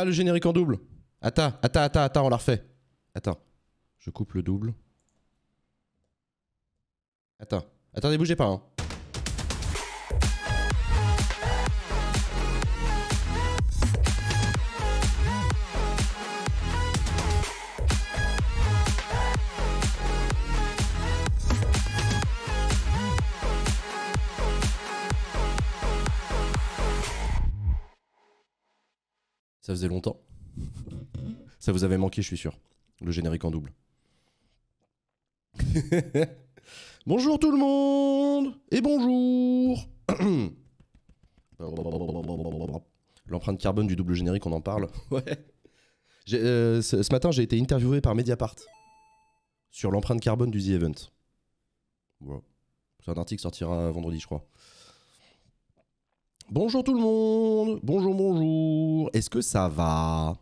Ah, le générique en double. Attends, attends, attends, attends, on la refait. Attends. Je coupe le double. Attends. Attendez, bougez pas. Hein. Ça faisait longtemps. Ça vous avait manqué, je suis sûr. Le générique en double. bonjour tout le monde et bonjour. L'empreinte carbone du double générique, on en parle. Ouais. Euh, ce, matin, j'ai été interviewé par Mediapart sur l'empreinte carbone du The Event. C'est un article qui sortira vendredi, je crois. Bonjour tout le monde, bonjour, bonjour, est-ce que ça va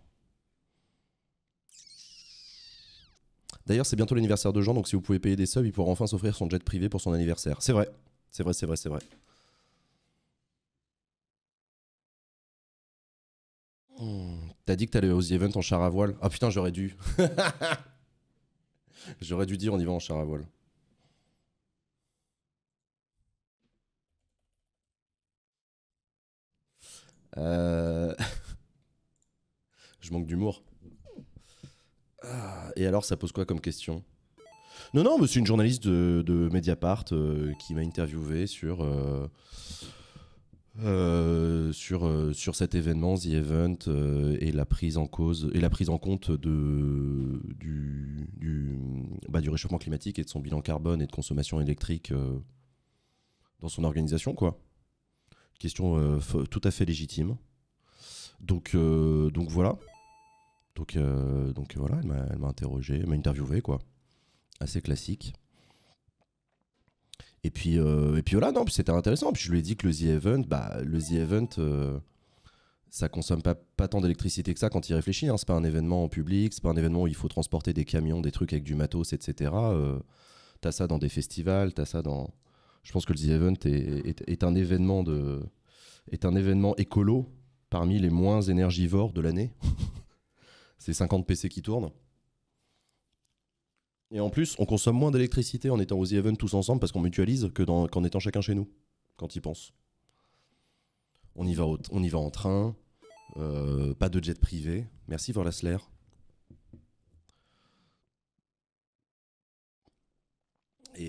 D'ailleurs, c'est bientôt l'anniversaire de Jean, donc si vous pouvez payer des subs, il pourra enfin s'offrir son jet privé pour son anniversaire. C'est vrai, c'est vrai, c'est vrai, c'est vrai. Hmm, t'as dit que t'allais aux Event en char à voile Ah putain, j'aurais dû. j'aurais dû dire on y va en char à voile. Euh, je manque d'humour. Ah, et alors, ça pose quoi comme question Non, non, c'est une journaliste de, Mediapart euh, qui m'a interviewé sur. Euh, sur, sur cet événement, The Event, et la prise en cause et la prise en compte de, du, du, bah, du réchauffement climatique et de son bilan carbone et de consommation électrique dans son organisation, quoi. Question euh, tout à fait légitime. Donc, euh, donc voilà. Donc, euh, donc voilà, elle m'a interrogé, elle m'a interviewé, quoi. Assez classique. Et puis, et puis voilà, non, c'était intéressant. Puis je lui ai dit que le The Event, bah, le Event, ça consomme pas, pas tant d'électricité que ça quand il réfléchit. Ce hein. C'est pas un événement en public, c'est pas un événement où il faut transporter des camions, des trucs avec du matos, etc. Tu as ça dans des festivals, tu as ça dans, je pense que le The Event est, un événement de, est un événement écolo parmi les moins énergivores de l'année. C'est 50 PC qui tournent. Et en plus, on consomme moins d'électricité en étant aux The Event tous ensemble parce qu'on mutualise que qu'en étant chacun chez nous, quand ils pense. On y va, on y va en train, euh, pas de jet privé. Merci Vorlasler.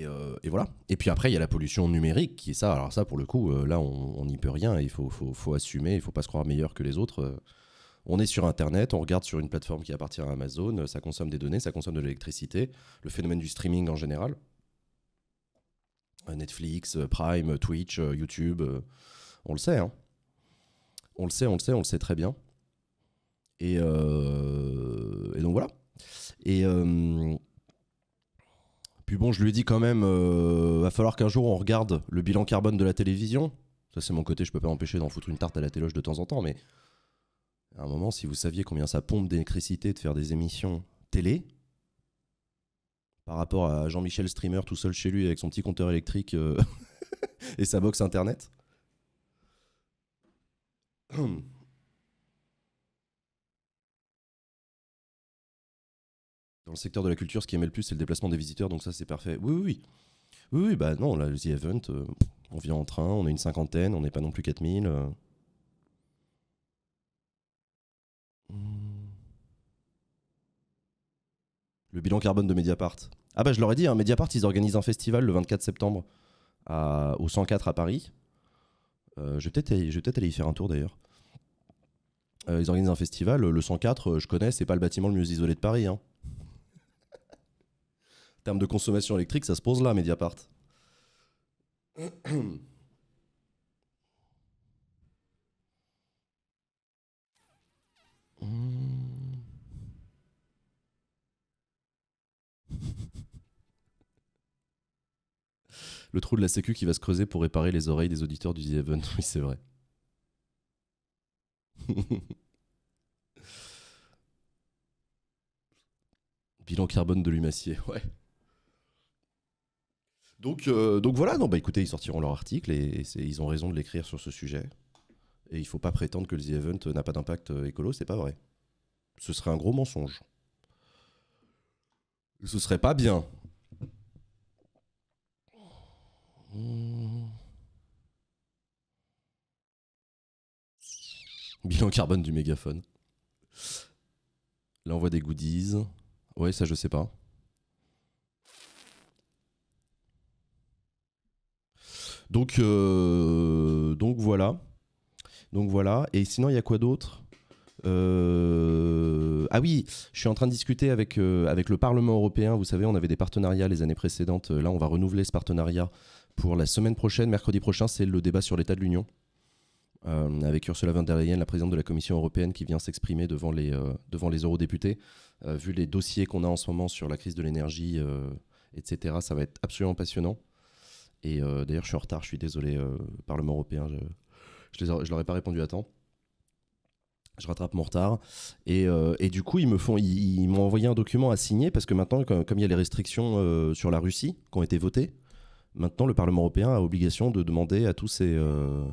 Euh, et, voilà. Et puis après, il y a la pollution numérique qui est ça. Alors ça, pour le coup, euh, là, on n'y peut rien. Il faut, faut assumer. Il faut pas se croire meilleur que les autres. Euh, on est sur Internet, on regarde sur une plateforme qui appartient à Amazon. Ça consomme des données, ça consomme de l'électricité. Le phénomène du streaming en général. Netflix, Prime, Twitch, YouTube. on le sait. Hein. On le sait, on le sait, on le sait très bien. Et, et donc voilà. Et puis bon, je lui ai dit quand même, euh, va falloir qu'un jour on regarde le bilan carbone de la télévision. Ça, c'est mon côté, je peux pas empêcher d'en foutre une tarte à la téloche de temps en temps, mais à un moment, si vous saviez combien ça pompe d'électricité de faire des émissions télé, par rapport à Jean-Michel Streamer tout seul chez lui avec son petit compteur électrique euh, et sa box internet. Dans le secteur de la culture, ce qui aimait le plus, c'est le déplacement des visiteurs, donc ça, c'est parfait. Oui, oui, oui. Oui, oui, bah non, là, le The Event, euh, on vient en train, on est une cinquantaine, on n'est pas non plus 4000. Euh. Hmm. Le bilan carbone de Mediapart. Ah bah je leur ai dit, hein, Mediapart, ils organisent un festival le 24 septembre au 104 à Paris. Euh, je vais peut-être peut aller y faire un tour d'ailleurs. ils organisent un festival, le 104, je connais, c'est pas le bâtiment le mieux isolé de Paris. Hein. En termes de consommation électrique, ça se pose là, Mediapart. Le trou de la sécu qui va se creuser pour réparer les oreilles des auditeurs du The Event. Oui, c'est vrai. Bilan carbone de l'humacier, ouais. Donc, euh, donc voilà, non, bah écoutez, ils sortiront leur article et, ils ont raison de l'écrire sur ce sujet. Et il ne faut pas prétendre que le The Event n'a pas d'impact euh, écolo, c'est pas vrai. Ce serait un gros mensonge. Ce serait pas bien. Hmm. Bilan carbone du mégaphone. Là, on voit des goodies. Ouais, ça, je sais pas. Donc, euh, donc voilà. Donc voilà. Et sinon, il y a quoi d'autre euh, Ah oui, je suis en train de discuter avec, euh, avec le Parlement européen. Vous savez, on avait des partenariats les années précédentes. Là, on va renouveler ce partenariat pour la semaine prochaine. Mercredi prochain, c'est le débat sur l'état de l'Union. avec Ursula von der Leyen, la présidente de la Commission européenne, qui vient s'exprimer devant les, devant les eurodéputés. vu les dossiers qu'on a en ce moment sur la crise de l'énergie, etc., ça va être absolument passionnant. Et euh, d'ailleurs, je suis en retard, je suis désolé, euh, Parlement européen, je ne leur ai pas répondu à temps. Je rattrape mon retard. Et, euh, et du coup, ils m'ont ils, m'ont envoyé un document à signer parce que maintenant, comme, il y a les restrictions sur la Russie qui ont été votées, maintenant le Parlement européen a obligation de demander à tous ses,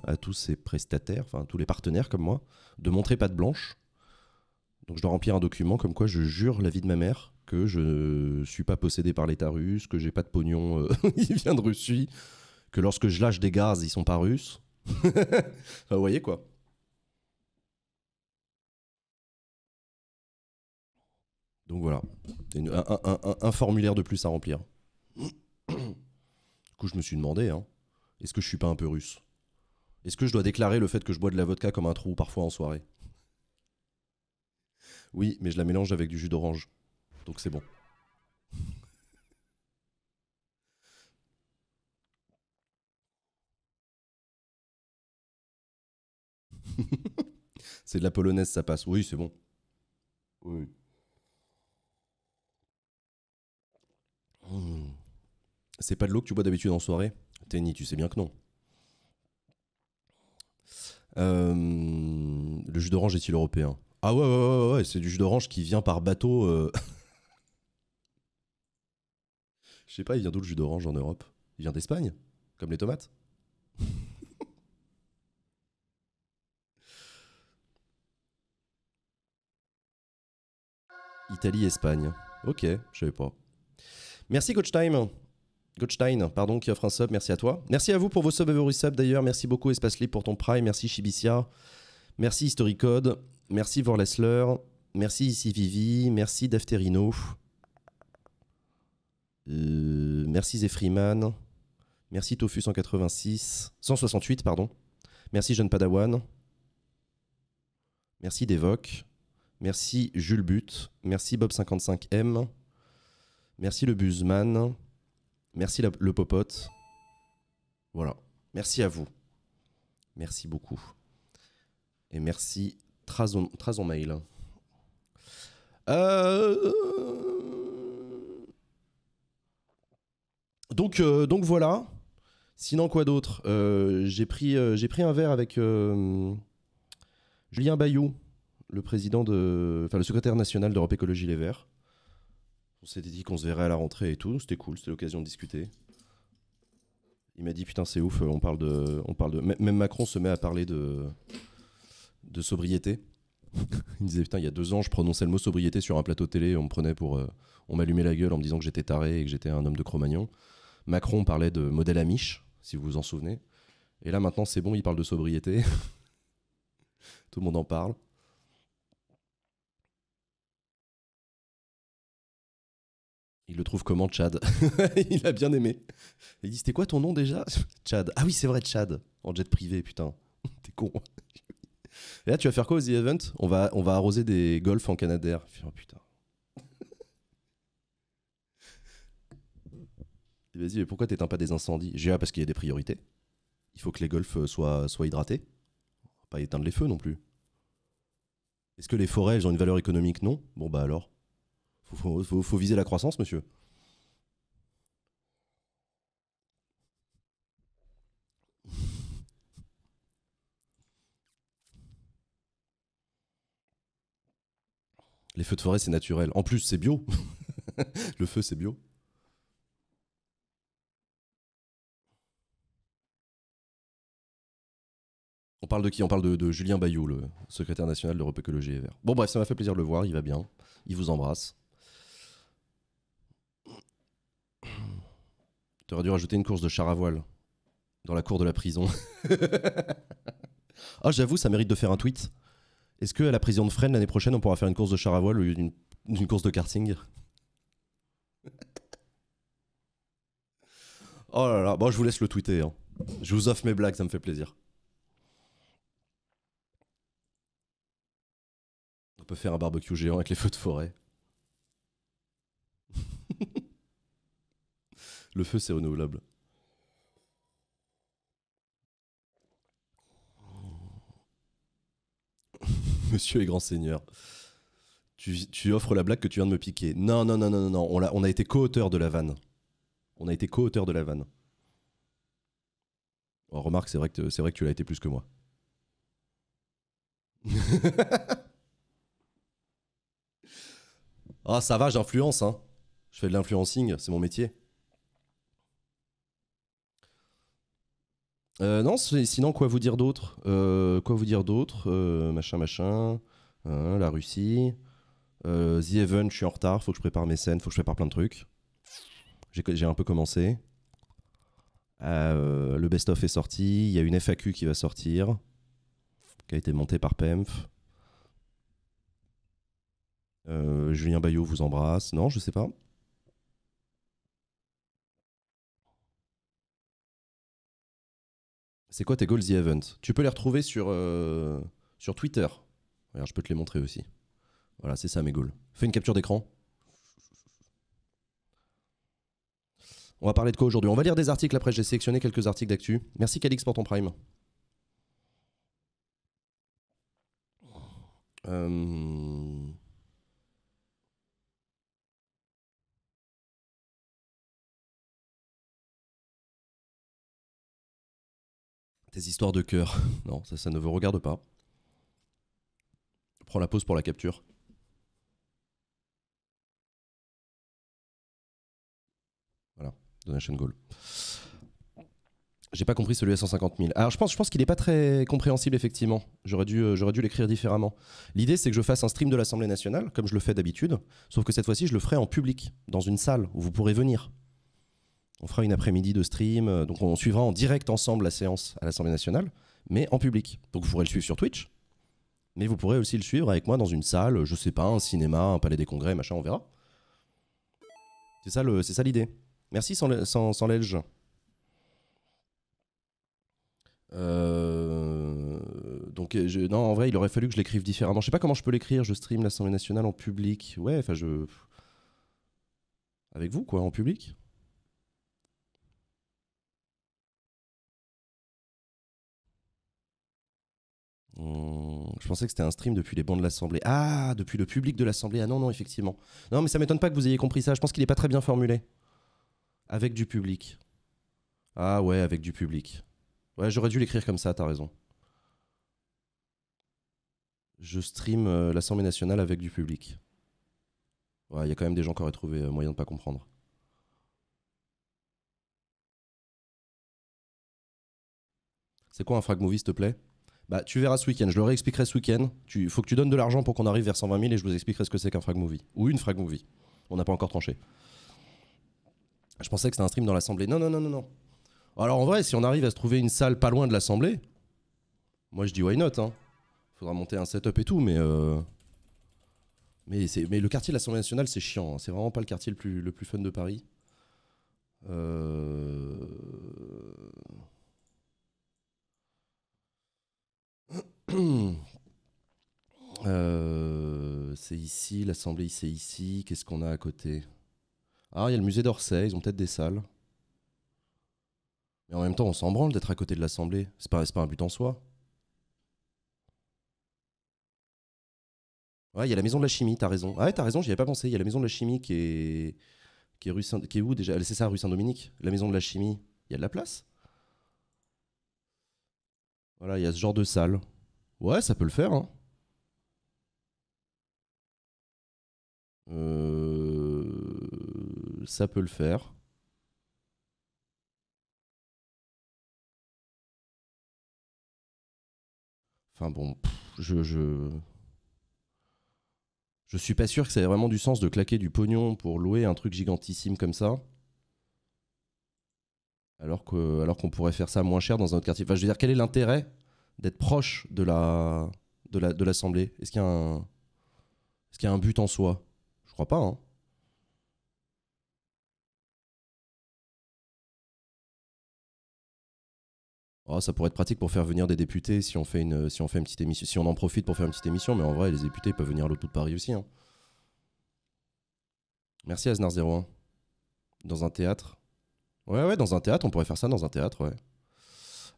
à tous ses prestataires, enfin tous les partenaires comme moi, de montrer patte blanche. Donc je dois remplir un document comme quoi je jure la vie de ma mère que je ne suis pas possédé par l'État russe, que j'ai pas de pognon euh, il vient de Russie, que lorsque je lâche des gaz, ils sont pas russes. Vous voyez quoi Donc voilà, un, formulaire de plus à remplir. Du coup, je me suis demandé, hein, est-ce que je suis pas un peu russe Est-ce que je dois déclarer le fait que je bois de la vodka comme un trou parfois en soirée Oui, mais je la mélange avec du jus d'orange donc c'est bon. c'est de la polonaise, ça passe. Oui, c'est bon. Oui. Hmm. C'est pas de l'eau que tu bois d'habitude en soirée Tenny, tu sais bien que non. Euh, le jus d'orange est-il européen Ah ouais, ouais, ouais, ouais c'est du jus d'orange qui vient par bateau. Euh, Je sais pas, il vient d'où le jus d'orange en Europe Il vient d'Espagne, comme les tomates. Italie-Espagne. Ok, je savais pas. Merci Coach Time. pardon, qui offre un sub, merci à toi. Merci à vous pour vos subs et vos resubs d'ailleurs. Merci beaucoup Espace pour ton Prime. Merci Shibicia. Merci History Code. Merci Vorlesler. Merci Ici Vivi. Merci Dafterino. Euh, merci Freeman, Merci Tofu 186, 168 pardon. Merci Jeune Padawan. Merci Devoc. Merci Jules But. Merci Bob55M. Merci le Buzman. Merci le Popote. Voilà. Merci à vous. Merci beaucoup. Et merci Trazon, Trazon Mail. Euh... Euh, donc, voilà. Sinon, quoi d'autre euh, euh, J'ai pris, un verre avec Julien Bayou, le président le secrétaire national d'Europe Écologie Les Verts. On s'était dit qu'on se verrait à la rentrée et tout. C'était cool, c'était l'occasion de discuter. Il m'a dit putain c'est ouf, on parle de, on parle de, même Macron se met à parler de, sobriété. il me disait putain il y a deux ans je prononçais le mot sobriété sur un plateau télé, on me prenait pour, on m'allumait la gueule en me disant que j'étais taré et que j'étais un homme de Cro-Magnon. Macron parlait de modèle Amish, si vous vous en souvenez. Et là, maintenant, c'est bon, il parle de sobriété. Tout le monde en parle. Il le trouve comment, Chad Il a bien aimé. Il dit C'était quoi ton nom déjà Chad. Ah oui, c'est vrai, Chad. En jet privé, putain. T'es con. Et là, tu vas faire quoi aux The Event on va, on va arroser des golfs en Canadair. Oh, putain. Vas-y, mais pourquoi t'éteins pas des incendies J'ai parce qu'il y a des priorités. Il faut que les golfs euh, soient, soient hydratés. On va pas éteindre les feux non plus. Est-ce que les forêts, elles ont une valeur économique Non Bon bah alors. il faut viser la croissance, monsieur. Les feux de forêt, c'est naturel. En plus, c'est bio. le feu, c'est bio. On parle de qui On parle de, Julien Bayou, le secrétaire national de Écologie et Vert. Bon, bref, ça m'a fait plaisir de le voir, il va bien. Il vous embrasse. Tu aurais dû rajouter une course de char à voile dans la cour de la prison. ah, j'avoue, ça mérite de faire un tweet. Est-ce que à la prison de Fresnes, l'année prochaine, on pourra faire une course de char à voile au lieu d'une course de karting Oh là là, bon, je vous laisse le tweeter. Hein. Je vous offre mes blagues, ça me fait plaisir. On peut faire un barbecue géant avec les feux de forêt. le feu, c'est renouvelable. Monsieur et grand seigneur. Tu, offres la blague que tu viens de me piquer. Non, non, non, non, non, non. On, a, on a été co-auteur de la vanne. On a été co-auteur de la vanne. Oh, remarque, c'est vrai, que, vrai que tu l'as été plus que moi. Ah, ça va, j'influence, hein. Je fais de l'influencing, c'est mon métier. Euh, non, sinon quoi vous dire d'autre euh, Quoi vous dire d'autre euh, Machin, machin. Hein, la Russie. The Event, je suis en retard. Faut que je prépare mes scènes. Faut que je prépare plein de trucs. J'ai un peu commencé. le best-of est sorti. Il y a une FAQ qui va sortir, qui a été montée par PEMF. Euh, Julien Bayot vous embrasse. Non, je sais pas. C'est quoi tes goals the event Tu peux les retrouver sur, euh, sur Twitter. Regarde, je peux te les montrer aussi. Voilà, c'est ça mes goals. Fais une capture d'écran. On va parler de quoi aujourd'hui On va lire des articles après, j'ai sélectionné quelques articles d'actu. Merci Calix pour ton prime. Euh, histoires de cœur. Non, ça, ça ne vous regarde pas. Prends la pause pour la capture. Voilà, Donation Goal. J'ai pas compris celui à 150 000. Alors je pense, je pense qu'il est pas très compréhensible effectivement. J'aurais dû, euh, j'aurais dû l'écrire différemment. L'idée c'est que je fasse un stream de l'Assemblée nationale, comme je le fais d'habitude, sauf que cette fois-ci je le ferai en public, dans une salle où vous pourrez venir. On fera une après-midi de stream. Euh, donc on suivra en direct ensemble la séance à l'Assemblée nationale, mais en public. Donc vous pourrez le suivre sur Twitch. Mais vous pourrez aussi le suivre avec moi dans une salle, je sais pas, un cinéma, un palais des congrès, machin, on verra. C'est ça, c'est ça l'idée. Merci sans, sans, euh, donc, euh, non, en vrai, il aurait fallu que je l'écrive différemment. Je sais pas comment je peux l'écrire. Je stream l'Assemblée nationale en public. Ouais, enfin, je. Avec vous, quoi, en public Hmm, je pensais que c'était un stream depuis les bancs de l'Assemblée. Ah, depuis le public de l'Assemblée. Ah non, non, effectivement. Non, mais ça m'étonne pas que vous ayez compris ça. Je pense qu'il est pas très bien formulé. Avec du public. Ah ouais, avec du public. Ouais, j'aurais dû l'écrire comme ça, t'as raison. Je stream euh, l'Assemblée nationale avec du public. Ouais, il y a quand même des gens qui auraient trouvé euh, moyen de ne pas comprendre. C'est quoi un frag movie, s'il te plaît bah, tu verras ce week-end, je leur expliquerai ce week-end. Il faut que tu donnes de l'argent pour qu'on arrive vers 120 000 et je vous expliquerai ce que c'est qu'un frag movie. Ou une frag movie. On n'a pas encore tranché. Je pensais que c'était un stream dans l'Assemblée. Non, non, non, non, non. Alors en vrai, si on arrive à se trouver une salle pas loin de l'Assemblée, moi je dis why not. Il hein? Faudra monter un setup et tout, mais. Euh... Mais, mais le quartier de l'Assemblée nationale, c'est chiant. Hein. C'est vraiment pas le quartier le plus, le plus fun de Paris. Euh. Euh, c'est ici, l'Assemblée, c'est ici. Qu'est-ce qu'on a à côté Ah, il y a le musée d'Orsay, ils ont peut-être des salles. Mais en même temps, on s'en branle d'être à côté de l'Assemblée. C'est pas, pas un but en soi. Ouais, il y a la maison de la chimie, t'as raison. Ah ouais, t'as raison, j'y avais pas pensé. Il y a la maison de la chimie qui est. qui est, rue qui est où déjà C'est ça, rue Saint-Dominique La maison de la chimie, il y a de la place Voilà, il y a ce genre de salle. Ouais, ça peut le faire. Hein. Euh, ça peut le faire. Enfin bon, je, je. Je suis pas sûr que ça ait vraiment du sens de claquer du pognon pour louer un truc gigantissime comme ça. Alors qu'on alors qu'on pourrait faire ça moins cher dans un autre quartier. Enfin, je veux dire, quel est l'intérêt d'être proche de la de de l'assemblée Est-ce qu'il y a un ce qu'il a un but en soi Je crois pas. Hein. Oh, ça pourrait être pratique pour faire venir des députés si on fait une si on fait une petite émission si on en profite pour faire une petite émission. Mais en vrai, les députés peuvent venir à tout de Paris aussi. Hein. Merci Aznar01. Dans un théâtre. Ouais, ouais, dans un théâtre, on pourrait faire ça dans un théâtre, ouais.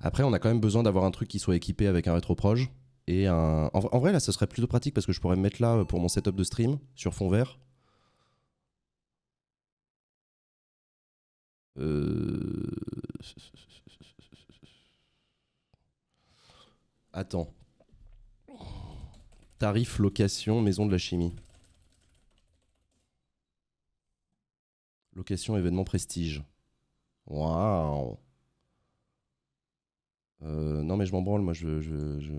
Après, on a quand même besoin d'avoir un truc qui soit équipé avec un rétroproge. Et un... en, vrai, là, ça serait plutôt pratique parce que je pourrais me mettre là euh, pour mon setup de stream sur fond vert. Euh, attends. Tarif location maison de la chimie. Location événement prestige. Waouh euh, non, mais je m'en branle, moi, je,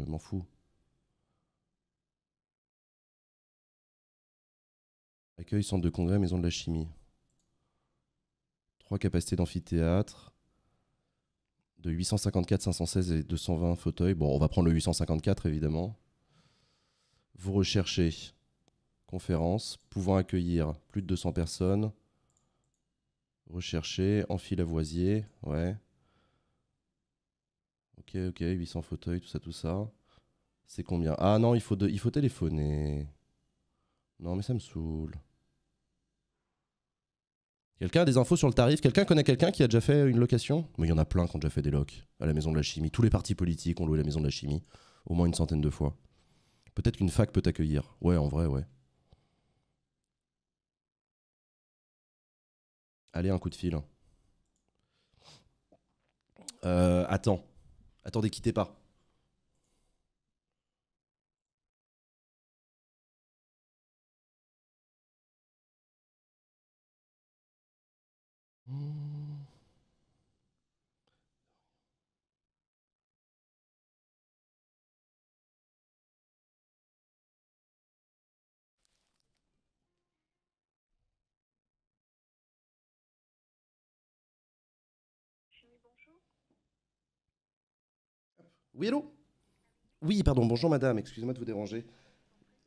m'en fous. Accueil, centre de congrès, maison de la chimie. Trois capacités d'amphithéâtre. De 854, 516 et 220 fauteuils. Bon, on va prendre le 854, évidemment. Vous recherchez conférence pouvant accueillir plus de 200 personnes. Recherchez amphi Lavoisier, ouais. Ok, ok, 800 fauteuils, tout ça, tout ça. C'est combien Ah non, il faut, il faut téléphoner. Non, mais ça me saoule. Quelqu'un a des infos sur le tarif Quelqu'un connaît quelqu'un qui a déjà fait une location Mais il y en a plein qui ont déjà fait des locs à la maison de la chimie. Tous les partis politiques ont loué la maison de la chimie au moins une centaine de fois. Peut-être qu'une fac peut t'accueillir. Ouais, en vrai, ouais. Allez, un coup de fil. Euh, attends. Attendez, quittez pas. Hmm. Oui, Oui, pardon, bonjour madame, excusez-moi de vous déranger.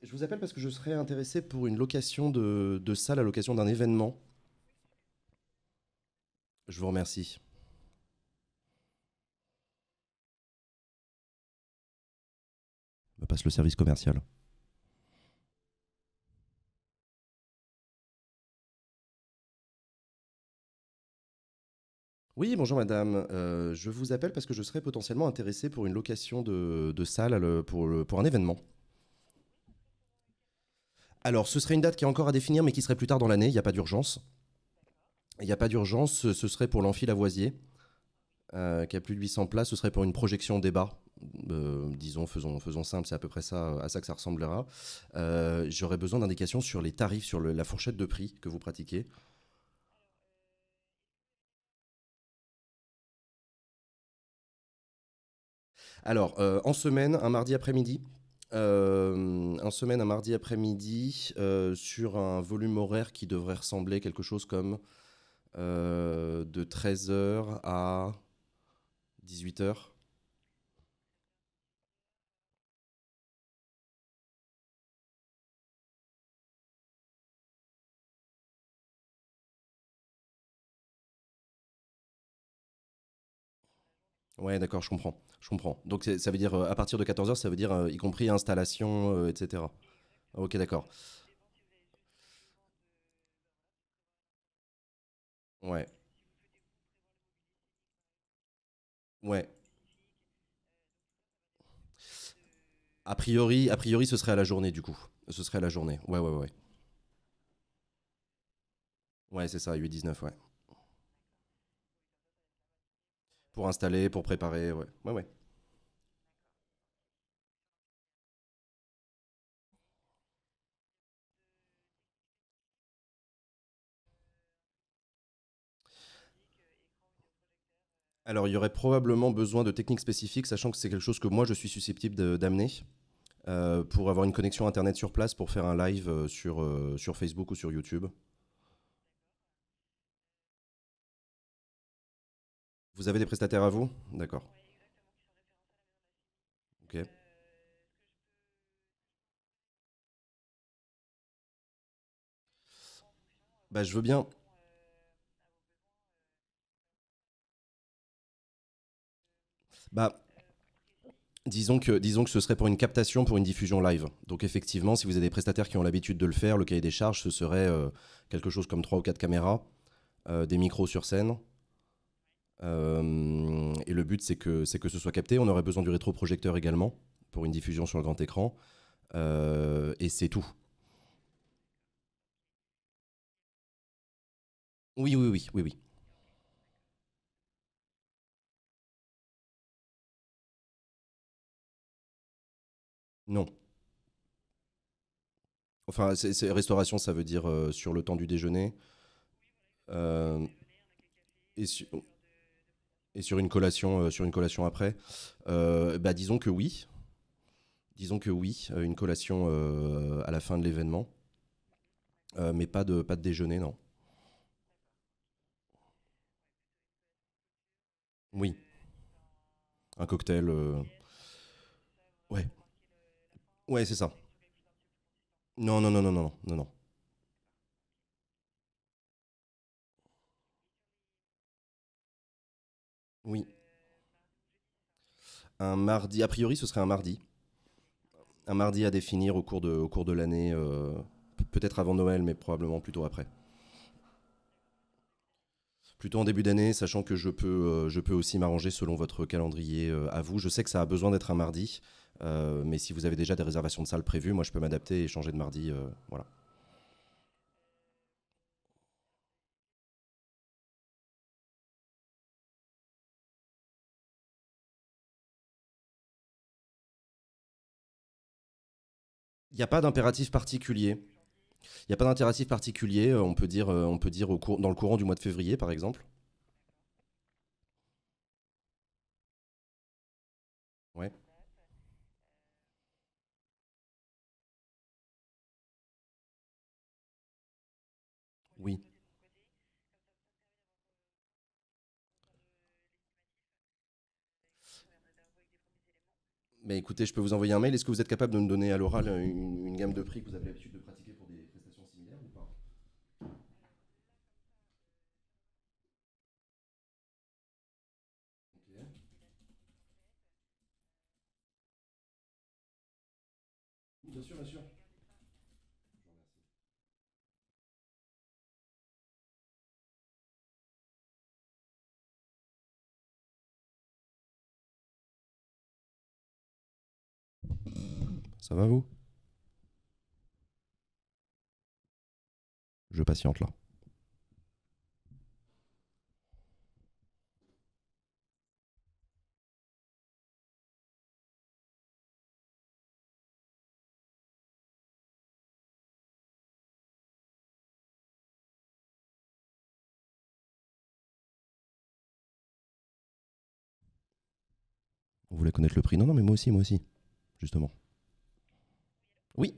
Je vous appelle parce que je serais intéressé pour une location de, salle à location d'un événement. Je vous remercie. Me passe le service commercial. Oui, bonjour madame. Euh, je vous appelle parce que je serais potentiellement intéressé pour une location de, salle pour, un événement. Alors, ce serait une date qui est encore à définir, mais qui serait plus tard dans l'année. Il n'y a pas d'urgence. Il n'y a pas d'urgence. Ce serait pour l'amphi Lavoisier, euh, qui a plus de 800 places. Ce serait pour une projection débat. Euh, disons, faisons, simple, c'est à peu près ça, à ça que ça ressemblera. J'aurais besoin d'indications sur les tarifs, sur la fourchette de prix que vous pratiquez. Alors, euh, en semaine, un mardi après-midi. Euh, semaine, un mardi après-midi, euh, sur un volume horaire qui devrait ressembler quelque chose comme de 13h à 18h. Ouais, d'accord, je comprends. Je comprends. Donc ça veut dire euh, à partir de 14h, ça veut dire euh, y compris installation, euh, etc. Ok, d'accord. Ouais, ouais. A priori, a priori, ce serait à la journée du coup. Ce serait à la journée. Ouais, ouais, ouais. Ouais, c'est ça, 8-19, ouais. Pour installer, pour préparer, ouais. Ouais, Alors, il y aurait probablement besoin de techniques spécifiques, sachant que c'est quelque chose que moi, je suis susceptible d'amener. Euh, pour avoir une connexion Internet sur place, pour faire un live euh, sur, euh, sur Facebook ou sur YouTube. Vous avez des prestataires à vous D'accord. Ok. Bah, je veux bien. Bah, disons que, disons que ce serait pour une captation, pour une diffusion live. Donc effectivement, si vous avez des prestataires qui ont l'habitude de le faire, le cahier des charges, ce serait euh, quelque chose comme trois ou quatre caméras, euh, des micros sur scène, euh, et le but, c'est que, c'est que ce soit capté. On aurait besoin du rétroprojecteur également pour une diffusion sur le grand écran. Euh, et c'est tout. Oui, oui, oui, oui, oui. Non. Enfin, c'est, restauration, ça veut dire euh, sur le temps du déjeuner. et et sur une collation, euh, sur une collation après euh, bah, Disons que oui. Disons que oui, euh, une collation à la fin de l'événement. mais pas de, pas de déjeuner, non. Oui. Un cocktail. Ouais. Ouais, c'est ça. non, non, non, non, non, non, non. Oui. Un mardi, a priori ce serait un mardi. Un mardi à définir au cours de, cours de l'année, euh, peut-être avant Noël, mais probablement plutôt après. Plutôt en début d'année, sachant que je peux, euh, je peux aussi m'arranger selon votre calendrier euh, à vous. Je sais que ça a besoin d'être un mardi, mais si vous avez déjà des réservations de salles prévues, moi je peux m'adapter et changer de mardi. voilà. Il n'y a pas d'impératif particulier. Il n'y a pas d'impératif particulier. Euh, on peut dire, euh, on peut dire au cours, dans le courant du mois de février, par exemple. écoutez, je peux vous envoyer un mail. Est-ce que vous êtes capable de me donner à l'oral une, gamme de prix que vous avez l'habitude de pratiquer pour des prestations similaires ou pas Bien sûr, Ça va vous Je patiente là. On voulait connaître le prix. Non, non, mais moi aussi, moi aussi, justement. Oui.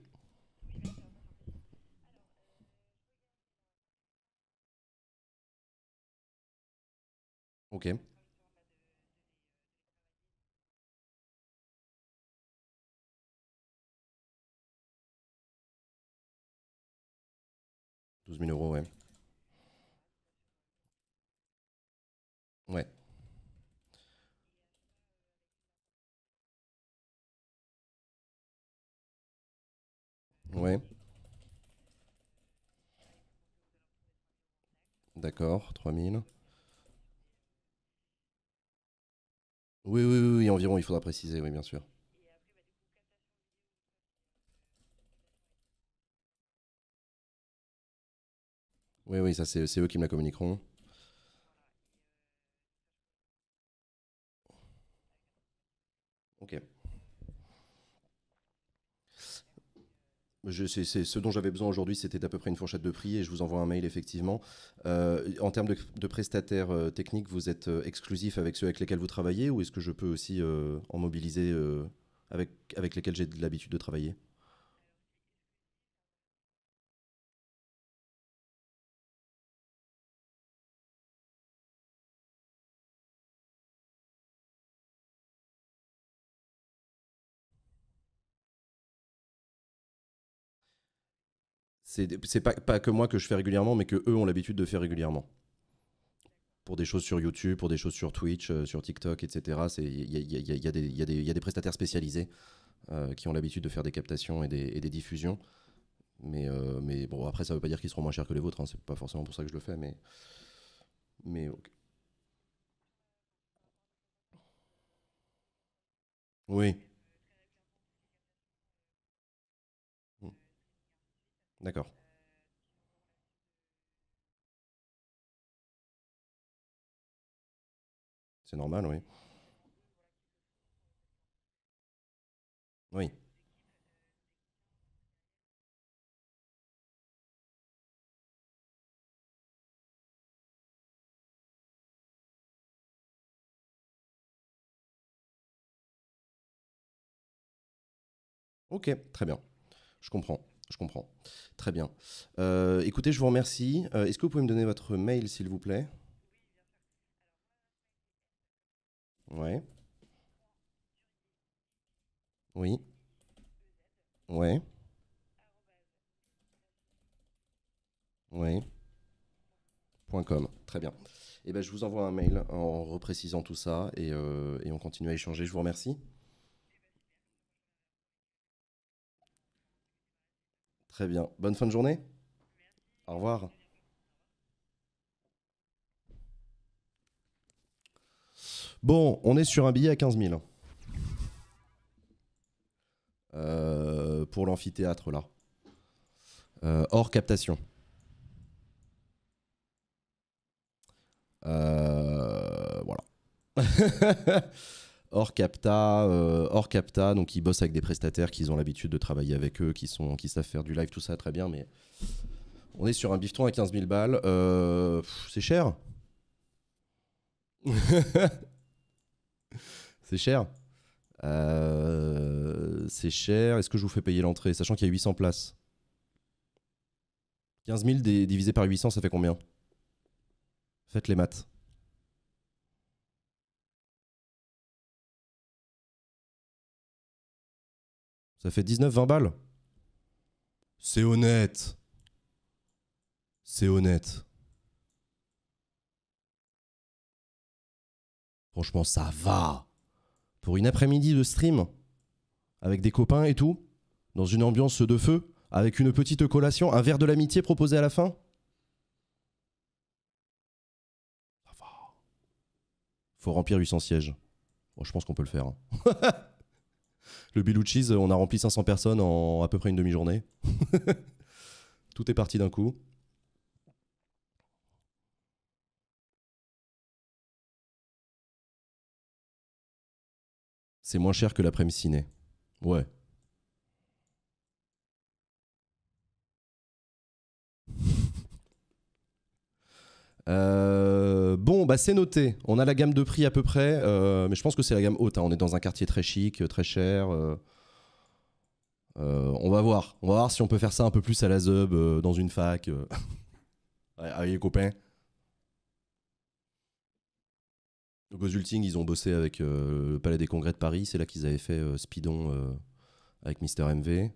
Ok. Douze mille euros, ouais. Ouais. D'accord, 3000. Oui, oui, oui, oui, environ, il faudra préciser, oui, bien sûr. Oui, oui, ça, c'est c'est eux qui me la communiqueront. c'est, ce dont j'avais besoin aujourd'hui, c'était à peu près une fourchette de prix et je vous envoie un mail effectivement. Euh, en termes de, prestataires euh, techniques, vous êtes euh, exclusif avec ceux avec lesquels vous travaillez ou est-ce que je peux aussi en mobiliser avec, avec lesquels j'ai l'habitude de travailler C'est pas, pas que moi que je fais régulièrement, mais que eux ont l'habitude de faire régulièrement pour des choses sur YouTube, pour des choses sur Twitch, euh, sur TikTok, etc. Il y, y, y, y, a des prestataires spécialisés euh, qui ont l'habitude de faire des captations et des, diffusions. Mais, euh, mais, bon, après, ça ne veut pas dire qu'ils seront moins chers que les vôtres. Hein. C'est pas forcément pour ça que je le fais, mais. Mais. Oui. D'accord. C'est normal, oui. Oui. Ok, très bien. Je comprends. Je comprends. Très bien. Euh, écoutez, je vous remercie. Euh, est-ce que vous pouvez me donner votre mail, s'il vous plaît Ouais. Oui. Ouais. Oui. Point .com. Très bien. Eh ben, je vous envoie un mail en reprécisant tout ça et euh, on continue à échanger. Je vous remercie. Très bien. Bonne fin de journée. Au revoir. Bon, on est sur un billet à 15 000. Euh, pour l'amphithéâtre, là. Euh, hors captation. Euh, voilà. hors capta, euh, capta, donc ils bossent avec des prestataires qu'ils ont l'habitude de travailler avec eux, qui, sont, qui savent faire du live, tout ça, très bien, mais on est sur un bifton à 15 000 balles, euh, c'est cher. c'est cher. Euh, c'est cher. Est-ce que je vous fais payer l'entrée, sachant qu'il y a 800 places 15 000 divisé par 800, ça fait combien Faites les maths. Ça fait 19-20 balles. C'est honnête. C'est honnête. Franchement, ça va. Pour une après-midi de stream, avec des copains et tout, dans une ambiance de feu, avec une petite collation, un verre de l'amitié proposé à la fin. Ça va. Faut remplir 800 sièges. Bon, je pense qu'on peut le faire. Hein. Le Cheese, on a rempli 500 personnes en à peu près une demi-journée. Tout est parti d'un coup. C'est moins cher que l'après-midi ciné. Ouais, Euh, bon, bah c'est noté. On a la gamme de prix à peu près, euh, mais je pense que c'est la gamme haute. Hein. On est dans un quartier très chic, euh, très cher. on va voir. On va voir si on peut faire ça un peu plus à la Zub, dans une fac. Allez, les copains. aux Gozulting, ils ont bossé avec le Palais des Congrès de Paris. C'est là qu'ils avaient fait Speedon avec Mister MV.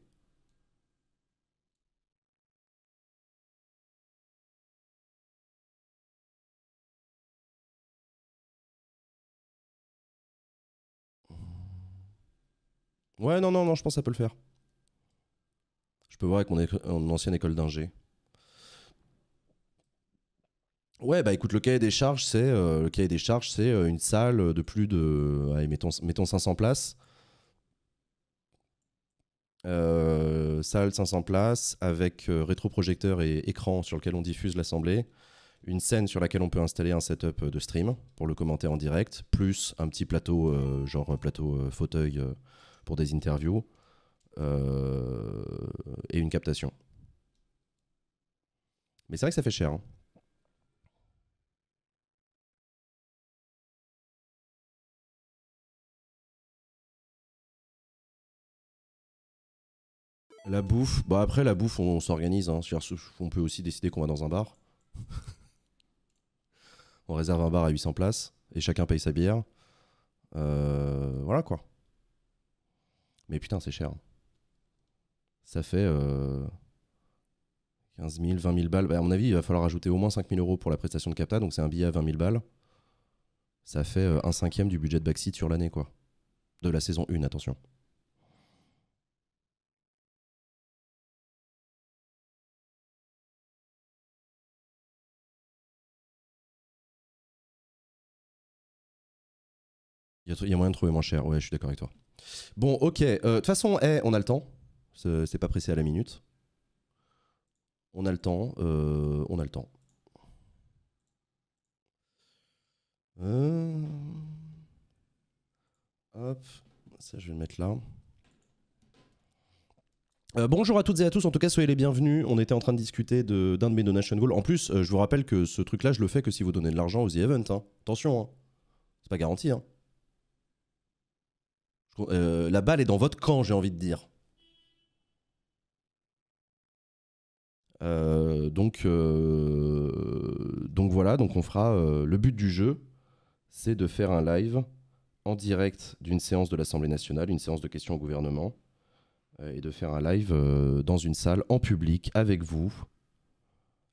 Ouais, non, non, non, je pense que ça peut le faire. Je peux voir avec mon, en ancienne école d'ingé. Ouais, bah écoute, le cahier des charges, c'est euh, le cahier des charges, c'est euh, une salle de plus de, allez, mettons, 500 places. Euh, salle 500 places avec rétroprojecteur et écran sur lequel on diffuse l'assemblée, une scène sur laquelle on peut installer un setup de stream pour le commenter en direct, plus un petit plateau, genre plateau fauteuil pour des interviews euh, et une captation. Mais c'est vrai que ça fait cher. Hein. La bouffe, bah après la bouffe, on, s'organise. Hein. On peut aussi décider qu'on va dans un bar. on réserve un bar à 800 places et chacun paye sa bière. Euh, voilà quoi. Mais putain, c'est cher. Hein. Ça fait 15 000, 20 000 balles. Bah, à mon avis, il va falloir ajouter au moins 5 000 euros pour la prestation de Capta, donc c'est un billet à 20 000 balles. Ça fait euh, un cinquième du budget de Backseat sur l'année, quoi. De la saison 1, attention. Il y, a moyen de trouver moins cher, ouais, je suis d'accord avec toi. Bon, ok. Euh, de toute façon, eh, on a le temps. C'est pas pressé à la minute. On a le temps. Euh, on a le temps. Euh, hop, ça je vais le mettre là. bonjour à toutes et à tous, en tout cas soyez les bienvenus. On était en train de discuter d'un de, mes donation goals. En plus, je vous rappelle que ce truc-là, je le fais que si vous donnez de l'argent aux The Event. Hein. Attention, hein. c'est pas garanti. Hein. Euh, la balle est dans votre camp, j'ai envie de dire. Euh, donc, euh, donc voilà, donc on fera le but du jeu, c'est de faire un live en direct d'une séance de l'Assemblée nationale, une séance de questions au gouvernement, et de faire un live dans une salle en public avec vous,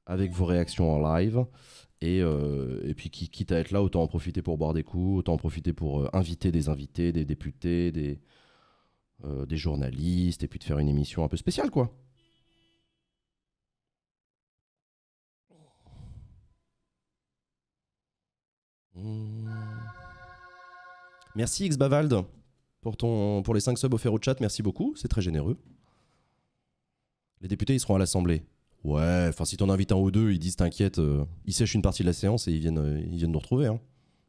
avec vos réactions en live. Euh, et, puis qui, quitte à être là, autant en profiter pour boire des coups, autant en profiter pour euh, inviter des invités, des députés, euh, des, journalistes, et puis de faire une émission un peu spéciale, quoi. Hmm. Merci Xbavald pour, ton, pour les 5 subs offerts au chat, merci beaucoup, c'est très généreux. Les députés, ils seront à l'Assemblée. Ouais, enfin, si t'en invites un ou deux, ils disent T'inquiète, euh, ils sèchent une partie de la séance et ils viennent, euh, ils viennent nous retrouver. Hein.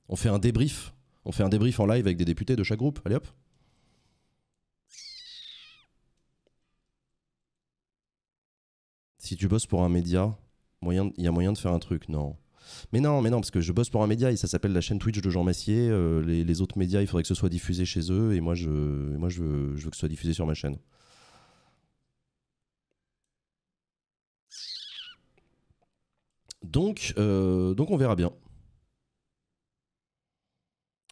On fait un débrief. On fait un débrief en live avec des députés de chaque groupe. Allez hop. Si tu bosses pour un média, il y a moyen de faire un truc, non. Mais non, mais non, parce que je bosse pour un média et ça s'appelle la chaîne Twitch de Jean Massier. Euh, les, autres médias, il faudrait que ce soit diffusé chez eux et moi, je, moi je veux que ce soit diffusé sur ma chaîne. Donc, euh, donc on verra bien.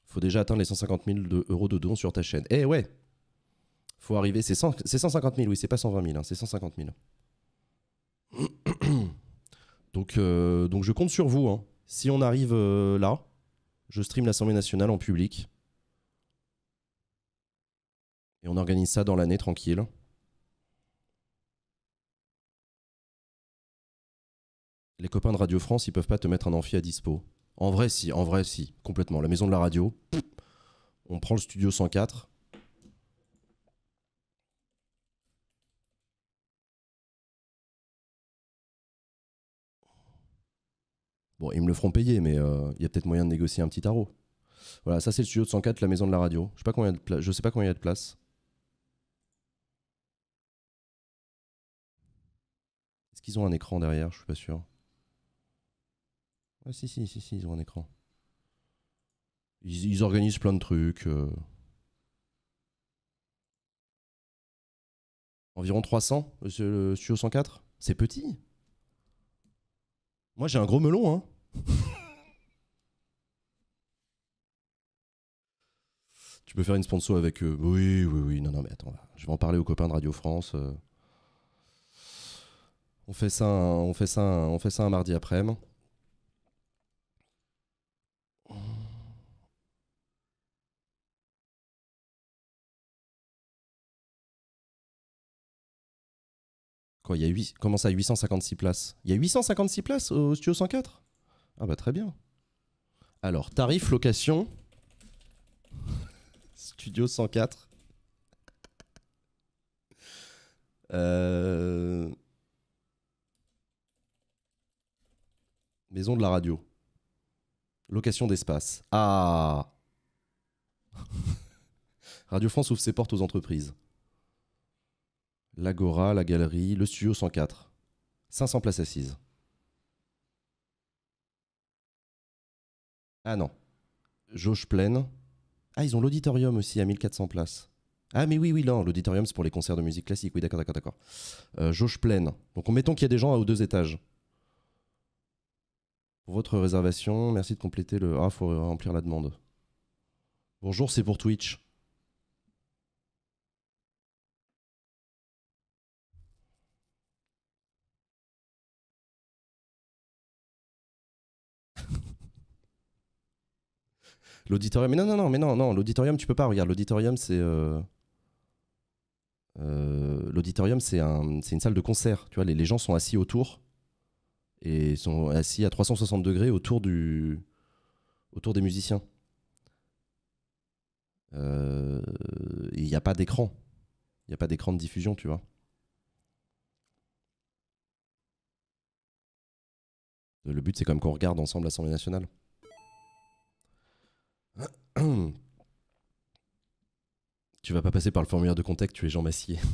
Faut déjà atteindre les 150 000 euros de dons sur ta chaîne. Eh ouais Faut arriver, c'est 150 000, oui, c'est pas 120 000, hein, c'est 150 000. donc, euh, donc je compte sur vous. Hein. Si on arrive euh, là, je stream l'Assemblée nationale en public. Et on organise ça dans l'année tranquille. les copains de Radio France, ils peuvent pas te mettre un amphi à dispo. En vrai, si, en vrai, si, complètement. La maison de la radio, on prend le studio 104. Bon, ils me le feront payer, mais euh, il y a peut-être moyen de négocier un petit tarot. Voilà, ça c'est le studio de 104, la maison de la radio. Je sais pas combien je sais pas combien il y a de place. Est-ce qu'ils ont un écran derrière Je suis pas sûr. Ah, si, si, si, ils ont un écran. Ils, organisent plein de trucs. Euh. Environ 300, je euh, le Studio 104. C'est petit. Moi, j'ai un gros melon, hein. tu peux faire une sponsor avec eux. Oui, oui, oui. Non, non, mais attends, je vais en parler aux copains de Radio France. Euh. On fait ça, on fait ça, on fait ça un mardi après-midi. il y a comment ça, 856 places Il y a 856 places au Studio 104 Ah bah très bien. Alors, tarif location Studio 104. Euh, maison de la radio. Location d'espace. Ah Radio France ouvre ses portes aux entreprises l'Agora, la Galerie, le Studio 104. 500 places assises. Ah non. Jauge pleine. Ah, ils ont l'auditorium aussi à 1400 places. Ah, mais oui, oui, non, l'auditorium c'est pour les concerts de musique classique. Oui, d'accord, d'accord, d'accord. Euh, jauge pleine. Donc, on mettons qu'il y a des gens aux deux étages. votre réservation, merci de compléter le. Ah, faut remplir la demande. Bonjour, c'est pour Twitch. L'auditorium. Mais non, non, non, mais non, non. L'auditorium, tu peux pas. Regarde, l'auditorium, c'est. Euh, euh, l'auditorium, c'est un, une salle de concert. Tu vois, les, gens sont assis autour et sont assis à 360 degrés autour, du, autour des musiciens. Euh, il n'y a pas d'écran. Il n'y a pas d'écran de diffusion, tu vois. Le but, c'est quand même qu'on regarde ensemble l'Assemblée nationale. tu vas pas passer par le formulaire de contact, tu es Jean Massier.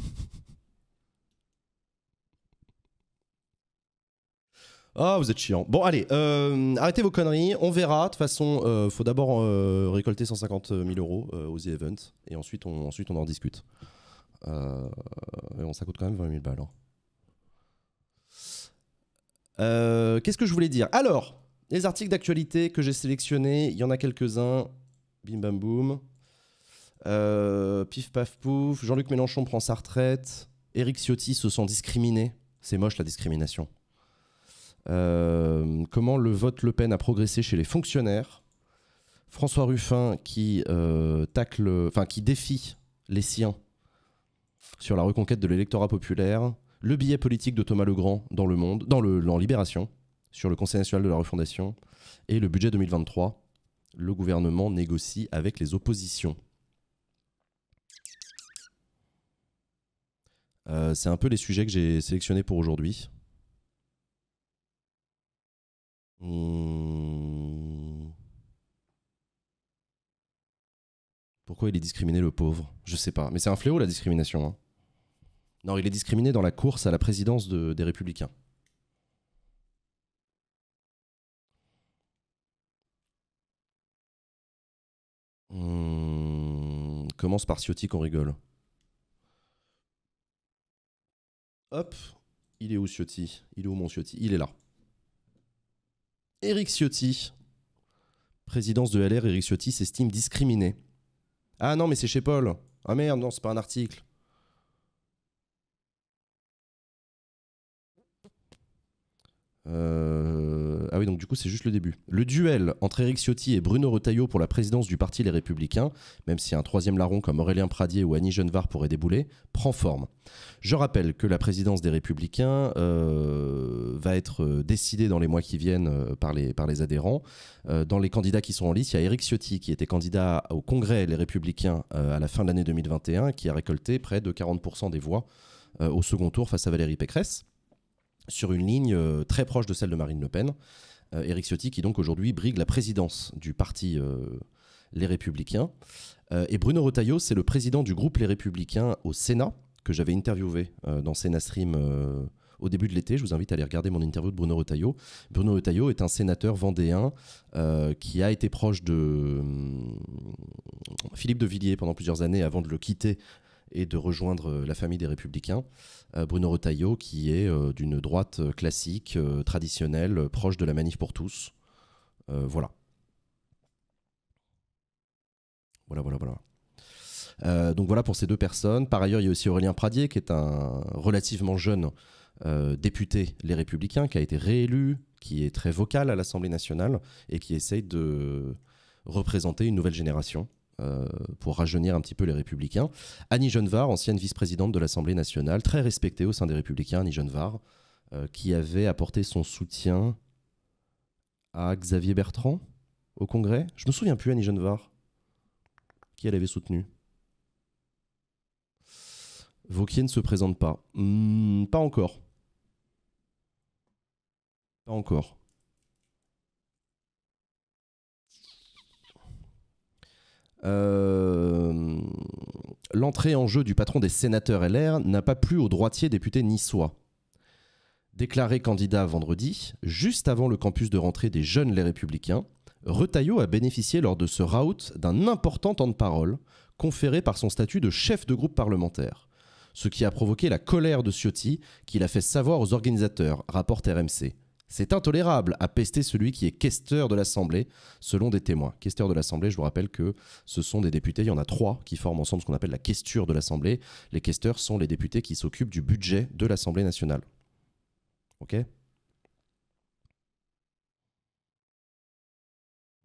Ah, vous êtes chiant. Bon, allez, euh, arrêtez vos conneries, on verra. De toute façon, il euh, faut d'abord euh, récolter 150 000 euros aux events Event, et ensuite on, ensuite on en discute. et bon, ça coûte quand même 20 000 balles. Hein. Qu'est-ce que je voulais dire Alors, les articles d'actualité que j'ai sélectionnés, il y en a quelques-uns. Bim Bam Boum. Euh, pif Paf Pouf. Jean-Luc Mélenchon prend sa retraite. Éric Ciotti se sent discriminé. C'est moche la discrimination. Euh, comment le vote Le Pen a progressé chez les fonctionnaires. François Ruffin qui euh, tacle, qui défie les siens sur la reconquête de l'électorat populaire. Le billet politique de Thomas Legrand dans le Monde, dans le dans Libération, sur le Conseil national de la refondation et le budget 2023 le gouvernement négocie avec les oppositions. Euh, c'est un peu les sujets que j'ai sélectionnés pour aujourd'hui. Hmm. Pourquoi il est discriminé le pauvre Je sais pas. Mais c'est un fléau la discrimination. Hein. Non, il est discriminé dans la course à la présidence des républicains. Hmm, commence par Ciotti qu'on rigole. Hop, il est où Ciotti Il est où mon Ciotti Il est là. Eric Ciotti, présidence de LR, Eric Ciotti s'estime discriminé. Ah non, mais c'est chez Paul. Ah merde, non, c'est pas un article. Euh, ah oui, donc du coup, c'est juste le début. Le duel entre Éric Ciotti et Bruno Retailleau pour la présidence du parti Les Républicains, même si un troisième larron comme Aurélien Pradier ou Annie Genevard pourrait débouler, prend forme. Je rappelle que la présidence des Républicains euh, va être euh, décidée dans les mois qui viennent euh, par les, par les adhérents. dans les candidats qui sont en lice, il y a Éric Ciotti qui était candidat au Congrès Les Républicains à la fin de l'année 2021, qui a récolté près de 40% des voix au second tour face à Valérie Pécresse sur une ligne euh, très proche de celle de Marine Le Pen. Euh, Éric Ciotti, qui donc aujourd'hui brigue la présidence du parti euh, Les Républicains. et Bruno Retailleau, c'est le président du groupe Les Républicains au Sénat, que j'avais interviewé dans Sénat au début de l'été. Je vous invite à aller regarder mon interview de Bruno Retailleau. Bruno Retailleau est un sénateur vendéen qui a été proche de hum, Philippe de Villiers pendant plusieurs années avant de le quitter et de rejoindre euh, la famille des Républicains, euh, Bruno Retailleau, qui est euh, d'une droite classique, traditionnelle, proche de la manif pour tous. voilà. Voilà, voilà, voilà. donc voilà pour ces deux personnes. Par ailleurs, il y a aussi Aurélien Pradier, qui est un relativement jeune député Les Républicains, qui a été réélu, qui est très vocal à l'Assemblée nationale et qui essaye de représenter une nouvelle génération. Euh, pour rajeunir un petit peu les républicains. Annie Genevard, ancienne vice-présidente de l'Assemblée nationale, très respectée au sein des républicains, Annie Genevard, euh, qui avait apporté son soutien à Xavier Bertrand au Congrès. Je me souviens plus, Annie Genevard, qui elle avait soutenu. Vauquier ne se présente pas. Hmm, pas encore. Pas encore. Euh, l'entrée en jeu du patron des sénateurs LR n'a pas plu au droitier député niçois. Déclaré candidat vendredi, juste avant le campus de rentrée des Jeunes Les Républicains, Retailleau a bénéficié lors de ce rout d'un important temps de parole conféré par son statut de chef de groupe parlementaire, ce qui a provoqué la colère de Ciotti, qu'il a fait savoir aux organisateurs, rapporte RMC. C'est intolérable, à pester celui qui est questeur de l'Assemblée, selon des témoins. Questeur de l'Assemblée, je vous rappelle que ce sont des députés, il y en a trois qui forment ensemble ce qu'on appelle la questure de l'Assemblée. Les questeurs sont les députés qui s'occupent du budget de l'Assemblée nationale. Ok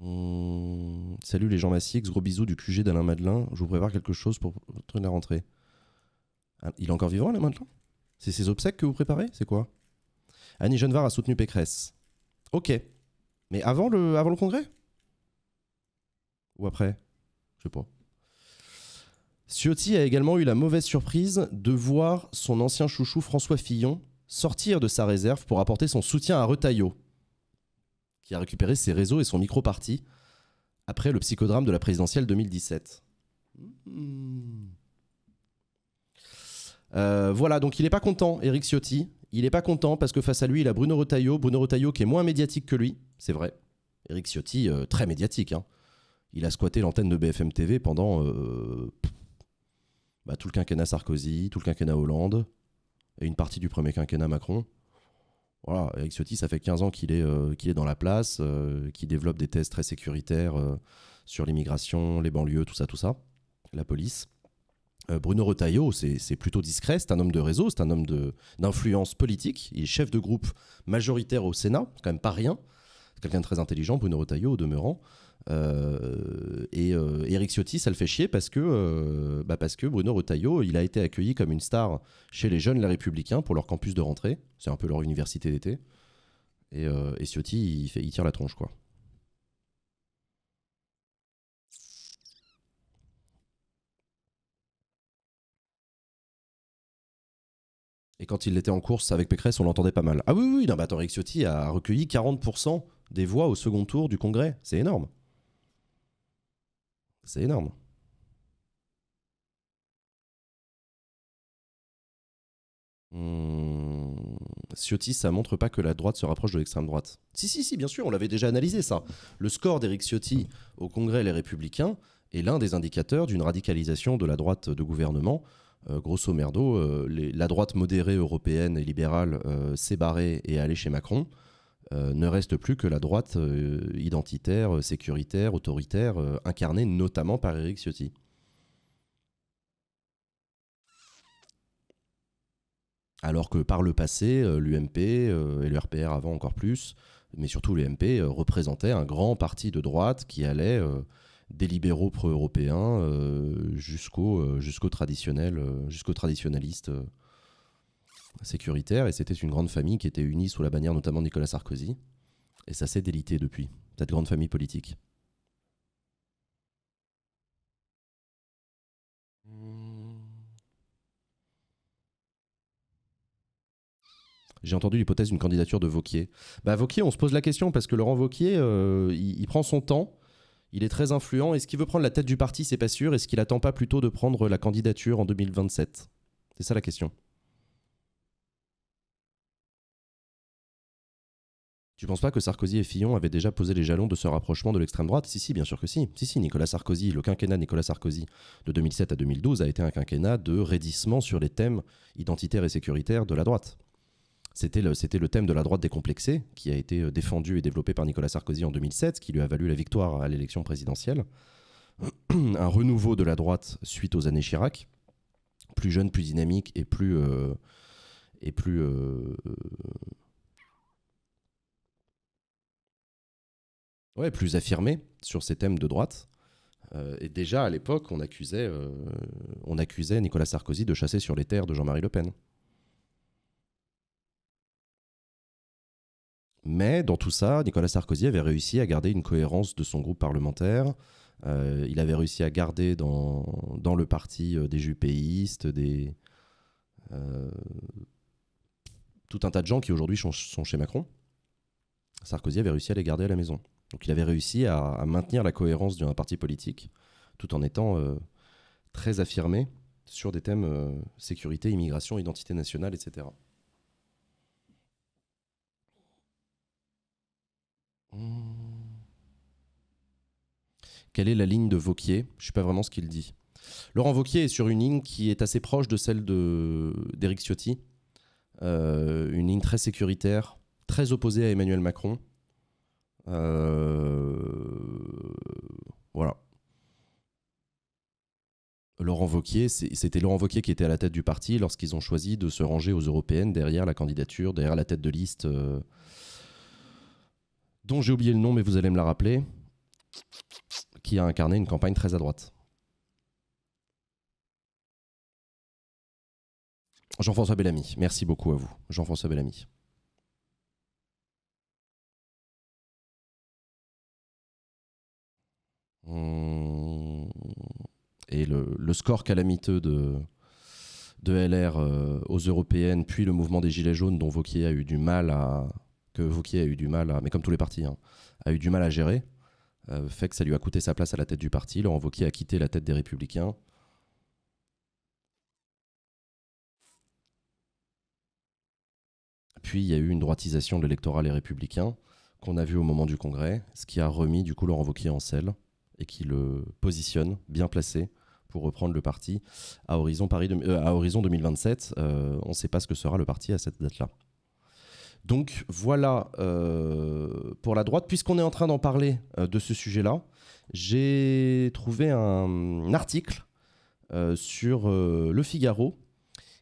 hmm, Salut les gens Massix, gros bisous du QG d'Alain Madelin. Je vous prépare quelque chose pour la rentrée. Ah, il est encore vivant Alain Madelin C'est ses obsèques que vous préparez C'est quoi Annie Genevard a soutenu Pécresse. Ok. Mais avant le, avant le congrès Ou après Je sais pas. Ciotti a également eu la mauvaise surprise de voir son ancien chouchou François Fillon sortir de sa réserve pour apporter son soutien à Retailleau, qui a récupéré ses réseaux et son micro-parti après le psychodrame de la présidentielle 2017. Euh, voilà, donc il n'est pas content, Eric Ciotti. Il n'est pas content parce que face à lui, il a Bruno Retailleau. Bruno Retailleau qui est moins médiatique que lui, c'est vrai. Eric Ciotti, euh, très médiatique. Hein. Il a squatté l'antenne de BFM TV pendant euh, bah, tout le quinquennat Sarkozy, tout le quinquennat Hollande et une partie du premier quinquennat Macron. Voilà, Eric Ciotti, ça fait 15 ans qu'il est, euh, qu'il est dans la place, qu'il développe des thèses très sécuritaires sur l'immigration, les banlieues, tout ça, tout ça, la police. Euh, Bruno Retailleau, c'est plutôt discret, c'est un homme de réseau, c'est un homme d'influence politique, il est chef de groupe majoritaire au Sénat, quand même pas rien, c'est quelqu'un de très intelligent, Bruno Retailleau, au demeurant. Euh, et Eric euh, Ciotti, ça le fait chier parce que, bah parce que Bruno Retailleau, il a été accueilli comme une star chez les jeunes Les Républicains pour leur campus de rentrée, c'est un peu leur université d'été, et, Ciotti, il, fait, il tire la tronche, quoi. Et quand il était en course avec Pécresse, on l'entendait pas mal. Ah oui, oui, non, bah attends, Eric Ciotti a recueilli 40% des voix au second tour du Congrès. C'est énorme. C'est énorme. Hmm. Ciotti, ça montre pas que la droite se rapproche de l'extrême droite. Si, si, si, bien sûr, on l'avait déjà analysé ça. Le score d'Eric Ciotti au Congrès Les Républicains est l'un des indicateurs d'une radicalisation de la droite de gouvernement euh, grosso merdo, euh, la droite modérée européenne et libérale euh, s'est barrée et est allée chez Macron. ne reste plus que la droite identitaire, sécuritaire, autoritaire, incarnée notamment par Éric Ciotti. Alors que par le passé, l'UMP et le RPR avant encore plus, mais surtout l'UMP, représentait un grand parti de droite qui allait des libéraux pro-européens euh, jusqu'aux euh, jusqu'au traditionnel, euh, jusqu'aux traditionnalistes sécuritaires. Et c'était une grande famille qui était unie sous la bannière notamment de Nicolas Sarkozy. Et ça s'est délité depuis, cette grande famille politique. J'ai entendu l'hypothèse d'une candidature de Vauquier. Bah, Vauquier, on se pose la question parce que Laurent Vauquier, il, prend son temps. Il est très influent. Est-ce qu'il veut prendre la tête du parti C'est pas sûr. Est-ce qu'il attend pas plutôt de prendre la candidature en 2027 C'est ça la question. Tu penses pas que Sarkozy et Fillon avaient déjà posé les jalons de ce rapprochement de l'extrême droite Si, si, bien sûr que si. Si, si, Nicolas Sarkozy, le quinquennat Nicolas Sarkozy de 2007 à 2012 a été un quinquennat de raidissement sur les thèmes identitaires et sécuritaires de la droite. C'était le, thème de la droite décomplexée, qui a été euh, défendu et développé par Nicolas Sarkozy en 2007, qui lui a valu la victoire à l'élection présidentielle. Un renouveau de la droite suite aux années Chirac, plus jeune, plus dynamique et plus. Euh, et plus euh, plus affirmé sur ces thèmes de droite. et déjà à l'époque, on, on accusait Nicolas Sarkozy de chasser sur les terres de Jean-Marie Le Pen. Mais dans tout ça, Nicolas Sarkozy avait réussi à garder une cohérence de son groupe parlementaire. Euh, il avait réussi à garder dans, le parti euh, des jupéistes, des, euh, tout un tas de gens qui aujourd'hui sont, chez Macron. Sarkozy avait réussi à les garder à la maison. Donc il avait réussi à maintenir la cohérence d'un parti politique tout en étant très affirmé sur des thèmes sécurité, immigration, identité nationale, etc. Quelle est la ligne de Vauquier Je ne sais pas vraiment ce qu'il dit. Laurent Vauquier est sur une ligne qui est assez proche de celle d'Éric Ciotti. Euh, une ligne très sécuritaire, très opposée à Emmanuel Macron. Euh, voilà. Laurent Vauquier, c'était Laurent Vauquier qui était à la tête du parti lorsqu'ils ont choisi de se ranger aux européennes derrière la candidature, derrière la tête de liste euh, dont j'ai oublié le nom, mais vous allez me la rappeler, qui a incarné une campagne très à droite. Jean-François Bellamy, merci beaucoup à vous. Jean-François Bellamy. Hmm. Et le, score calamiteux de, de LR euh, aux européennes, puis le mouvement des Gilets jaunes dont Vauquier a eu du mal à, que Vauquier a eu du mal, mais comme tous les partis, hein, a eu du mal à gérer, euh, fait que ça lui a coûté sa place à la tête du parti. Laurent Vauquier a quitté la tête des Républicains. Puis il y a eu une droitisation de l'électorat Les Républicains qu'on a vu au moment du congrès, ce qui a remis du coup Laurent Vauquier en selle et qui le positionne bien placé pour reprendre le parti à horizon, Paris euh, à horizon 2027. Euh, on ne sait pas ce que sera le parti à cette date-là. Donc voilà euh, pour la droite. Puisqu'on est en train d'en parler euh, de ce sujet-là, j'ai trouvé un, article euh, sur Le Figaro,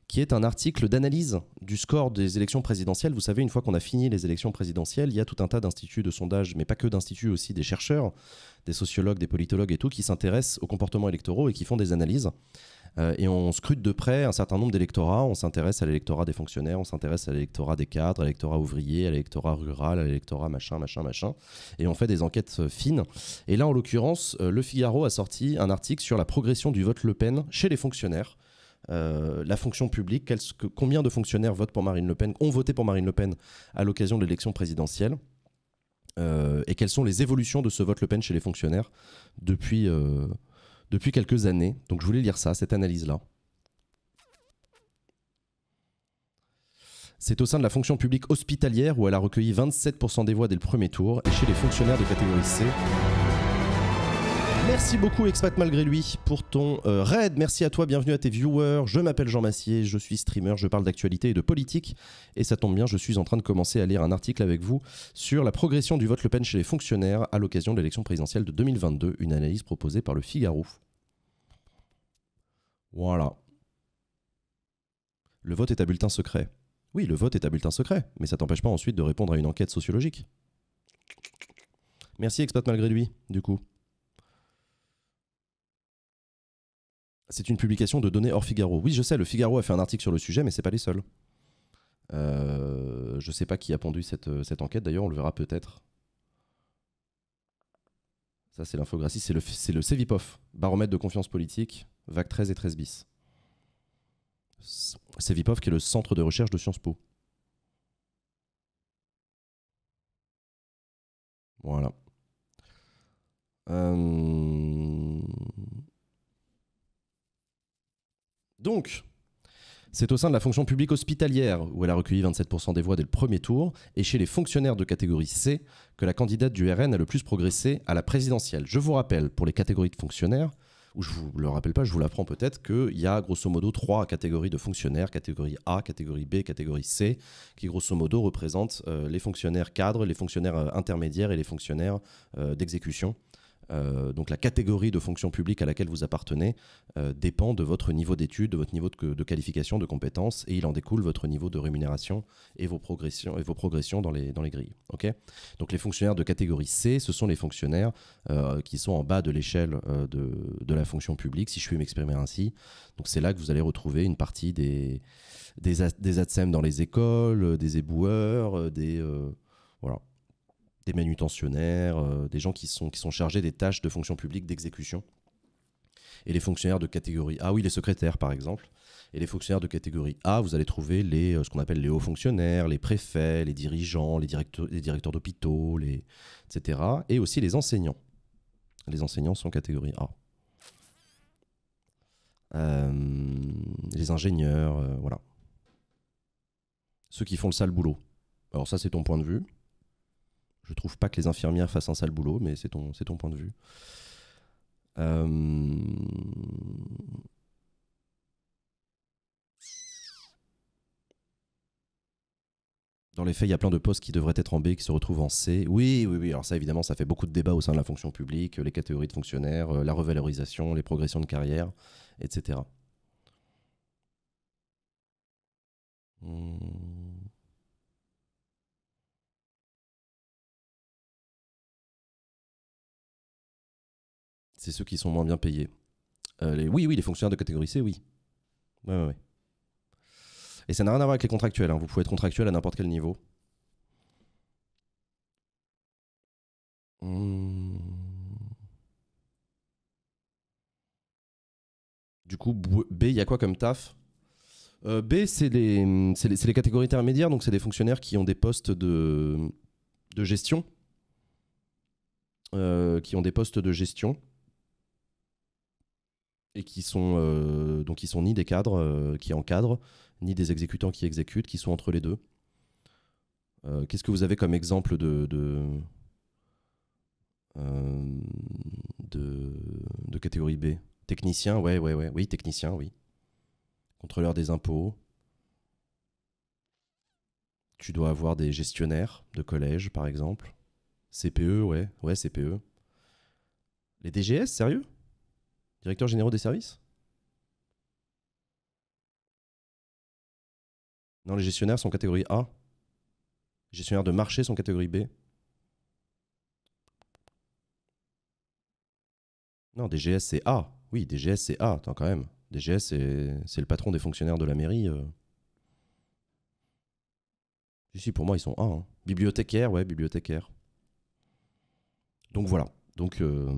qui est un article d'analyse du score des élections présidentielles. Vous savez, une fois qu'on a fini les élections présidentielles, il y a tout un tas d'instituts de sondage, mais pas que d'instituts, aussi des chercheurs, des sociologues, des politologues et tout, qui s'intéressent aux comportements électoraux et qui font des analyses. Euh, et on scrute de près un certain nombre d'électorats. On s'intéresse à l'électorat des fonctionnaires, on s'intéresse à l'électorat des cadres, à l'électorat ouvrier, à l'électorat rural, à l'électorat machin, machin, machin. Et on fait des enquêtes euh, fines. Et là, en l'occurrence, euh, Le Figaro a sorti un article sur la progression du vote Le Pen chez les fonctionnaires. la fonction publique, que, combien de fonctionnaires votent pour Marine Le Pen, ont voté pour Marine Le Pen à l'occasion de l'élection présidentielle, et quelles sont les évolutions de ce vote Le Pen chez les fonctionnaires depuis, depuis quelques années. Donc je voulais lire ça, cette analyse-là. C'est au sein de la fonction publique hospitalière où elle a recueilli 27% des voix dès le premier tour et chez les fonctionnaires de catégorie C, Merci beaucoup Expat Malgré lui pour ton euh, raid. Merci à toi, bienvenue à tes viewers. Je m'appelle Jean Massier, je suis streamer, je parle d'actualité et de politique. Et ça tombe bien, je suis en train de commencer à lire un article avec vous sur la progression du vote Le Pen chez les fonctionnaires à l'occasion de l'élection présidentielle de 2022, une analyse proposée par le Figaro. Voilà. Le vote est à bulletin secret. Oui, le vote est à bulletin secret, mais ça t'empêche pas ensuite de répondre à une enquête sociologique. Merci Expat Malgré lui, du coup. c'est une publication de données hors Figaro. Oui, je sais, le Figaro a fait un article sur le sujet, mais c'est pas les seuls. Je euh, je sais pas qui a pondu euh, cette, enquête, d'ailleurs, on le verra peut-être. Ça, c'est l'infographie, c'est le, le baromètre de confiance politique, VAC 13 et 13 bis. CEVIPOF, qui est le centre de recherche de Sciences Po. Voilà. Euh, Donc, c'est au sein de la fonction publique hospitalière, où elle a recueilli 27% des voix dès le premier tour, et chez les fonctionnaires de catégorie C, que la candidate du RN a le plus progressé à la présidentielle. Je vous rappelle, pour les catégories de fonctionnaires, ou je ne vous le rappelle pas, je vous l'apprends peut-être, qu'il y a grosso modo trois catégories de fonctionnaires, catégorie A, catégorie B, catégorie C, qui grosso modo représentent euh, les fonctionnaires cadres, les fonctionnaires euh, intermédiaires et les fonctionnaires euh, d'exécution euh, donc la catégorie de fonction publique à laquelle vous appartenez euh, dépend de votre niveau d'études, de votre niveau de, qualification, de compétences, et il en découle votre niveau de rémunération et vos progressions, vos progressions dans, les, dans les grilles. donc les fonctionnaires de catégorie C, ce sont les fonctionnaires euh, qui sont en bas de l'échelle de, la fonction publique, si je puis m'exprimer ainsi. Donc c'est là que vous allez retrouver une partie des, des, e dans les écoles, des éboueurs, des... voilà des manutentionnaires, euh, des gens qui sont, qui sont chargés des tâches de fonction publique d'exécution. Et les fonctionnaires de catégorie A, oui, les secrétaires par exemple. Et les fonctionnaires de catégorie A, vous allez trouver les, euh, ce qu'on appelle les hauts fonctionnaires, les préfets, les dirigeants, les, directeurs, les directeurs d'hôpitaux, les, etc. Et aussi les enseignants. Les enseignants sont catégorie A. Euh, les ingénieurs, voilà. Ceux qui font le sale boulot. Alors ça, c'est ton point de vue. Je trouve pas que les infirmières fassent un sale boulot, mais c'est ton, ton point de vue. Euh, dans les faits, il y a plein de postes qui devraient être en B, qui se retrouvent en C. Oui, oui, oui. Alors ça, évidemment, ça fait beaucoup de débats au sein de la fonction publique, les catégories de fonctionnaires, euh, la revalorisation, les progressions de carrière, etc. c'est ceux qui sont moins bien payés. Euh, oui, oui, les fonctionnaires de catégorie C, oui. Et ça n'a rien à voir avec les contractuels. Hein. Vous pouvez être contractuel à n'importe quel niveau. Hmm. Du coup, B, il y a quoi comme taf euh, B, c'est les, catégories intermédiaires, donc c'est des fonctionnaires qui ont des postes de, de gestion. Euh, qui ont des postes de gestion et qui sont euh, donc qui sont ni des cadres euh, qui encadrent, ni des exécutants qui exécutent, qui sont entre les deux. Euh, qu'est-ce que vous avez comme exemple de de, de catégorie B Technicien, ouais, ouais, ouais, oui, technicien, oui. Contrôleur des impôts. Tu dois avoir des gestionnaires de collège, par exemple. CPE, ouais, ouais, CPE. Les DGS, sérieux Directeur généraux des services Non, les gestionnaires sont catégorie A. Les gestionnaires de marché sont catégorie B. Non, DGS c'est A. Oui, DGS c'est A, attends quand même. DGS c'est le patron des fonctionnaires de la mairie. Je euh. pour moi ils sont A. Hein. Bibliothécaire, ouais, bibliothécaire. Donc voilà. Donc euh,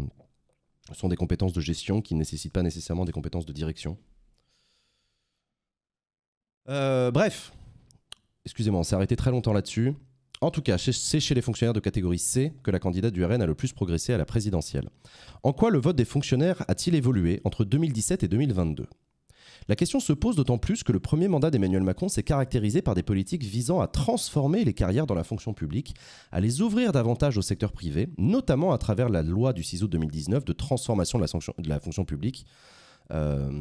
sont des compétences de gestion qui ne nécessitent pas nécessairement des compétences de direction. Euh, bref, excusez-moi, on s'est arrêté très longtemps là-dessus. En tout cas, c'est chez les fonctionnaires de catégorie C que la candidate du RN a le plus progressé à la présidentielle. En quoi le vote des fonctionnaires a-t-il évolué entre 2017 et 2022 la question se pose d'autant plus que le premier mandat d'Emmanuel Macron s'est caractérisé par des politiques visant à transformer les carrières dans la fonction publique, à les ouvrir davantage au secteur privé, notamment à travers la loi du 6 août 2019 de transformation de la, fonction publique. Euh,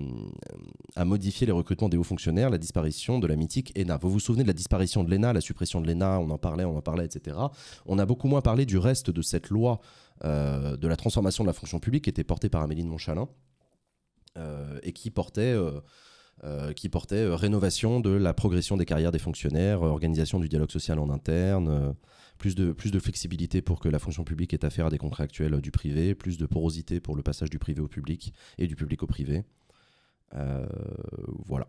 à modifier les recrutements des hauts fonctionnaires, la disparition de la mythique ENA. Vous vous souvenez de la disparition de l'ENA, la suppression de l'ENA, on en parlait, on en parlait, etc. On a beaucoup moins parlé du reste de cette loi euh, de la transformation de la fonction publique qui était portée par Amélie de Montchalin. Euh, et qui portait... Euh, euh, qui portait rénovation de la progression des carrières des fonctionnaires, organisation du dialogue social en interne, plus, de, plus de flexibilité pour que la fonction publique ait affaire à des contrats actuels du privé, plus de porosité pour le passage du privé au public et du public au privé. voilà.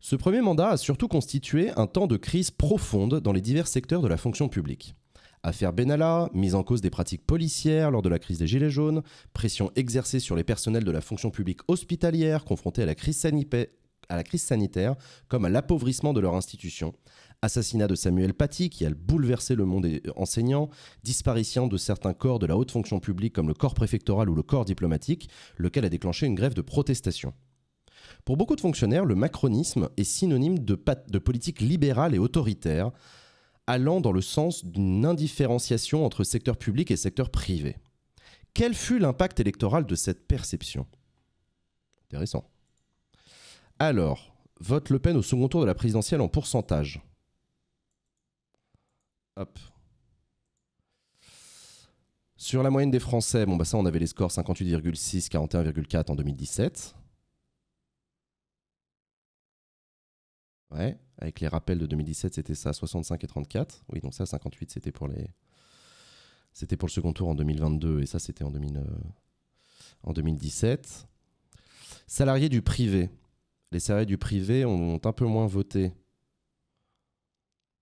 Ce premier mandat a surtout constitué un temps de crise profonde dans les divers secteurs de la fonction publique. Affaire Benalla, mise en cause des pratiques policières lors de la crise des Gilets jaunes, pression exercée sur les personnels de la fonction publique hospitalière confrontés à la crise sanitaire, à la crise sanitaire comme à l'appauvrissement de leur institution. Assassinat de Samuel Paty qui a bouleversé le monde des enseignants, disparition de certains corps de la haute fonction publique comme le corps préfectoral ou le corps diplomatique, lequel a déclenché une grève de protestation. Pour beaucoup de fonctionnaires, le macronisme est synonyme de, de politique libérale et autoritaire, allant dans le sens d'une indifférenciation entre secteur public et secteur privé. Quel fut l'impact électoral de cette perception Intéressant. Alors, vote Le Pen au second tour de la présidentielle en pourcentage. Hop. Sur la moyenne des Français, bon bah ça on avait les scores 58,6, 41,4 en 2017. Ouais. Avec les rappels de 2017, c'était ça, 65 et 34. Oui, donc ça, 58, c'était pour les. C'était pour le second tour en 2022 et ça, c'était en, 2017. Euh, salariés du privé. Les salariés du privé ont un peu moins voté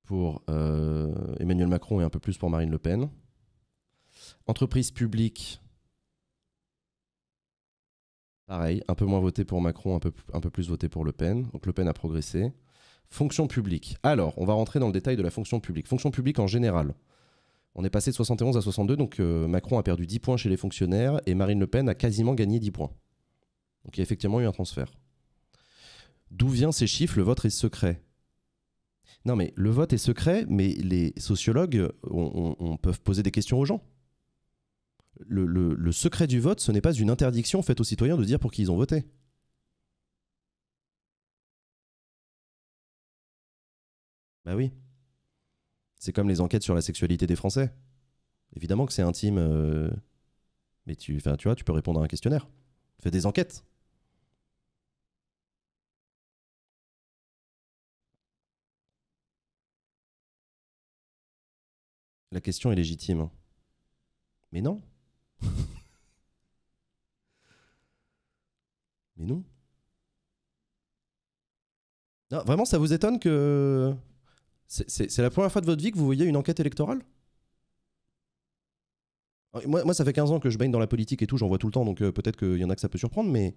pour euh, Emmanuel Macron et un peu plus pour Marine Le Pen. Entreprises publiques, pareil, un peu moins voté pour Macron, un peu, un peu plus voté pour Le Pen. Donc Le Pen a progressé. Fonction publique. Alors, on va rentrer dans le détail de la fonction publique. Fonction publique en général. On est passé de 71 à 62, donc euh, Macron a perdu 10 points chez les fonctionnaires et Marine Le Pen a quasiment gagné 10 points. Donc il y a effectivement eu un transfert. D'où viennent ces chiffres Le vote est secret. Non mais le vote est secret, mais les sociologues on, peuvent poser des questions aux gens. le secret du vote, ce n'est pas une interdiction faite aux citoyens de dire pour qui ils ont voté. Bah oui. C'est comme les enquêtes sur la sexualité des Français. Évidemment que c'est intime, euh, mais tu, tu vois, tu peux répondre à un questionnaire. Fais des enquêtes. La question est légitime. Mais non. mais non. Non, vraiment, ça vous étonne que c'est la première fois de votre vie que vous voyez une enquête électorale ah, moi, ça fait 15 ans que je baigne dans la politique et tout, j'en vois tout le temps, donc euh, peut-être qu'il y en a que ça peut surprendre, mais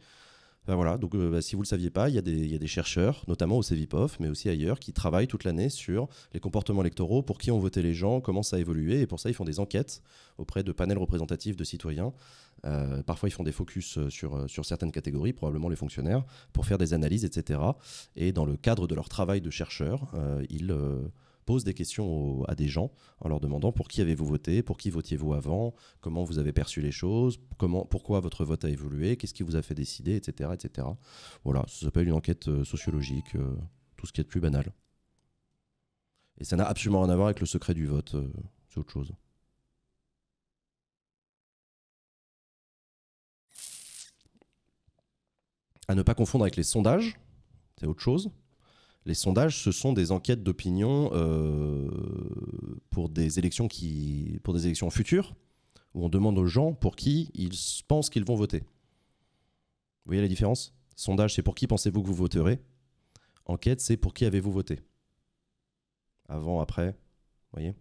voilà, donc euh, bah, si vous ne le saviez pas, il y, a des chercheurs, notamment au CEVIPOF, mais aussi ailleurs, qui travaillent toute l'année sur les comportements électoraux, pour qui ont voté les gens, comment ça a évolué, et pour ça ils font des enquêtes auprès de panels représentatifs de citoyens. Euh, parfois ils font des focus euh, sur, sur certaines catégories, probablement les fonctionnaires, pour faire des analyses, etc. Et dans le cadre de leur travail de chercheurs, ils pose des questions à des gens en leur demandant pour qui avez-vous voté, pour qui votiez-vous avant, comment vous avez perçu les choses, comment, pourquoi votre vote a évolué, qu'est-ce qui vous a fait décider, etc. etc. Voilà, ça s'appelle une enquête euh, sociologique, euh, tout ce qui est de plus banal. Et ça n'a absolument rien à voir avec le secret du vote, euh, c'est autre chose. À ne pas confondre avec les sondages, c'est autre chose. Les sondages, ce sont des enquêtes d'opinion euh, pour, des élections qui, pour des élections futures, où on demande aux gens pour qui ils pensent qu'ils vont voter. Vous voyez la différence Sondage, c'est pour qui pensez-vous que vous voterez Enquête, c'est pour qui avez-vous voté Avant, après, voyez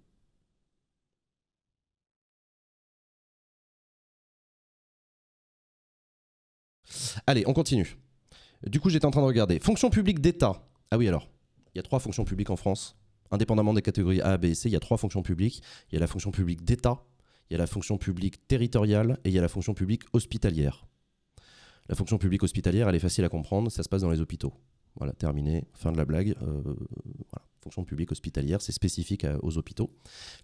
Allez, on continue. Du coup, j'étais en train de regarder. Fonction publique d'État. Ah oui, alors, il y a trois fonctions publiques en France. Indépendamment des catégories A, B et C, il y a trois fonctions publiques. Il y a la fonction publique d'État, il y a la fonction publique territoriale et il y a la fonction publique hospitalière. La fonction publique hospitalière, elle est facile à comprendre, ça se passe dans les hôpitaux. Voilà, terminé, fin de la blague. Euh, fonction publique hospitalière, c'est spécifique aux hôpitaux.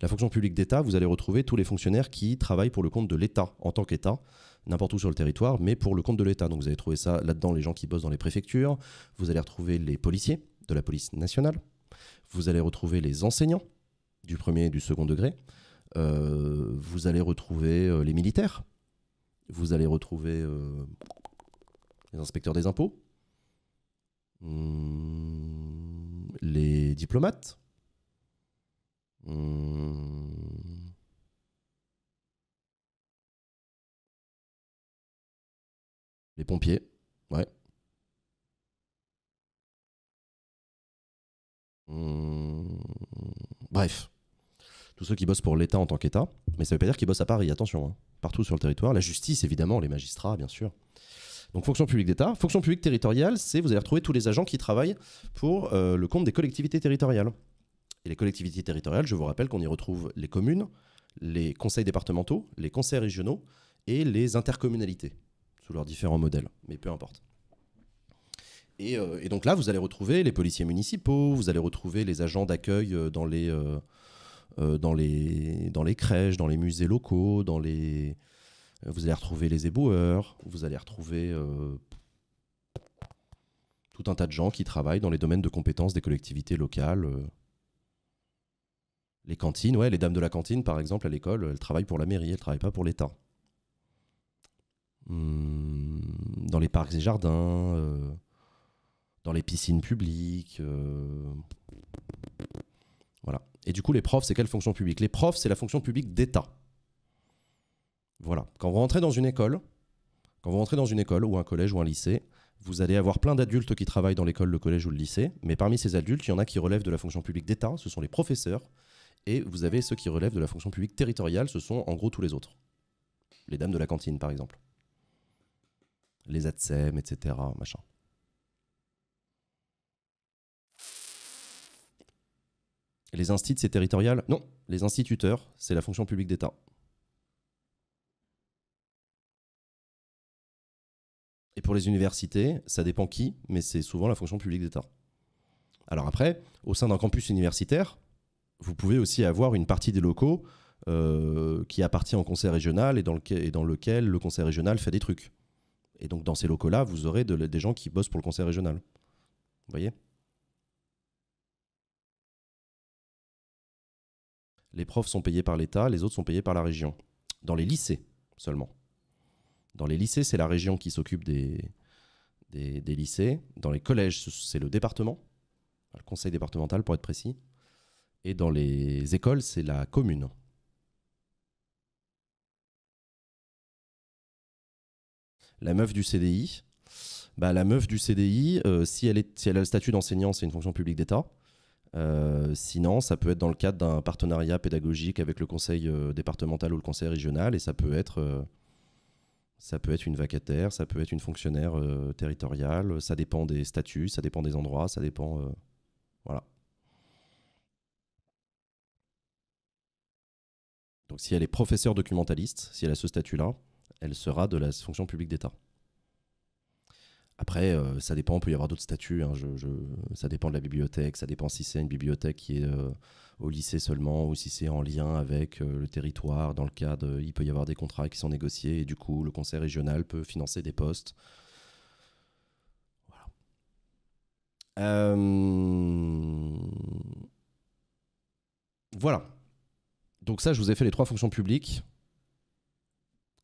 La fonction publique d'État, vous allez retrouver tous les fonctionnaires qui travaillent pour le compte de l'État en tant qu'État n'importe où sur le territoire, mais pour le compte de l'État. Donc vous allez trouver ça là-dedans, les gens qui bossent dans les préfectures, vous allez retrouver les policiers de la police nationale, vous allez retrouver les enseignants du premier et du second degré, euh, vous allez retrouver euh, les militaires, vous allez retrouver les inspecteurs des impôts, Hmm, les diplomates. Hmm. les pompiers. Ouais. Hmm, bref. Tous ceux qui bossent pour l'État en tant qu'État. Mais ça veut pas dire qu'ils bossent à Paris, attention. Hein. Partout sur le territoire. La justice, évidemment, les magistrats, bien sûr. Donc fonction publique d'État, fonction publique territoriale, c'est vous allez retrouver tous les agents qui travaillent pour euh, le compte des collectivités territoriales. Et les collectivités territoriales, je vous rappelle qu'on y retrouve les communes, les conseils départementaux, les conseils régionaux et les intercommunalités, sous leurs différents modèles, mais peu importe. Et, euh, donc là, vous allez retrouver les policiers municipaux, vous allez retrouver les agents d'accueil euh, dans dans les, dans les crèches, dans les musées locaux, dans les, vous allez retrouver les éboueurs, vous allez retrouver euh, tout un tas de gens qui travaillent dans les domaines de compétences des collectivités locales. Euh. Les cantines, ouais, les dames de la cantine, par exemple, à l'école, elles travaillent pour la mairie, elles ne travaillent pas pour l'État. Hmm, dans les parcs et jardins, euh, dans les piscines publiques. voilà. Et du coup, les profs, c'est quelle fonction publique Les profs, c'est la fonction publique d'État. Voilà. Quand vous rentrez dans une école, quand vous rentrez dans une école ou un collège ou un lycée, vous allez avoir plein d'adultes qui travaillent dans l'école, le collège ou le lycée, mais parmi ces adultes, il y en a qui relèvent de la fonction publique d'État, ce sont les professeurs, et vous avez ceux qui relèvent de la fonction publique territoriale, ce sont en gros tous les autres. Les dames de la cantine, par exemple. Les ATSEM, etc. Machin. Les instituts, c'est territorial Non, les instituteurs, c'est la fonction publique d'État. Et pour les universités, ça dépend qui, mais c'est souvent la fonction publique d'État. Alors après, au sein d'un campus universitaire, vous pouvez aussi avoir une partie des locaux euh, qui appartient au conseil régional et dans, lequel, le conseil régional fait des trucs. Et donc dans ces locaux-là, vous aurez des gens qui bossent pour le conseil régional. Vous voyez Les profs sont payés par l'État, les autres sont payés par la région. Dans les lycées seulement. Dans les lycées, c'est la région qui s'occupe des, lycées. Dans les collèges, c'est le département, le conseil départemental pour être précis. Et dans les écoles, c'est la commune. La meuf du CDI, bah, la meuf du CDI, euh, si, elle est, a le statut d'enseignant, c'est une fonction publique d'État. Euh, sinon, ça peut être dans le cadre d'un partenariat pédagogique avec le conseil euh, départemental ou le conseil régional, et ça peut être ça peut être une vacataire, ça peut être une fonctionnaire euh, territoriale, euh, ça dépend des statuts, ça dépend des endroits, ça dépend. Euh, voilà. Donc si elle est professeure documentaliste, si elle a ce statut-là, elle sera de la fonction publique d'État. Après, euh, ça dépend, il peut y avoir d'autres statuts. Hein, ça dépend de la bibliothèque, ça dépend si c'est une bibliothèque qui est euh, au lycée seulement ou si c'est en lien avec euh, le territoire. Dans le cadre, il peut y avoir des contrats qui sont négociés et du coup, le conseil régional peut financer des postes. voilà. Donc ça, je vous ai fait les trois fonctions publiques.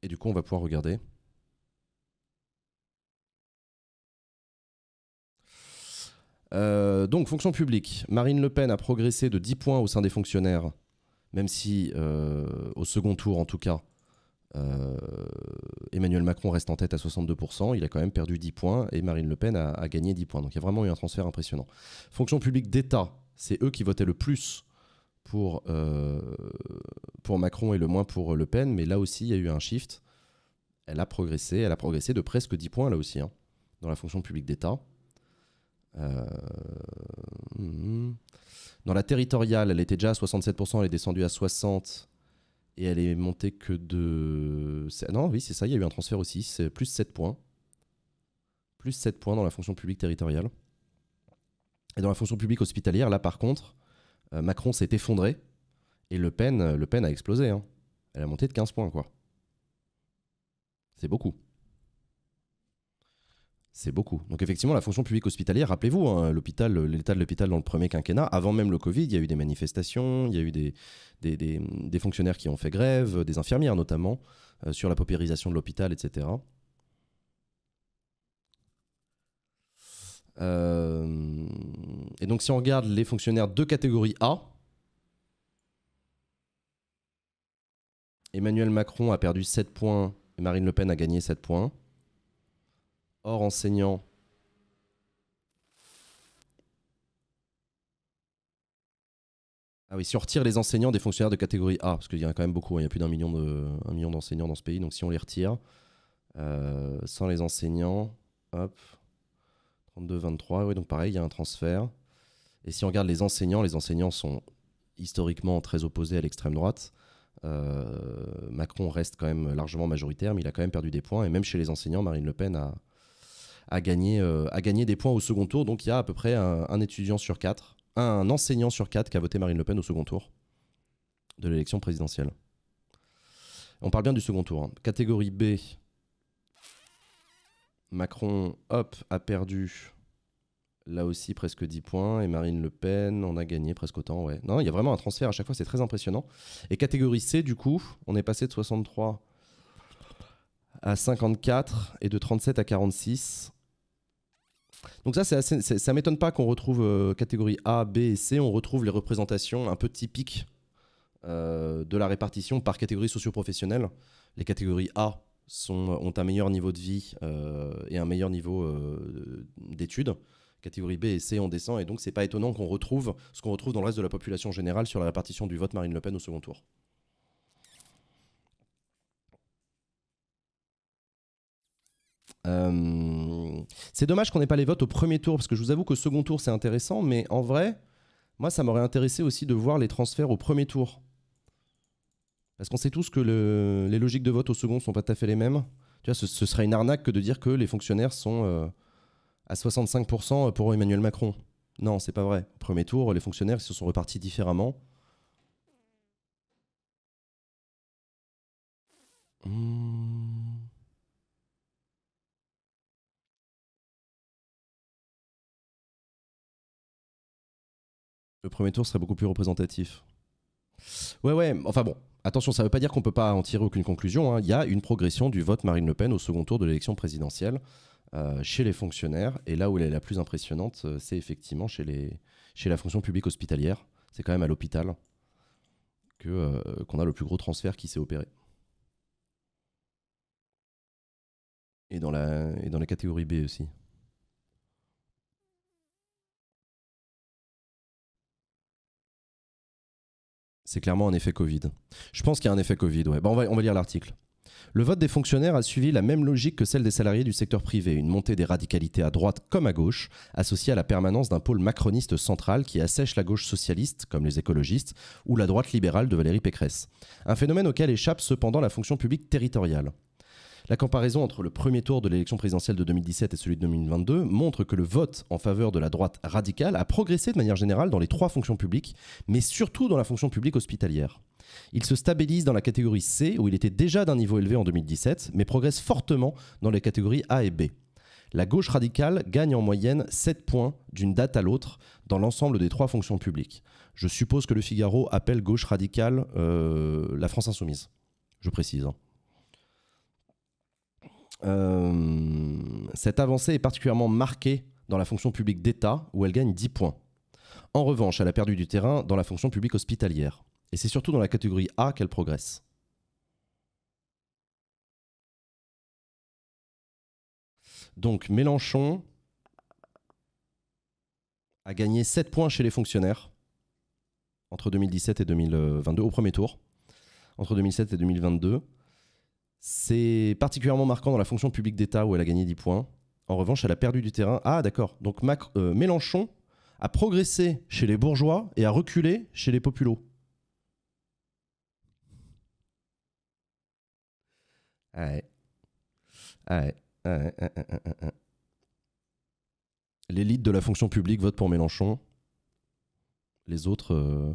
Et du coup, on va pouvoir regarder. Euh, donc, fonction publique. Marine Le Pen a progressé de 10 points au sein des fonctionnaires, même si, euh, au second tour en tout cas, euh, Emmanuel Macron reste en tête à 62%. Il a quand même perdu 10 points et Marine Le Pen a, gagné 10 points. Donc, il y a vraiment eu un transfert impressionnant. Fonction publique d'État, c'est eux qui votaient le plus pour, pour Macron et le moins pour Le Pen, mais là aussi, il y a eu un shift. Elle a progressé, elle a progressé de presque 10 points là aussi, hein, dans la fonction publique d'État. Euh, hmm. Dans la territoriale, elle était déjà à 67%, elle est descendue à 60 et elle est montée que de... Ah non, oui, c'est ça, il y a eu un transfert aussi, c'est plus 7 points. Plus 7 points dans la fonction publique territoriale. Et dans la fonction publique hospitalière, là par contre, euh, Macron s'est effondré et Le Pen, euh, le Pen a explosé. Hein. Elle a monté de 15 points, quoi. C'est beaucoup. C'est beaucoup. Donc effectivement, la fonction publique hospitalière, rappelez-vous, hein, l'hôpital, l'état de l'hôpital dans le premier quinquennat, avant même le Covid, il y a eu des manifestations, il y a eu des, des, fonctionnaires qui ont fait grève, des infirmières notamment, euh, sur la paupérisation de l'hôpital, etc. Euh, et donc si on regarde les fonctionnaires de catégorie A, Emmanuel Macron a perdu 7 points et Marine Le Pen a gagné 7 points hors enseignants. Ah oui, si on retire les enseignants des fonctionnaires de catégorie A, parce qu'il y en a quand même beaucoup, hein, il y a plus d'un million, de, million d'enseignants dans ce pays, donc si on les retire, euh, sans les enseignants, hop, 32, 23, oui, donc pareil, il y a un transfert. Et si on regarde les enseignants, les enseignants sont historiquement très opposés à l'extrême droite. Euh, Macron reste quand même largement majoritaire, mais il a quand même perdu des points, et même chez les enseignants, Marine Le Pen a, a gagné euh, des points au second tour. Donc il y a à peu près un, étudiant sur quatre, un enseignant sur quatre qui a voté Marine Le Pen au second tour de l'élection présidentielle. On parle bien du second tour. Hein. Catégorie B, Macron, hop, a perdu là aussi presque 10 points. Et Marine Le Pen en a gagné presque autant. Ouais. Non, il y a vraiment un transfert à chaque fois, c'est très impressionnant. Et catégorie C, du coup, on est passé de 63 à 54 et de 37 à 46. Donc ça, assez, ça m'étonne pas qu'on retrouve euh, catégories A, B et C. On retrouve les représentations un peu typiques euh, de la répartition par catégorie socioprofessionnelle. Les catégories A ont un meilleur niveau de vie euh, et un meilleur niveau d'études. Catégorie B et C, on descend. Et donc, c'est pas étonnant qu'on retrouve ce qu'on retrouve dans le reste de la population générale sur la répartition du vote Marine Le Pen au second tour. Euh c'est dommage qu'on n'ait pas les votes au premier tour, parce que je vous avoue qu'au second tour, c'est intéressant, mais en vrai, moi, ça m'aurait intéressé aussi de voir les transferts au premier tour. Parce qu'on sait tous que le, les logiques de vote au second sont pas tout à fait les mêmes. Tu vois, ce, serait une arnaque que de dire que les fonctionnaires sont euh, à 65% pour Emmanuel Macron. Non, c'est pas vrai. Au premier tour, les fonctionnaires se sont repartis différemment. Hmm. le premier tour serait beaucoup plus représentatif. Ouais, ouais, enfin bon, attention, ça ne veut pas dire qu'on ne peut pas en tirer aucune conclusion. Hein. Il y a une progression du vote Marine Le Pen au second tour de l'élection présidentielle euh, chez les fonctionnaires. Et là où elle est la plus impressionnante, euh, c'est effectivement chez, les, chez la fonction publique hospitalière. C'est quand même à l'hôpital euh, qu'on a le plus gros transfert qui s'est opéré. Et dans, la, et dans la catégorie B aussi. c'est clairement un effet Covid. Je pense qu'il y a un effet Covid, ouais. on, va, on va lire l'article. Le vote des fonctionnaires a suivi la même logique que celle des salariés du secteur privé, une montée des radicalités à droite comme à gauche, associée à la permanence d'un pôle macroniste central qui assèche la gauche socialiste, comme les écologistes, ou la droite libérale de Valérie Pécresse. Un phénomène auquel échappe cependant la fonction publique territoriale. La comparaison entre le premier tour de l'élection présidentielle de 2017 et celui de 2022 montre que le vote en faveur de la droite radicale a progressé de manière générale dans les trois fonctions publiques, mais surtout dans la fonction publique hospitalière. Il se stabilise dans la catégorie C, où il était déjà d'un niveau élevé en 2017, mais progresse fortement dans les catégories A et B. La gauche radicale gagne en moyenne 7 points d'une date à l'autre dans l'ensemble des trois fonctions publiques. Je suppose que le Figaro appelle gauche radicale euh, la France insoumise. Je précise. Hein. Euh, cette avancée est particulièrement marquée dans la fonction publique d'État, où elle gagne 10 points. En revanche, elle a perdu du terrain dans la fonction publique hospitalière. Et c'est surtout dans la catégorie A qu'elle progresse. Donc Mélenchon a gagné 7 points chez les fonctionnaires entre 2017 et 2022, au premier tour, entre 2007 et 2022. C'est particulièrement marquant dans la fonction publique d'État où elle a gagné 10 points. En revanche, elle a perdu du terrain. Ah, d'accord. Donc euh, Mélenchon a progressé chez les bourgeois et a reculé chez les populos. L'élite de la fonction publique vote pour Mélenchon. Les autres. Euh,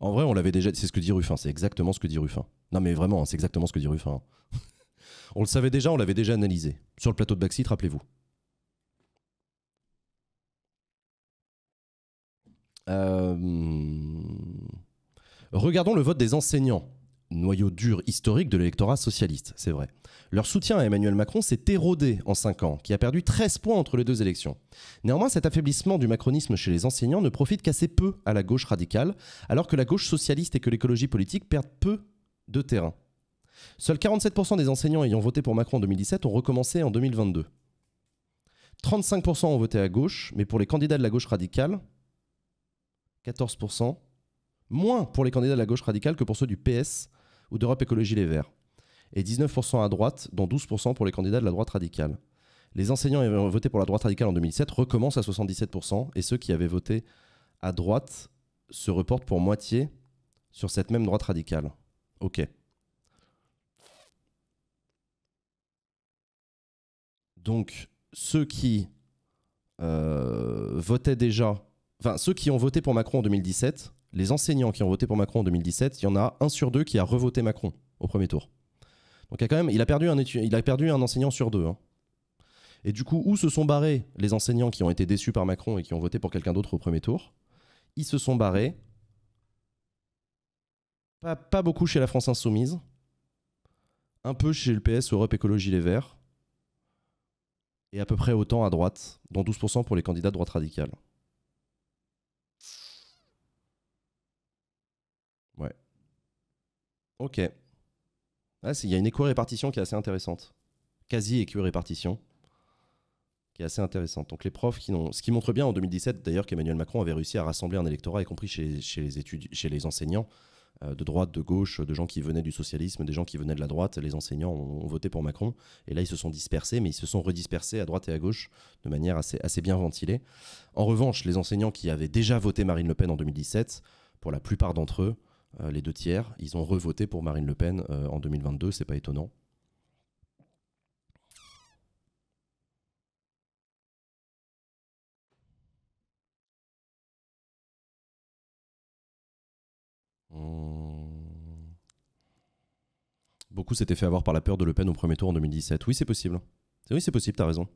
En vrai, on l'avait déjà. C'est ce que dit Ruffin. C'est exactement ce que dit Ruffin. Non, mais vraiment, c'est exactement ce que dit Ruffin. on le savait déjà, on l'avait déjà analysé. Sur le plateau de Backseat, rappelez-vous. Euh, regardons le vote des enseignants noyau dur historique de l'électorat socialiste, c'est vrai. Leur soutien à Emmanuel Macron s'est érodé en 5 ans, qui a perdu 13 points entre les deux élections. Néanmoins, cet affaiblissement du macronisme chez les enseignants ne profite qu'assez peu à la gauche radicale, alors que la gauche socialiste et que l'écologie politique perdent peu de terrain. Seuls 47% des enseignants ayant voté pour Macron en 2017 ont recommencé en 2022. 35% ont voté à gauche, mais pour les candidats de la gauche radicale, 14%, moins pour les candidats de la gauche radicale que pour ceux du PS, ou d'Europe Écologie Les Verts, et 19% à droite, dont 12% pour les candidats de la droite radicale. Les enseignants ayant voté pour la droite radicale en 2007 recommencent à 77%, et ceux qui avaient voté à droite se reportent pour moitié sur cette même droite radicale. Ok. Donc, ceux qui euh, votaient déjà, enfin, ceux qui ont voté pour Macron en 2017 les enseignants qui ont voté pour Macron en 2017, il y en a un sur deux qui a revoté Macron au premier tour. Donc il a quand même, il a perdu un, enseignant sur deux. Hein. Et du coup, où se sont barrés les enseignants qui ont été déçus par Macron et qui ont voté pour quelqu'un d'autre au premier tour Ils se sont barrés. Pas, pas, beaucoup chez la France Insoumise. Un peu chez le PS, Europe Écologie Les Verts. Et à peu près autant à droite, dont 12% pour les candidats de droite radicale. Ok. Il y a une éco-répartition qui est assez intéressante. Quasi éco-répartition. Qui est assez intéressante. Donc les profs qui n'ont. Ce qui montre bien en 2017 d'ailleurs qu'Emmanuel Macron avait réussi à rassembler un électorat, y compris chez, les, études, chez les enseignants euh, de droite, de gauche, de gens qui venaient du socialisme, des gens qui venaient de la droite, les enseignants ont, voté pour Macron, et là ils se sont dispersés, mais ils se sont redispersés à droite et à gauche de manière assez, assez bien ventilée. En revanche, les enseignants qui avaient déjà voté Marine Le Pen en 2017, pour la plupart d'entre eux, euh, les deux tiers, ils ont revoté pour Marine Le Pen euh, en 2022, c'est pas étonnant. Hmm. Beaucoup s'étaient fait avoir par la peur de Le Pen au premier tour en 2017. Oui, c'est possible. Oui, c'est possible, t'as raison.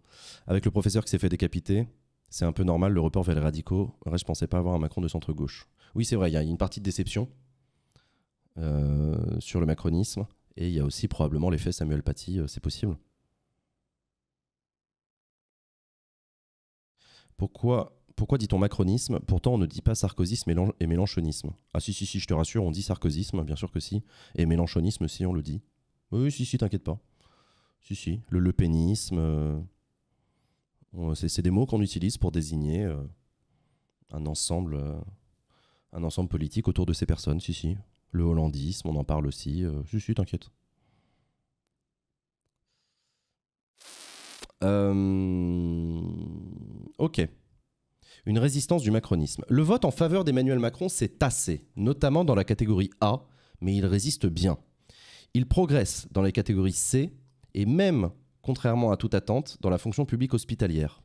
Avec le professeur qui s'est fait décapiter, c'est un peu normal, le report vers les radicaux. je pensais pas avoir un Macron de centre-gauche. Oui, c'est vrai, il y a une partie de déception. Euh, sur le macronisme. Et il y a aussi probablement l'effet Samuel Paty, euh, c'est possible. Pourquoi, dit-on macronisme Pourtant, on ne dit pas sarkozisme et mélanchonisme. Ah si, si, si, je te rassure, on dit sarkozisme, bien sûr que si. Et mélanchonisme, si, on le dit. Oui, si, si, t'inquiète pas. Si, si, le lepénisme. Euh, c'est des mots qu'on utilise pour désigner un ensemble. un ensemble politique autour de ces personnes, si, si le hollandisme, on en parle aussi. Je euh, suis, t'inquiète. Euh, ok. Une résistance du macronisme. Le vote en faveur d'Emmanuel Macron s'est assez. notamment dans la catégorie A, mais il résiste bien. Il progresse dans les catégories C et même, contrairement à toute attente, dans la fonction publique hospitalière.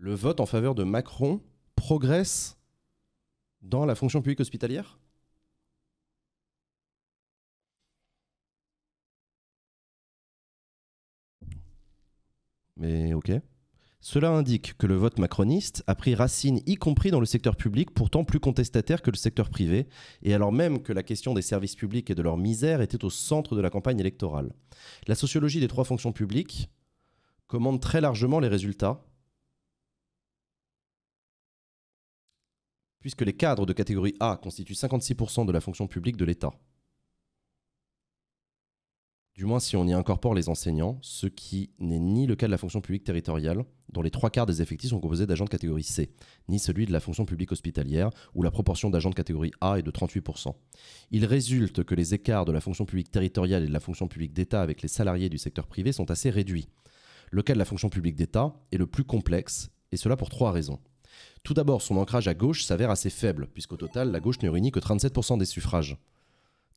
le vote en faveur de Macron progresse dans la fonction publique hospitalière Mais ok. Cela indique que le vote macroniste a pris racine y compris dans le secteur public, pourtant plus contestataire que le secteur privé, et alors même que la question des services publics et de leur misère était au centre de la campagne électorale. La sociologie des trois fonctions publiques commande très largement les résultats, puisque les cadres de catégorie A constituent 56% de la fonction publique de l'État. Du moins si on y incorpore les enseignants, ce qui n'est ni le cas de la fonction publique territoriale, dont les trois quarts des effectifs sont composés d'agents de catégorie C, ni celui de la fonction publique hospitalière, où la proportion d'agents de catégorie A est de 38%. Il résulte que les écarts de la fonction publique territoriale et de la fonction publique d'État avec les salariés du secteur privé sont assez réduits. Le cas de la fonction publique d'État est le plus complexe, et cela pour trois raisons. Tout d'abord, son ancrage à gauche s'avère assez faible, puisqu'au total, la gauche ne réunit que 37% des suffrages.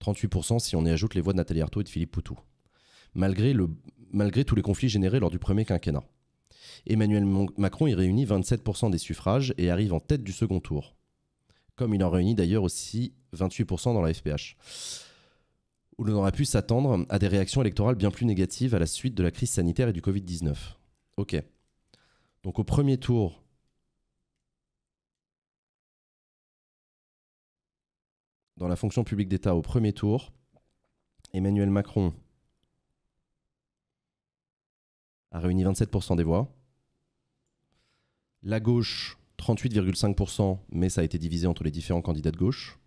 38% si on y ajoute les voix de Nathalie Arthaud et de Philippe Poutou. Malgré, malgré tous les conflits générés lors du premier quinquennat. Emmanuel Macron y réunit 27% des suffrages et arrive en tête du second tour. Comme il en réunit d'ailleurs aussi 28% dans la FPH. Où l'on aurait pu s'attendre à des réactions électorales bien plus négatives à la suite de la crise sanitaire et du Covid-19. Ok. Donc au premier tour, dans la fonction publique d'État au premier tour. Emmanuel Macron a réuni 27% des voix. La gauche, 38,5%, mais ça a été divisé entre les différents candidats de gauche.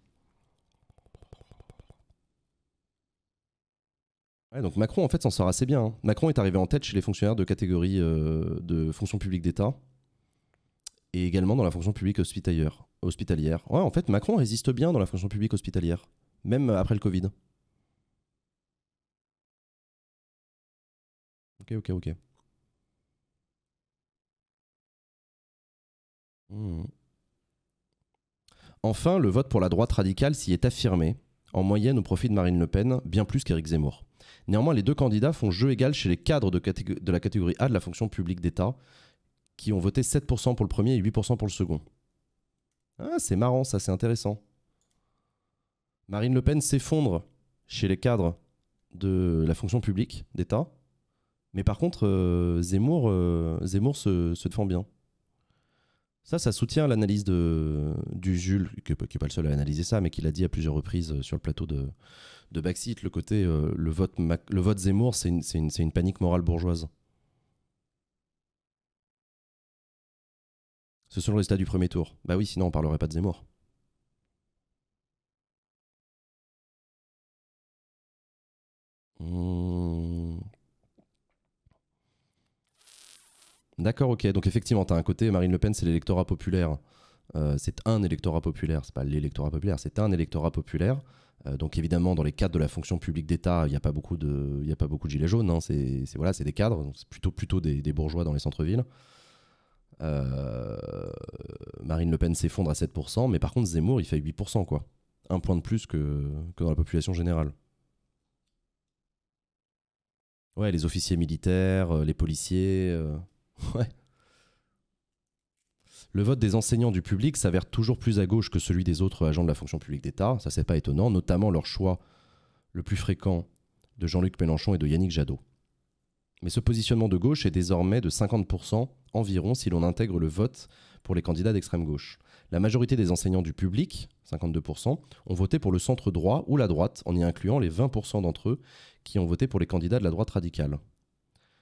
donc Macron, en fait, s'en sort assez bien. Hein. Macron est arrivé en tête chez les fonctionnaires de catégorie euh, de fonction publique d'État et également dans la fonction publique hospitalière. Ouais, en fait, Macron résiste bien dans la fonction publique hospitalière, même après le Covid. Ok, ok, ok. Hmm. Enfin, le vote pour la droite radicale s'y est affirmé, en moyenne au profit de Marine Le Pen, bien plus qu'Éric Zemmour. Néanmoins, les deux candidats font jeu égal chez les cadres de la catégorie A de la fonction publique d'État, qui ont voté 7% pour le premier et 8% pour le second. Ah, c'est marrant, ça, c'est intéressant. Marine Le Pen s'effondre chez les cadres de la fonction publique d'État, mais par contre, euh, Zemmour, euh, Zemmour se, défend bien. Ça, ça soutient l'analyse du Jules, qui n'est pas le seul à analyser ça, mais qui l'a dit à plusieurs reprises euh, sur le plateau de, de le côté, le, vote le Zemmour, c'est une panique morale bourgeoise. ce sont les résultats du premier tour. Bah oui, sinon on parlerait pas de Zemmour. Hmm. D'accord, ok. Donc effectivement, tu as un côté, Marine Le Pen, c'est l'électorat populaire. Euh, c'est un électorat populaire, c'est pas l'électorat populaire, c'est un électorat populaire. Euh, donc évidemment, dans les cadres de la fonction publique d'État, il n'y a, pas beaucoup de, a pas beaucoup de gilets jaunes. Hein. C'est voilà, des cadres, c'est plutôt, plutôt des, bourgeois dans les centres-villes. Euh, Marine Le Pen s'effondre à 7%, mais par contre Zemmour, il fait 8%, quoi. Un point de plus que, dans la population générale. Ouais, les officiers militaires, euh, les policiers. Euh, ouais. Le vote des enseignants du public s'avère toujours plus à gauche que celui des autres agents de la fonction publique d'État, ça c'est pas étonnant, notamment leur choix le plus fréquent de Jean-Luc Mélenchon et de Yannick Jadot. Mais ce positionnement de gauche est désormais de 50% environ si l'on intègre le vote pour les candidats d'extrême gauche. La majorité des enseignants du public, 52%, ont voté pour le centre droit ou la droite, en y incluant les 20% d'entre eux qui ont voté pour les candidats de la droite radicale.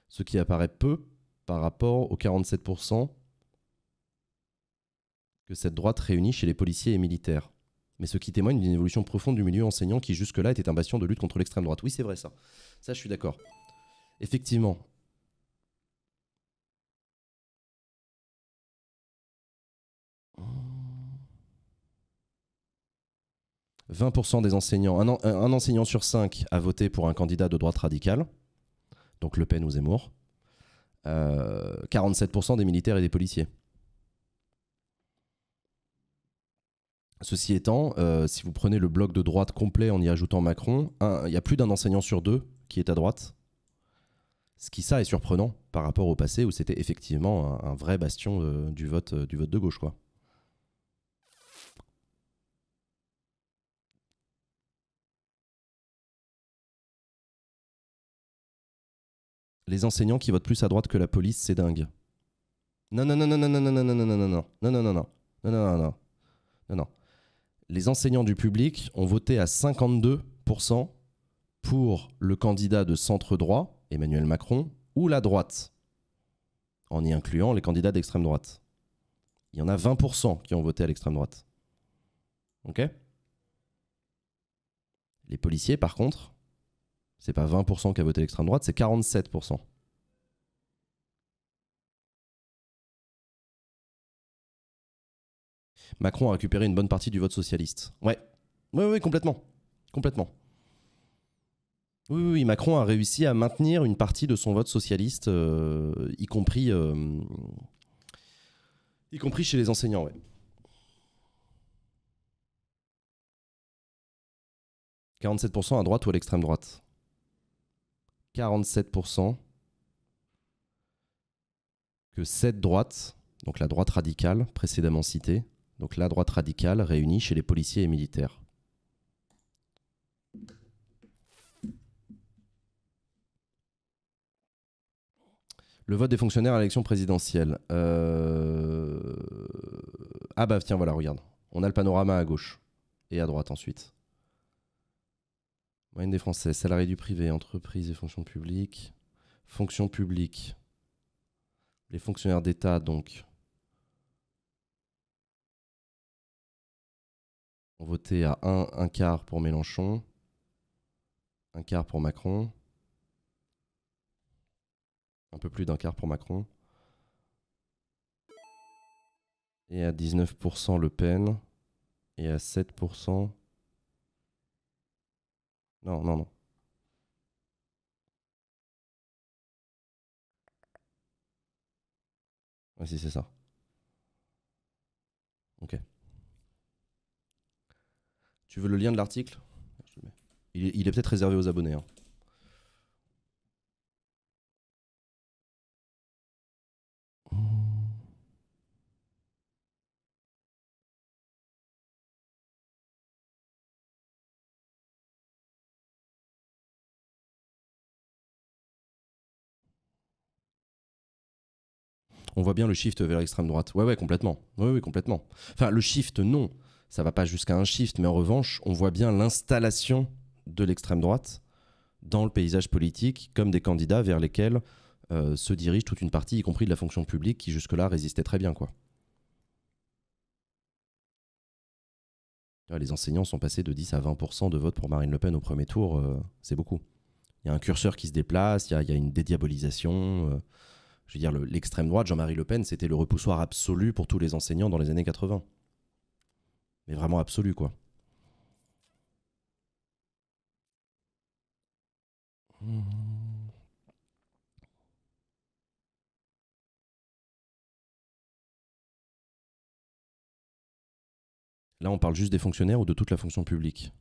Ce qui apparaît peu par rapport aux 47% que cette droite réunit chez les policiers et militaires. Mais ce qui témoigne d'une évolution profonde du milieu enseignant qui jusque-là était un bastion de lutte contre l'extrême droite. Oui, c'est vrai ça. Ça, je suis d'accord effectivement, « 20% des enseignants, un, enseignant sur cinq a voté pour un candidat de droite radicale, donc Le Pen ou Zemmour. 47% euh, des militaires et des policiers. Ceci étant, euh, si vous prenez le bloc de droite complet en y ajoutant Macron, il y a plus d'un enseignant sur deux qui est à droite. Ce qui, ça, est surprenant par rapport au passé où c'était effectivement un, vrai bastion du, vote, du vote de gauche, quoi. Les enseignants qui votent plus à droite que la police, c'est dingue. Non, non, non, non, non, non, non, non, non, non, non, non, non, non, non, non, non, non, non, non. Les enseignants du public ont voté à 52% pour le candidat de centre droit Emmanuel Macron, ou la droite, en y incluant les candidats d'extrême droite. Il y en a 20% qui ont voté à l'extrême droite. Ok Les policiers, par contre, c'est pas 20% qui a voté à l'extrême droite, c'est 47%. Macron a récupéré une bonne partie du vote socialiste. Ouais. Oui, oui, complètement. Complètement. Oui, oui, Macron a réussi à maintenir une partie de son vote socialiste, euh, y, compris, euh, y compris chez les enseignants. Ouais. « 47% à droite ou à l'extrême droite ?»« 47% que cette droite, donc la droite radicale précédemment citée, donc la droite radicale réunie chez les policiers et militaires. le vote des fonctionnaires à l'élection présidentielle. Euh, ah bah tiens, voilà, regarde. On a le panorama à gauche et à droite ensuite. Moyenne des Français, salariés du privé, entreprises et fonctions publiques. Fonctions publiques. Les fonctionnaires d'État, donc, ont voté à 1, un, un quart pour Mélenchon, un quart pour Macron un peu plus d'un quart pour Macron. Et à 19% Le Pen. Et à 7%. Non, non, non. oui si, c'est ça. Ok. Tu veux le lien de l'article il est, peut-être réservé aux abonnés. Hein. on voit bien le shift vers l'extrême droite. Ouais, ouais, complètement. Ouais, ouais, complètement. Enfin, le shift, non. Ça va pas jusqu'à un shift, mais en revanche, on voit bien l'installation de l'extrême droite dans le paysage politique comme des candidats vers lesquels euh, se dirige toute une partie, y compris de la fonction publique, qui jusque-là résistait très bien, quoi. Ah, les enseignants sont passés de 10 à 20% de vote pour Marine Le Pen au premier tour, euh, c'est beaucoup. Il y a un curseur qui se déplace, il y, a une dédiabolisation. Euh, je veux dire, l'extrême droite, Jean-Marie Le Pen, c'était le repoussoir absolu pour tous les enseignants dans les années 80. Mais vraiment absolu, quoi. Là, on parle juste des fonctionnaires ou de toute la fonction publique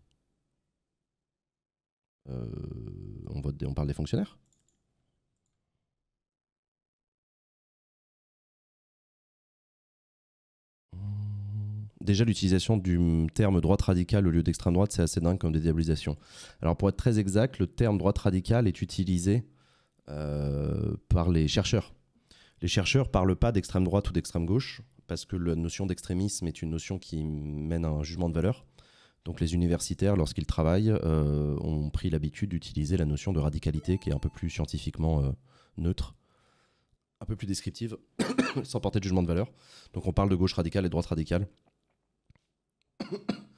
euh, on parle des fonctionnaires déjà l'utilisation du terme droite radicale au lieu d'extrême droite, c'est assez dingue comme dédiabolisation. Alors pour être très exact, le terme droite radicale est utilisé euh, par les chercheurs. Les chercheurs parlent pas d'extrême droite ou d'extrême gauche, parce que la notion d'extrémisme est une notion qui mène à un jugement de valeur. Donc les universitaires, lorsqu'ils travaillent, euh, ont pris l'habitude d'utiliser la notion de radicalité qui est un peu plus scientifiquement euh, neutre, un peu plus descriptive, sans porter de jugement de valeur. Donc on parle de gauche radicale et droite radicale.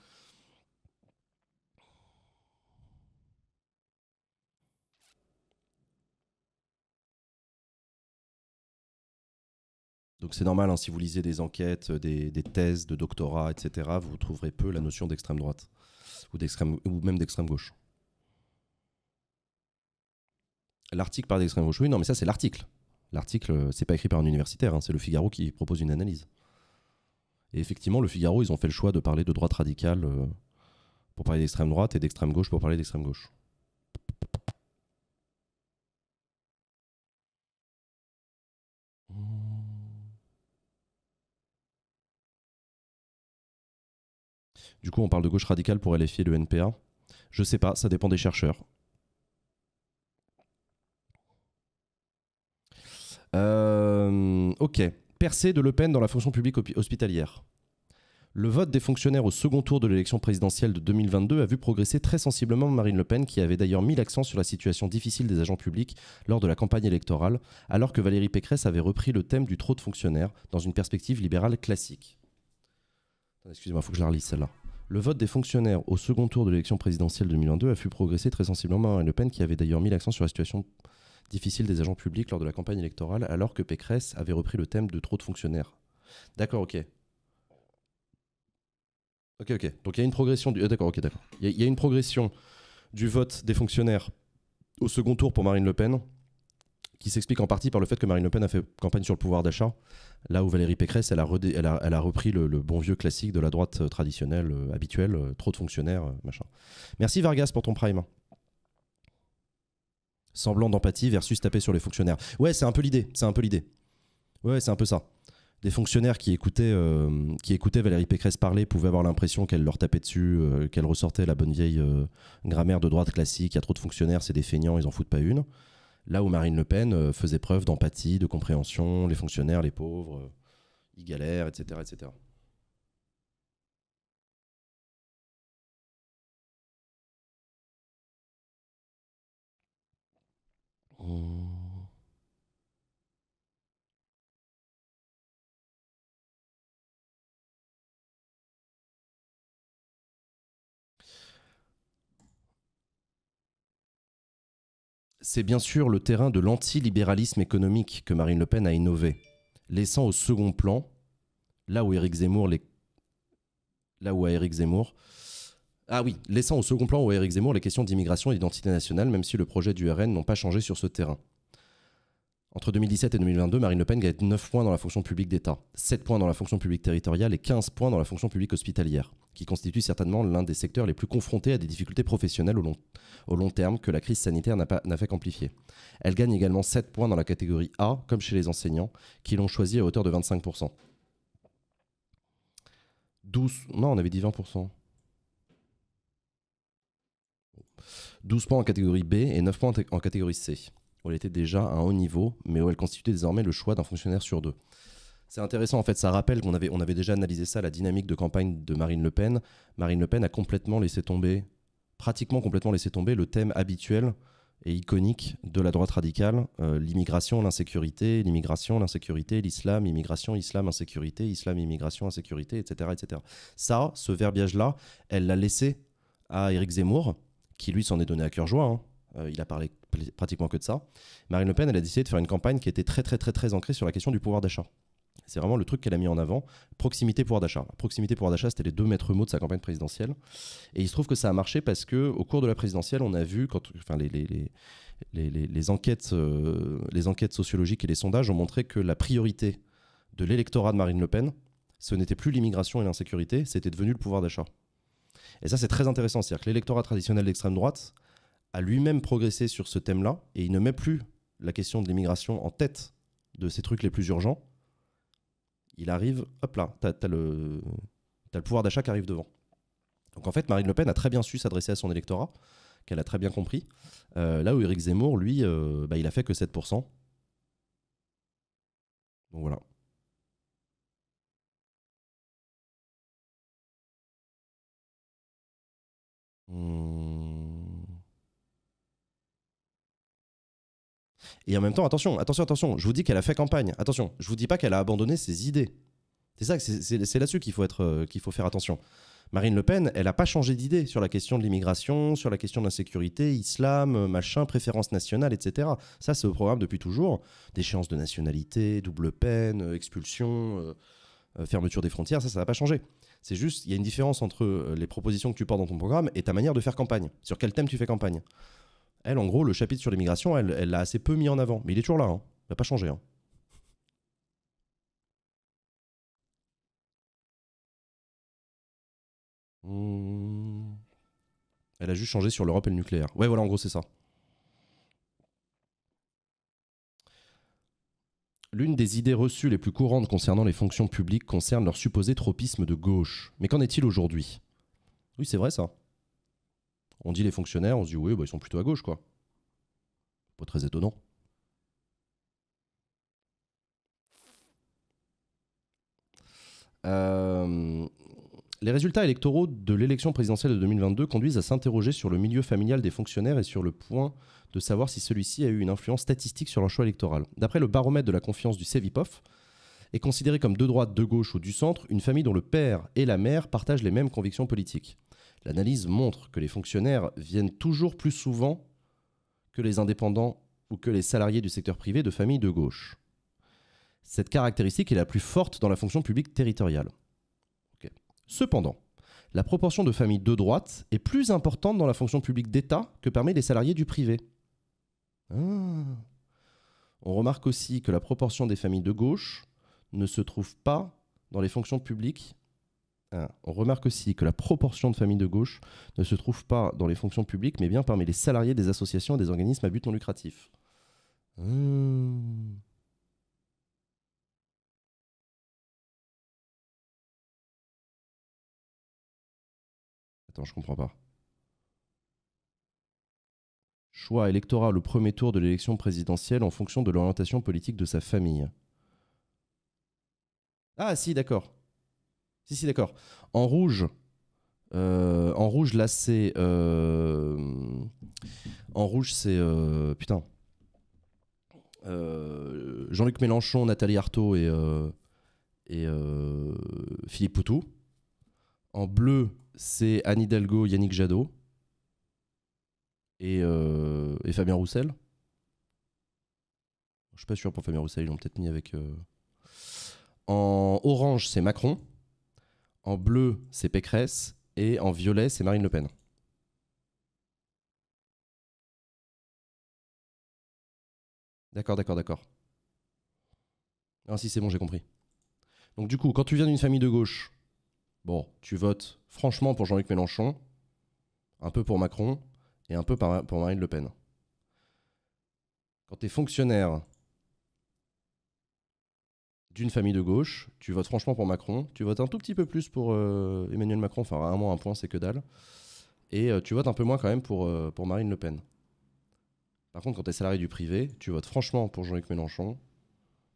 Donc c'est normal, hein, si vous lisez des enquêtes, euh, des, thèses de doctorat, etc., vous trouverez peu la notion d'extrême droite ou, ou même d'extrême gauche. L'article par d'extrême gauche, oui, non, mais ça c'est l'article. L'article, euh, c'est pas écrit par un universitaire, hein, c'est le Figaro qui propose une analyse. Et effectivement, le Figaro, ils ont fait le choix de parler de droite radicale euh, pour parler d'extrême droite et d'extrême gauche pour parler d'extrême gauche. Du coup, on parle de gauche radicale pour LFI et le NPA. Je sais pas, ça dépend des chercheurs. Euh, ok percée de Le Pen dans la fonction publique hospitalière. Le vote des fonctionnaires au second tour de l'élection présidentielle de 2022 a vu progresser très sensiblement Marine Le Pen, qui avait d'ailleurs mis l'accent sur la situation difficile des agents publics lors de la campagne électorale, alors que Valérie Pécresse avait repris le thème du trop de fonctionnaires dans une perspective libérale classique. Excusez-moi, il faut que je la relise celle-là. Le vote des fonctionnaires au second tour de l'élection présidentielle 2022 a vu progresser très sensiblement Marine Le Pen, qui avait d'ailleurs mis l'accent sur la situation difficile des agents publics lors de la campagne électorale, alors que Pécresse avait repris le thème de trop de fonctionnaires. D'accord, ok. Ok, ok. Donc il y a une progression du. Ah, d'accord, ok, Il y, a une progression du vote des fonctionnaires au second tour pour Marine Le Pen, qui s'explique en partie par le fait que Marine Le Pen a fait campagne sur le pouvoir d'achat, là où Valérie Pécresse, elle a, elle a, repris le, bon vieux classique de la droite euh, traditionnelle euh, habituelle, euh, trop de fonctionnaires, machin. Merci Vargas pour ton prime semblant d'empathie versus taper sur les fonctionnaires. Ouais, c'est un peu l'idée, c'est un peu l'idée. Ouais, c'est un peu ça. Des fonctionnaires qui écoutaient, euh, qui Valérie Pécresse parler pouvaient avoir l'impression qu'elle leur tapait dessus, euh, qu'elle ressortait la bonne vieille euh, grammaire de droite classique, il y a trop de fonctionnaires, c'est des feignants, ils en foutent pas une. Là où Marine Le Pen faisait preuve d'empathie, de compréhension, les fonctionnaires, les pauvres, ils galèrent, etc. etc. C'est bien sûr le terrain de l'anti-libéralisme économique que Marine Le Pen a innové, laissant au second plan, là où Éric Zemmour les là où à Éric Zemmour ah oui, laissant au second plan au Éric Zemmour les questions d'immigration et d'identité nationale, même si le projet du RN n'ont pas changé sur ce terrain. Entre 2017 et 2022, Marine Le Pen gagne 9 points dans la fonction publique d'État, 7 points dans la fonction publique territoriale et 15 points dans la fonction publique hospitalière, qui constitue certainement l'un des secteurs les plus confrontés à des difficultés professionnelles au long, terme que la crise sanitaire n'a fait qu'amplifier. Elle gagne également 7 points dans la catégorie A, comme chez les enseignants, qui l'ont choisi à hauteur de 25%. 12, non, on avait dit 20%. 12 points en catégorie B et 9 points en catégorie C. Où elle était déjà à un haut niveau, mais où elle constituait désormais le choix d'un fonctionnaire sur deux. C'est intéressant, en fait, ça rappelle qu'on avait, on avait déjà analysé ça, la dynamique de campagne de Marine Le Pen. Marine Le Pen a complètement laissé tomber, pratiquement complètement laissé tomber, le thème habituel et iconique de la droite radicale, euh, l'immigration, l'insécurité, l'immigration, l'insécurité, l'islam, immigration, islam, insécurité, islam, immigration, insécurité, etc. etc. Ça, ce verbiage-là, elle l'a laissé à Éric Zemmour, qui lui s'en est donné à cœur joie. Hein. Euh, il a parlé pratiquement que de ça. Marine Le Pen, elle a décidé de faire une campagne qui était très très très très ancrée sur la question du pouvoir d'achat. C'est vraiment le truc qu'elle a mis en avant, proximité pouvoir d'achat. Proximité pouvoir d'achat, c'était les deux maîtres mots de sa campagne présidentielle. Et il se trouve que ça a marché parce que au cours de la présidentielle, on a vu, quand, enfin, les, enquêtes, euh, les enquêtes sociologiques et les sondages ont montré que la priorité de l'électorat de Marine Le Pen, ce n'était plus l'immigration et l'insécurité, c'était devenu le pouvoir d'achat. Et ça, c'est très intéressant. C'est-à-dire que l'électorat traditionnel d'extrême droite a lui-même progressé sur ce thème-là et il ne met plus la question de l'immigration en tête de ses trucs les plus urgents. Il arrive, hop là, t'as le, pouvoir d'achat qui arrive devant. Donc en fait, Marine Le Pen a très bien su s'adresser à son électorat, qu'elle a très bien compris. Euh, là où Éric Zemmour, lui, euh, bah, il a fait que 7%. Donc voilà. Hmm. Et en même temps, attention, attention, attention, je vous dis qu'elle a fait campagne. Attention, je vous dis pas qu'elle a abandonné ses idées. C'est ça, c'est là-dessus qu'il faut, euh, faut faire attention. Marine Le Pen, elle n'a pas changé d'idée sur la question de l'immigration, sur la question de l'insécurité, islam, euh, machin, préférence nationale, etc. Ça, c'est au programme depuis toujours. Déchéance de nationalité, double peine, euh, expulsion, fermeture des frontières, ça, ça n'a pas changé. C'est juste, il y a une différence entre euh, les propositions que tu portes dans ton programme et ta manière de faire campagne. Sur quel thème tu fais campagne Elle, en gros, le chapitre sur l'immigration, elle l'a assez peu mis en avant. Mais il est toujours là. Hein. Il n'a pas changé. Hein. Mmh. Elle a juste changé sur l'Europe et le nucléaire. Ouais, voilà, en gros, c'est ça. L'une des idées reçues les plus courantes concernant les fonctions publiques concerne leur supposé tropisme de gauche. Mais qu'en est-il aujourd'hui Oui, c'est vrai ça. On dit les fonctionnaires, on se dit oui, bah, ils sont plutôt à gauche, quoi. Pas très étonnant. Euh, les résultats électoraux de l'élection présidentielle de 2022 conduisent à s'interroger sur le milieu familial des fonctionnaires et sur le point de savoir si celui-ci a eu une influence statistique sur leur choix électoral. D'après le baromètre de la confiance du CEVIPOF, est considéré comme de droite, de gauche ou du centre une famille dont le père et la mère partagent les mêmes convictions politiques. L'analyse montre que les fonctionnaires viennent toujours plus souvent que les indépendants ou que les salariés du secteur privé de familles de gauche. Cette caractéristique est la plus forte dans la fonction publique territoriale. Cependant, la proportion de familles de droite est plus importante dans la fonction publique d'État que parmi les salariés du privé. Ah. On remarque aussi que la proportion des familles de gauche ne se trouve pas dans les fonctions publiques. Ah. On remarque aussi que la proportion de familles de gauche ne se trouve pas dans les fonctions publiques, mais bien parmi les salariés des associations et des organismes à but non lucratif. Ah. Attends, je comprends pas choix électoral au premier tour de l'élection présidentielle en fonction de l'orientation politique de sa famille. Ah si, d'accord. Si, si, d'accord. En rouge, euh, en rouge, là, c'est... Euh, en rouge, c'est... Euh, putain. Jean-Luc Mélenchon, Nathalie Arthaud et, et Philippe Poutou. En bleu, c'est Anne Hidalgo, Yannick Jadot. Euh, et, Fabien Roussel. Je suis pas sûr pour Fabien Roussel, ils l'ont peut-être mis avec. Euh, en orange, c'est Macron. En bleu, c'est Pécresse. Et en violet, c'est Marine Le Pen. D'accord, d'accord, d'accord. Ah si, c'est bon, j'ai compris. Donc du coup, quand tu viens d'une famille de gauche, bon, tu votes franchement pour Jean-Luc Mélenchon, un peu pour Macron, et un peu pour Marine Le Pen. Quand tu es fonctionnaire d'une famille de gauche, tu votes franchement pour Macron, tu votes un tout petit peu plus pour euh, Emmanuel Macron, enfin rarement un point, c'est que dalle, et euh, tu votes un peu moins quand même pour, euh, pour Marine Le Pen. Par contre, quand tu es salarié du privé, tu votes franchement pour Jean-Luc Mélenchon.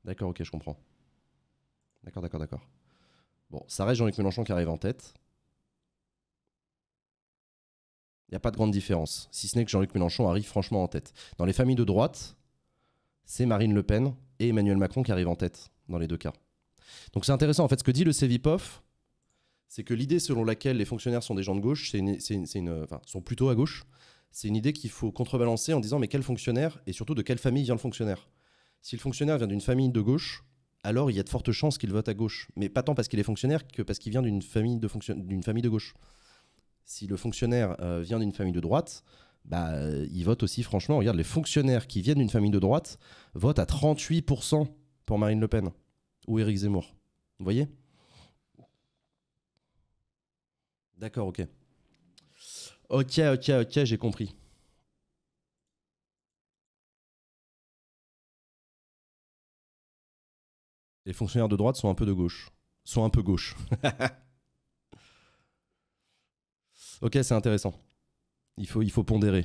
D'accord, ok, je comprends. D'accord, d'accord, d'accord. Bon, ça reste Jean-Luc Mélenchon qui arrive en tête. Il n'y a pas de grande différence, si ce n'est que Jean-Luc Mélenchon arrive franchement en tête. Dans les familles de droite, c'est Marine Le Pen et Emmanuel Macron qui arrivent en tête, dans les deux cas. Donc c'est intéressant, en fait, ce que dit le CVPOF, c'est que l'idée selon laquelle les fonctionnaires sont des gens de gauche, c'est une, sont plutôt à gauche, c'est une idée qu'il faut contrebalancer en disant mais quel fonctionnaire et surtout de quelle famille vient le fonctionnaire. Si le fonctionnaire vient d'une famille de gauche, alors il y a de fortes chances qu'il vote à gauche. Mais pas tant parce qu'il est fonctionnaire que parce qu'il vient d'une famille, de famille de gauche si le fonctionnaire euh, vient d'une famille de droite, bah, euh, il vote aussi, franchement, regarde, les fonctionnaires qui viennent d'une famille de droite votent à 38% pour Marine Le Pen ou Éric Zemmour. Vous voyez D'accord, ok. Ok, ok, ok, j'ai compris. Les fonctionnaires de droite sont un peu de gauche. Sont un peu gauche. Ok, c'est intéressant. Il faut, il faut pondérer.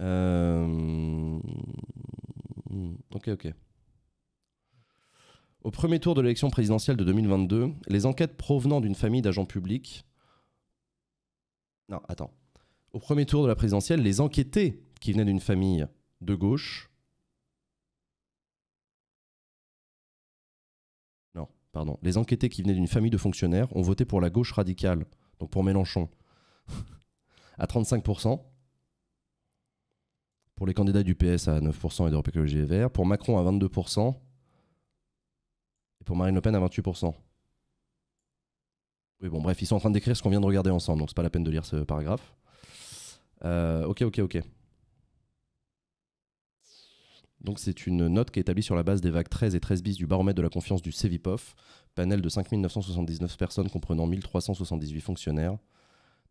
Euh, ok, ok. Au premier tour de l'élection présidentielle de 2022, les enquêtes provenant d'une famille d'agents publics. Non, attends au premier tour de la présidentielle, les enquêtés qui venaient d'une famille de gauche. Non, pardon. Les enquêtés qui venaient d'une famille de fonctionnaires ont voté pour la gauche radicale, donc pour Mélenchon, à 35%. Pour les candidats du PS à 9% et d'Europe Écologie et Vert. Pour Macron à 22%. Et pour Marine Le Pen à 28%. Oui, bon, bref, ils sont en train décrire ce qu'on vient de regarder ensemble, donc c'est pas la peine de lire ce paragraphe. Euh, ok, ok, ok. Donc c'est une note qui est établie sur la base des vagues 13 et 13 bis du baromètre de la confiance du CEVIPOF, panel de 5979 personnes comprenant 1378 fonctionnaires,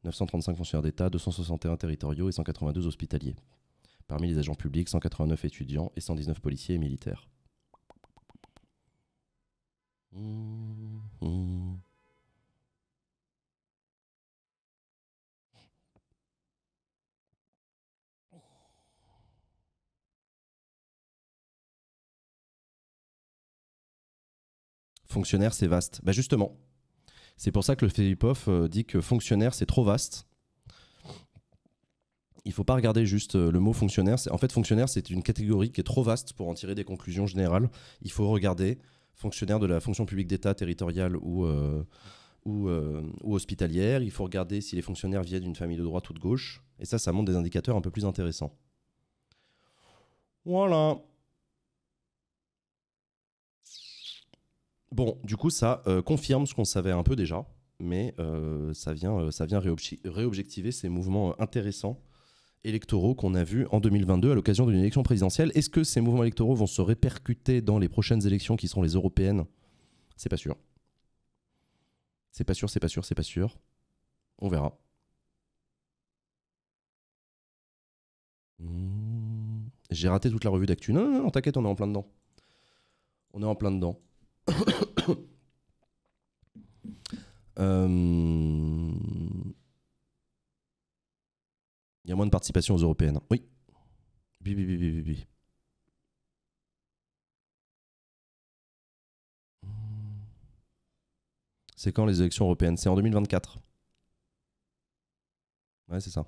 935 fonctionnaires d'État, 261 territoriaux et 182 hospitaliers. Parmi les agents publics, 189 étudiants et 119 policiers et militaires. Mmh, mmh. fonctionnaire, c'est vaste. Bah justement, c'est pour ça que le FIPOF euh, dit que fonctionnaire, c'est trop vaste. Il ne faut pas regarder juste euh, le mot fonctionnaire. En fait, fonctionnaire, c'est une catégorie qui est trop vaste pour en tirer des conclusions générales. Il faut regarder fonctionnaire de la fonction publique d'État territoriale ou, euh, ou, ou, hospitalière. Il faut regarder si les fonctionnaires viennent d'une famille de droite ou de gauche. Et ça, ça montre des indicateurs un peu plus intéressants. Voilà. Bon, du coup, ça euh, confirme ce qu'on savait un peu déjà, mais euh, ça vient, euh, ça vient réobjectiver ces mouvements intéressants électoraux qu'on a vus en 2022 à l'occasion d'une élection présidentielle. Est-ce que ces mouvements électoraux vont se répercuter dans les prochaines élections qui seront les européennes C'est pas sûr. C'est pas sûr, c'est pas sûr, c'est pas sûr. On verra. Mmh. J'ai raté toute la revue d'actu. Non, non, non, t'inquiète, on est en plein dedans. On est en plein dedans. Il euh, y a moins de participation aux européennes. Oui. Oui, oui, oui, oui, oui. C'est quand les élections européennes C'est en 2024. Ouais, c'est ça.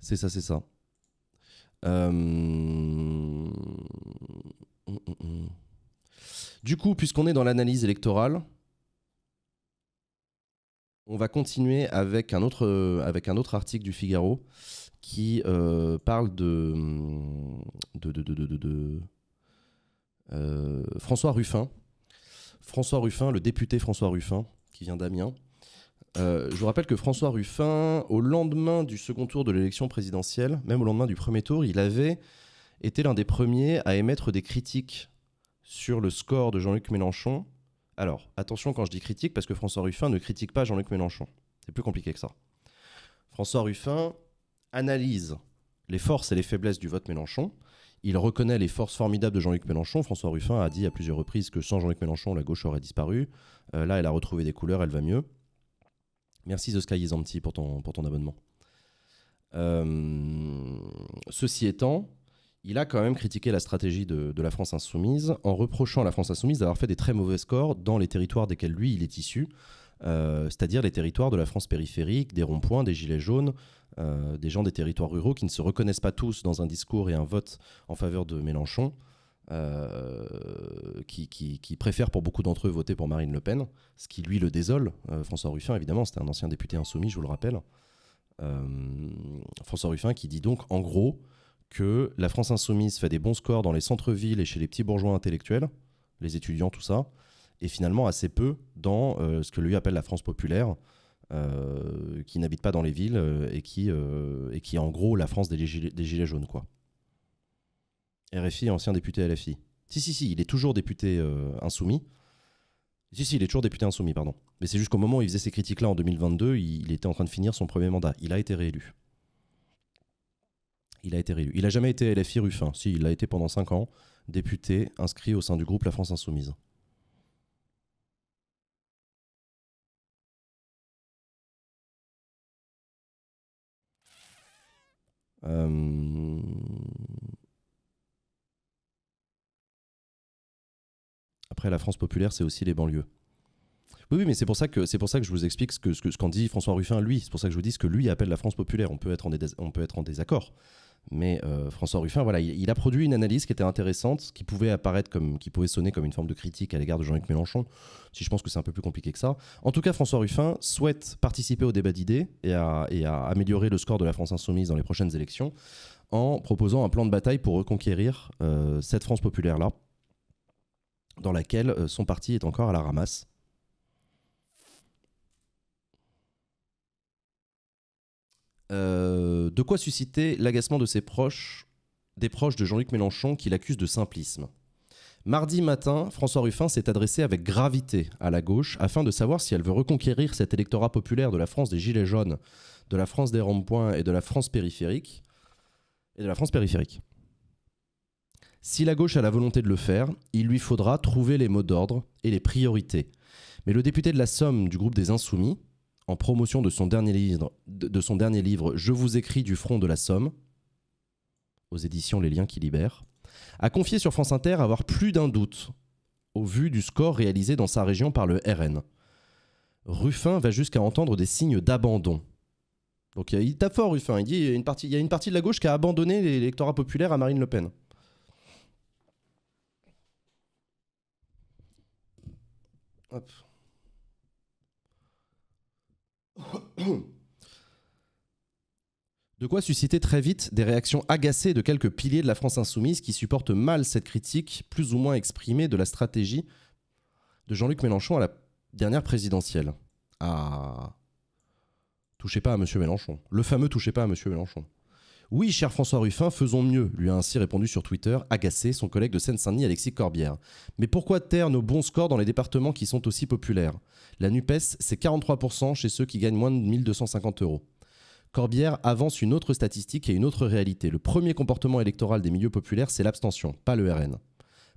C'est ça, c'est ça. Euh... Hum, hum, hum, du coup, puisqu'on est dans l'analyse électorale, on va continuer avec un autre, article du Figaro qui euh, parle de, euh, François Ruffin. François Ruffin, le député François Ruffin, qui vient d'Amiens. Euh, je vous rappelle que François Ruffin, au lendemain du second tour de l'élection présidentielle, même au lendemain du premier tour, il avait été l'un des premiers à émettre des critiques sur le score de Jean-Luc Mélenchon. Alors, attention quand je dis critique, parce que François Ruffin ne critique pas Jean-Luc Mélenchon. C'est plus compliqué que ça. François Ruffin analyse les forces et les faiblesses du vote Mélenchon. Il reconnaît les forces formidables de Jean-Luc Mélenchon. François Ruffin a dit à plusieurs reprises que sans Jean-Luc Mélenchon, la gauche aurait disparu. Euh, là, elle a retrouvé des couleurs, elle va mieux. Merci The Sky is empty pour ton, pour ton abonnement. Euh, ceci étant, il a quand même critiqué la stratégie de, la France insoumise en reprochant à la France insoumise d'avoir fait des très mauvais scores dans les territoires desquels lui il est issu, euh, c'est-à-dire les territoires de la France périphérique, des ronds-points, des gilets jaunes, euh, des gens des territoires ruraux qui ne se reconnaissent pas tous dans un discours et un vote en faveur de Mélenchon. Euh, qui, qui, préfèrent pour beaucoup d'entre eux voter pour Marine Le Pen, ce qui lui le désole. François Ruffin, évidemment, c'était un ancien député insoumis, je vous le rappelle. François Ruffin qui dit donc, en gros, que la France insoumise fait des bons scores dans les centres-villes et chez les petits bourgeois intellectuels, les étudiants, tout ça, et finalement assez peu dans euh, ce que lui appelle la France populaire, euh, qui n'habite pas dans les villes euh, et, qui, et qui est en gros la France des gilets, jaunes, quoi. RFI, ancien député LFI. Si, si, si, il est toujours député insoumis. Si, si, il est toujours député insoumis, pardon. Mais c'est jusqu'au moment où il faisait ces critiques-là en 2022, il était en train de finir son premier mandat. Il a été réélu. Il a été réélu. Il n'a jamais été LFI Ruffin. Si, il l'a été pendant 5 ans, député inscrit au sein du groupe La France Insoumise. Euh, après, la France populaire, c'est aussi les banlieues. Oui, oui mais c'est pour, ça que, c'est pour ça que je vous explique ce, que, ce, qu'en dit François Ruffin, lui. C'est pour ça que je vous dis ce que lui appelle la France populaire. On peut être en, on peut être en désaccord. Mais euh, François Ruffin, voilà, il, a produit une analyse qui était intéressante, qui pouvait apparaître comme, qui pouvait sonner comme une forme de critique à l'égard de Jean-Luc Mélenchon. Si je pense que c'est un peu plus compliqué que ça. En tout cas, François Ruffin souhaite participer au débat d'idées et à, améliorer le score de la France insoumise dans les prochaines élections en proposant un plan de bataille pour reconquérir euh, cette France populaire là, dans laquelle euh, son parti est encore à la ramasse. Euh, de quoi susciter l'agacement de ses proches, des proches de Jean-Luc Mélenchon qui l'accuse de simplisme. Mardi matin, François Ruffin s'est adressé avec gravité à la gauche afin de savoir si elle veut reconquérir cet électorat populaire de la France des Gilets jaunes, de la France des ronds-points et de la France périphérique. Et de la France périphérique. Si la gauche a la volonté de le faire, il lui faudra trouver les mots d'ordre et les priorités. Mais le député de la Somme du groupe des Insoumis, en promotion de son dernier livre, Je vous écris du front de la Somme, aux éditions Les Liens qui Libèrent, a confié sur France Inter avoir plus d'un doute au vu du score réalisé dans sa région par le RN. Ruffin va jusqu'à entendre des signes d'abandon. Donc il tape fort Ruffin, il dit une il y a une partie de la gauche qui a abandonné l'électorat populaire à Marine Le Pen. De quoi susciter très vite des réactions agacées de quelques piliers de la France insoumise qui supportent mal cette critique plus ou moins exprimée de la stratégie de Jean-Luc Mélenchon à la dernière présidentielle. Ah. Touchez pas à Monsieur Mélenchon. Le fameux touchez pas à Monsieur Mélenchon. Oui, cher François Ruffin, faisons mieux, lui a ainsi répondu sur Twitter, agacé, son collègue de Seine-Saint-Denis Alexis Corbière. Mais pourquoi taire nos bons scores dans les départements qui sont aussi populaires La NUPES, c'est 43% chez ceux qui gagnent moins de 1250 euros. Corbière avance une autre statistique et une autre réalité. Le premier comportement électoral des milieux populaires, c'est l'abstention, pas le RN.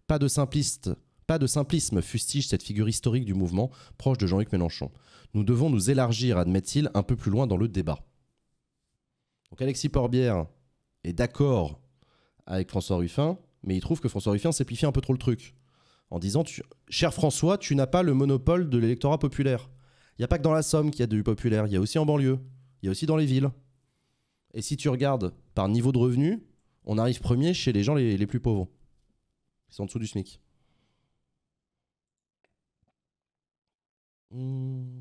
Pas de simpliste, pas de simplisme fustige cette figure historique du mouvement, proche de Jean-Luc Mélenchon. Nous devons nous élargir, admet-il, un peu plus loin dans le débat. Donc Alexis Porbière est d'accord avec François Ruffin, mais il trouve que François Ruffin simplifie un peu trop le truc. En disant, cher François, tu n'as pas le monopole de l'électorat populaire. Il n'y a pas que dans la Somme qu'il y a du populaire, il y a aussi en banlieue, il y a aussi dans les villes. Et si tu regardes par niveau de revenus, on arrive premier chez les gens les, plus pauvres. C'est en dessous du SMIC. Hmm.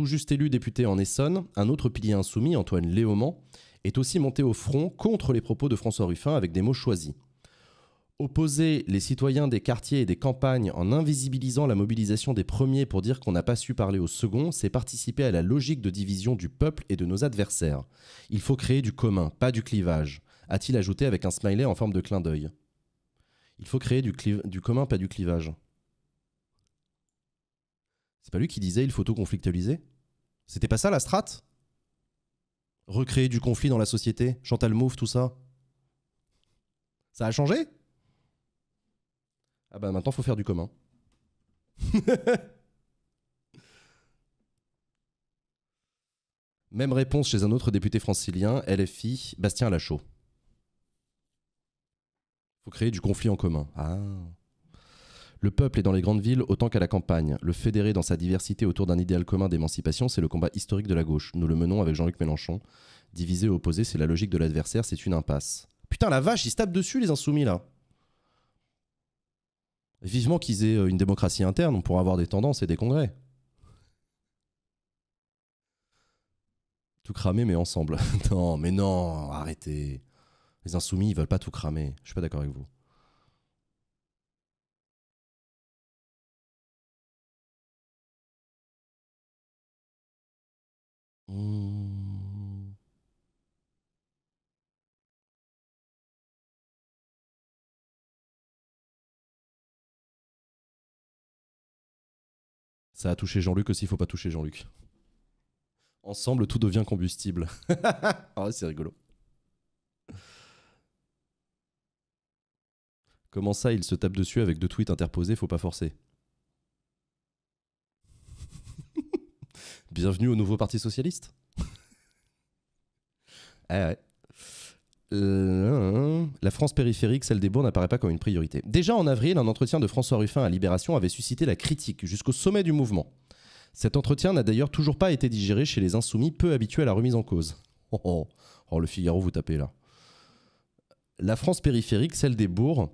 Tout juste élu député en Essonne, un autre pilier insoumis, Antoine Léaumont, est aussi monté au front contre les propos de François Ruffin avec des mots choisis. Opposer les citoyens des quartiers et des campagnes en invisibilisant la mobilisation des premiers pour dire qu'on n'a pas su parler aux seconds, c'est participer à la logique de division du peuple et de nos adversaires. Il faut créer du commun, pas du clivage, a-t-il ajouté avec un smiley en forme de clin d'œil. Il faut créer du commun, pas du clivage. C'est pas lui qui disait il faut tout conflictualiser C'était pas ça la strate Recréer du conflit dans la société, Chantal Mouffe, tout ça Ça a changé Ah bah maintenant faut faire du commun. Même réponse chez un autre député francilien, LFI, Bastien Lachaud. Faut créer du conflit en commun. Ah. Le peuple est dans les grandes villes autant qu'à la campagne. Le fédérer dans sa diversité autour d'un idéal commun d'émancipation, c'est le combat historique de la gauche. Nous le menons avec Jean-Luc Mélenchon. Diviser ou opposer, c'est la logique de l'adversaire, c'est une impasse. Putain, la vache, ils se tapent dessus, les insoumis, là. Vivement qu'ils aient euh, une démocratie interne, on pourra avoir des tendances et des congrès. Tout cramer, mais ensemble. non, mais non, arrêtez. Les insoumis, ils veulent pas tout cramer. Je suis pas d'accord avec vous. Mmh. Ça a touché Jean-Luc aussi, il faut pas toucher Jean-Luc. Ensemble, tout devient combustible. ah, c'est rigolo. Comment ça, il se tape dessus avec deux tweets interposés, faut pas forcer. Bienvenue au nouveau Parti Socialiste. Eh euh, la France périphérique, celle des bourgs, n'apparaît pas comme une priorité. Déjà en avril, un entretien de François Ruffin à Libération avait suscité la critique jusqu'au sommet du mouvement. Cet entretien n'a d'ailleurs toujours pas été digéré chez les insoumis peu habitués à la remise en cause. Oh, oh, oh le Figaro, vous tapez là. La France périphérique, celle des bourgs,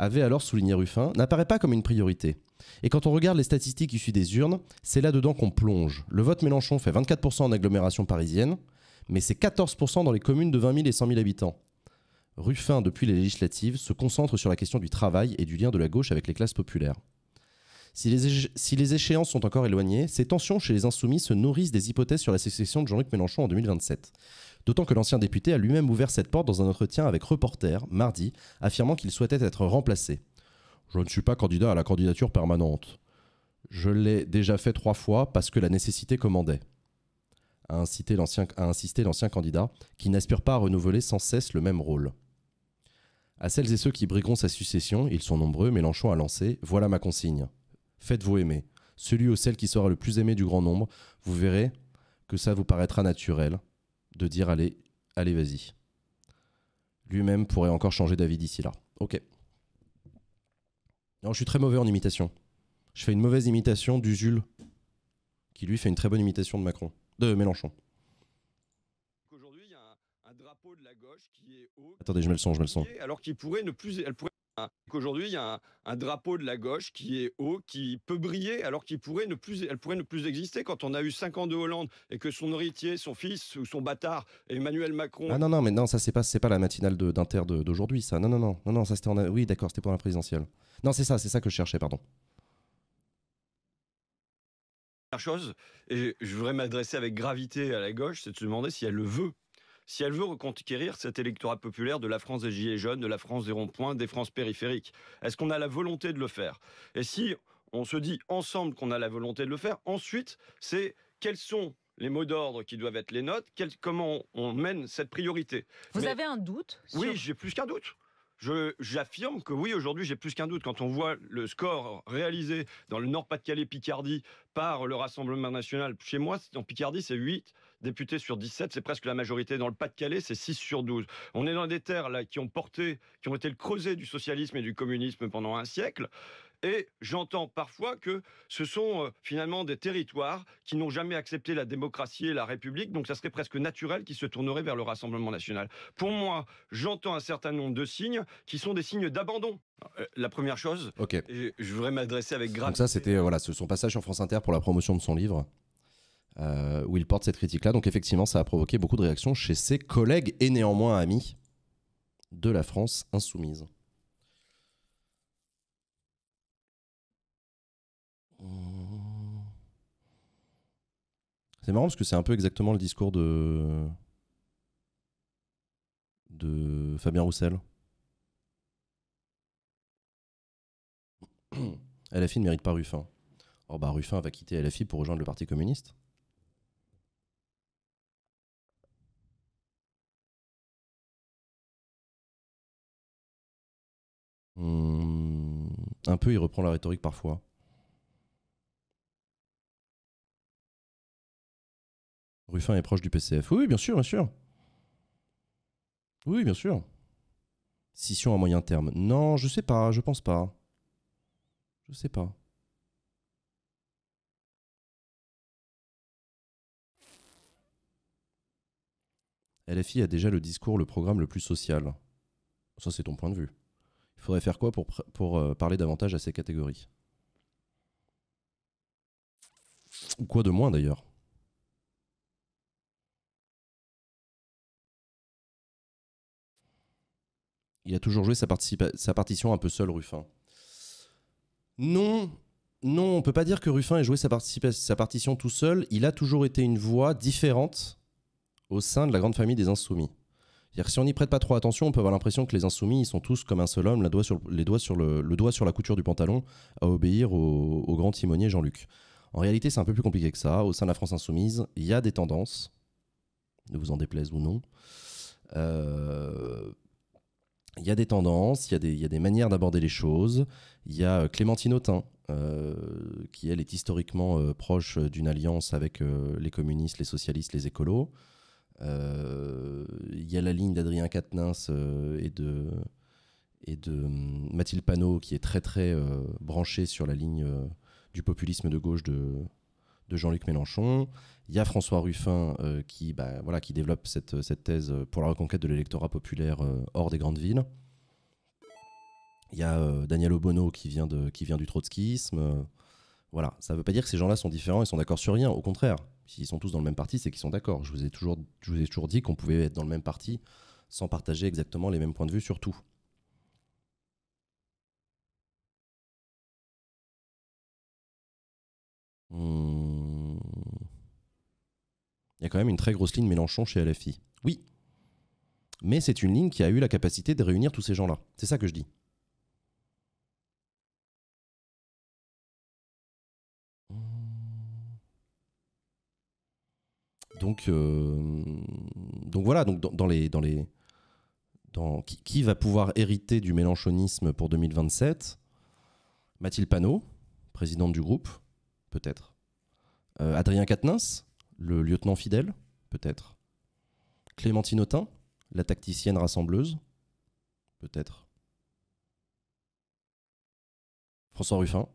avait alors souligné Ruffin, n'apparaît pas comme une priorité. Et quand on regarde les statistiques issues des urnes, c'est là-dedans qu'on plonge. Le vote Mélenchon fait 24% en agglomération parisienne, mais c'est 14% dans les communes de 20 000 et 100 000 habitants. Ruffin, depuis les législatives, se concentre sur la question du travail et du lien de la gauche avec les classes populaires. Si les, si les échéances sont encore éloignées, ces tensions chez les insoumis se nourrissent des hypothèses sur la sécession de Jean-Luc Mélenchon en 2027. D'autant que l'ancien député a lui-même ouvert cette porte dans un entretien avec Reporter, mardi, affirmant qu'il souhaitait être remplacé. Je ne suis pas candidat à la candidature permanente. Je l'ai déjà fait trois fois parce que la nécessité commandait. A, incité insisté l'ancien candidat, qui n'aspire pas à renouveler sans cesse le même rôle. À celles et ceux qui brigueront sa succession, ils sont nombreux, Mélenchon a lancé Voilà ma consigne. Faites-vous aimer. Celui ou celle qui sera le plus aimé du grand nombre, vous verrez que ça vous paraîtra naturel de dire allez, allez, vas-y. Lui-même pourrait encore changer d'avis d'ici là. Ok. Non, je suis très mauvais en imitation. Je fais une mauvaise imitation d'Usul, qui lui fait une très bonne imitation de Macron, de Mélenchon. Attendez, je mets le son, je mets le son. Alors qu'il pourrait ne plus, qu'aujourd'hui, il y a un, drapeau de la gauche qui est haut, qui peut briller, alors qu'il pourrait ne plus, elle pourrait ne plus exister. Quand on a eu 5 ans de Hollande et que son héritier, son fils ou son bâtard, Emmanuel Macron. Ah non, non, mais non, ça, c'est pas, pas la matinale d'Inter d'aujourd'hui, ça. Non, non, non, non, ça, c'était Oui, d'accord, c'était pour la présidentielle. Non, c'est ça, c'est ça que je cherchais, pardon première La chose, et je voudrais m'adresser avec gravité à la gauche, c'est de se demander si elle le veut, si elle veut reconquérir cet électorat populaire de la France des Gilets jaunes, de la France des ronds-points, des France périphériques Est-ce qu'on a la volonté de le faire Et si on se dit ensemble qu'on a la volonté de le faire, ensuite, c'est quels sont les mots d'ordre qui doivent être les notes, comment on, mène cette priorité. Vous avez un doute Oui, j'ai plus qu'un doute j'affirme que oui, aujourd'hui, j'ai plus qu'un doute. Quand on voit le score réalisé dans le Nord-Pas-de-Calais Picardie par le Rassemblement National, chez moi, en Picardie, c'est 8 députés sur 17, c'est presque la majorité. Dans le Pas-de-Calais, c'est 6 sur 12. On est dans des terres là qui ont porté, qui ont été le creuset du socialisme et du communisme pendant un siècle. Et j'entends parfois que ce sont euh, finalement des territoires qui n'ont jamais accepté la démocratie et la République, donc ça serait presque naturel qu'ils se tourneraient vers le Rassemblement national. Pour moi, j'entends un certain nombre de signes qui sont des signes d'abandon. Euh, la première chose, je voudrais m'adresser avec grâce. Donc ça, c'était euh, voilà, son passage en France Inter pour la promotion de son livre. où il porte cette critique-là. Donc effectivement, ça a provoqué beaucoup de réactions chez ses collègues et néanmoins amis de la France insoumise. C'est marrant parce que c'est un peu exactement le discours de de Fabien Roussel. LFI ne mérite pas Ruffin. Or, bah, Ruffin va quitter LFI pour rejoindre le Parti communiste. Hmm, un peu, il reprend la rhétorique parfois. Ruffin est proche du PCF. Oui, bien sûr, bien sûr. Oui, bien sûr. Scission à moyen terme. Non, je sais pas, je pense pas. Je sais pas. LFI a déjà le discours, le programme le plus social. Ça, c'est ton point de vue. Il faudrait faire quoi pour, pour euh, parler davantage à ces catégories Ou quoi de moins d'ailleurs Il a toujours joué sa, sa partition un peu seul, Ruffin. Non, non, on peut pas dire que Ruffin ait joué sa, sa partition tout seul. Il a toujours été une voix différente au sein de la grande famille des Insoumis. C'est-à-dire si on n'y prête pas trop attention, on peut avoir l'impression que les insoumis, ils sont tous comme un seul homme, la doigt sur, les doigts sur le, doigt sur la couture du pantalon, à obéir au, grand timonier Jean-Luc. En réalité, c'est un peu plus compliqué que ça. Au sein de la France insoumise, il y a des tendances, ne vous en déplaise ou non, euh, il y a des tendances, il y, a des, manières d'aborder les choses. Il y a euh, Clémentine Autain, euh, qui elle est historiquement euh, proche d'une alliance avec les communistes, les socialistes, les écolos. Il y a la ligne d'Adrien Quatennens et de, et de hum, Mathilde Panot, qui est très très branchée sur la ligne du populisme de gauche de, de Jean-Luc Mélenchon. Il y a François Ruffin euh, qui, bah, voilà, qui développe cette, euh, thèse euh, pour la reconquête de l'électorat populaire hors des grandes villes. Il y a Daniel Obono qui vient, de, qui vient du trotskisme. voilà, ça ne veut pas dire que ces gens-là sont différents et sont d'accord sur rien. Au contraire, s'ils sont tous dans le même parti, c'est qu'ils sont d'accord. Je, vous ai toujours, je vous ai toujours dit qu'on pouvait être dans le même parti sans partager exactement les mêmes points de vue sur tout. Hmm. Il y a quand même une très grosse ligne Mélenchon chez LFI. Oui. Mais c'est une ligne qui a eu la capacité de réunir tous ces gens-là. C'est ça que je dis. Donc, euh, donc voilà, donc dans, les, dans les, dans, qui, va pouvoir hériter du mélanchonisme pour 2027 Mathilde Panot, présidente du groupe, peut-être. Euh, Adrien Quatennens, le lieutenant fidèle, peut-être. Clémentine Autain, la tacticienne rassembleuse, peut-être. François Ruffin,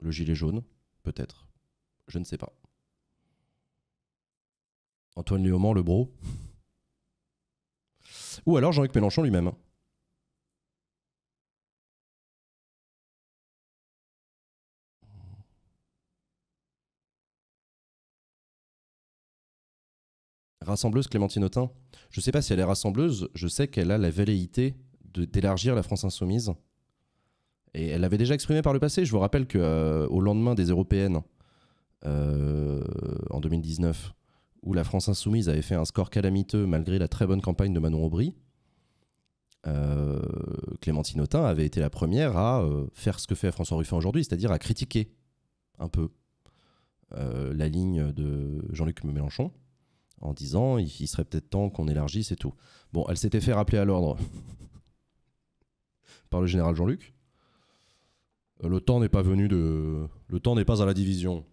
le gilet jaune, peut-être. Je ne sais pas. Antoine Léaumont, le bro. Ou alors Jean-Luc Mélenchon lui-même. Hein. rassembleuse Clémentine Autain. Je ne sais pas si elle est rassembleuse, je sais qu'elle a la velléité d'élargir la France insoumise. Et elle l'avait déjà exprimé par le passé. Je vous rappelle qu'au euh, lendemain des européennes, euh, en 2019, où la France insoumise avait fait un score calamiteux malgré la très bonne campagne de Manon Aubry, euh, Clémentine Autain avait été la première à faire ce que fait François Ruffin aujourd'hui, c'est-à-dire à critiquer un peu la ligne de Jean-Luc Mélenchon en disant il, serait peut-être temps qu'on élargisse et tout. Bon, elle s'était fait rappeler à l'ordre par le général Jean-Luc. Euh, le temps n'est pas venu de. Le temps n'est pas à la division.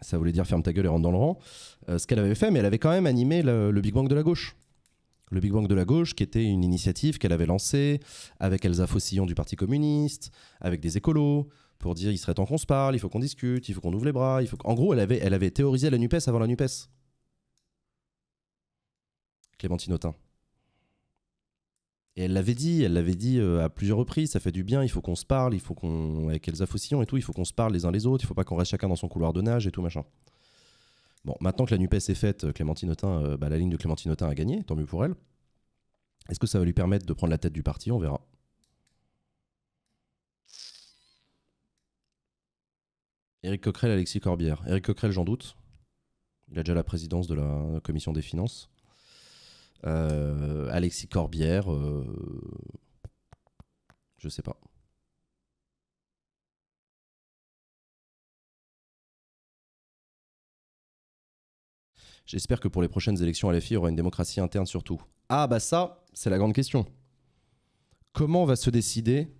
Ça voulait dire ferme ta gueule et rentre dans le rang. Euh, ce qu'elle avait fait, mais elle avait quand même animé le, Big Bang de la gauche le Big Bang de la gauche, qui était une initiative qu'elle avait lancée avec Elsa Faucillon du Parti communiste, avec des écolos, pour dire il serait temps qu'on se parle, il faut qu'on discute, il faut qu'on ouvre les bras. Il faut en gros, elle avait, elle avait théorisé la NUPES avant la NUPES. Clémentine Autain. Et elle l'avait dit, elle l'avait dit euh, à plusieurs reprises, ça fait du bien, il faut qu'on se parle, il faut qu'on avec Elsa Faucillon et tout, il faut qu'on se parle les uns les autres, il faut pas qu'on reste chacun dans son couloir de nage et tout machin. Bon, maintenant que la Nupes est faite, euh, Clémentine Autain, euh, bah, la ligne de Clémentine Autain a gagné, tant mieux pour elle. Est-ce que ça va lui permettre de prendre la tête du parti On verra. Éric Coquerel, Alexis Corbière. Éric Coquerel, j'en doute. Il a déjà la présidence de la commission des finances. Euh, Alexis Corbière, euh, je sais pas. J'espère que pour les prochaines élections à FI il y aura une démocratie interne surtout. Ah bah ça, c'est la grande question. Comment va se décider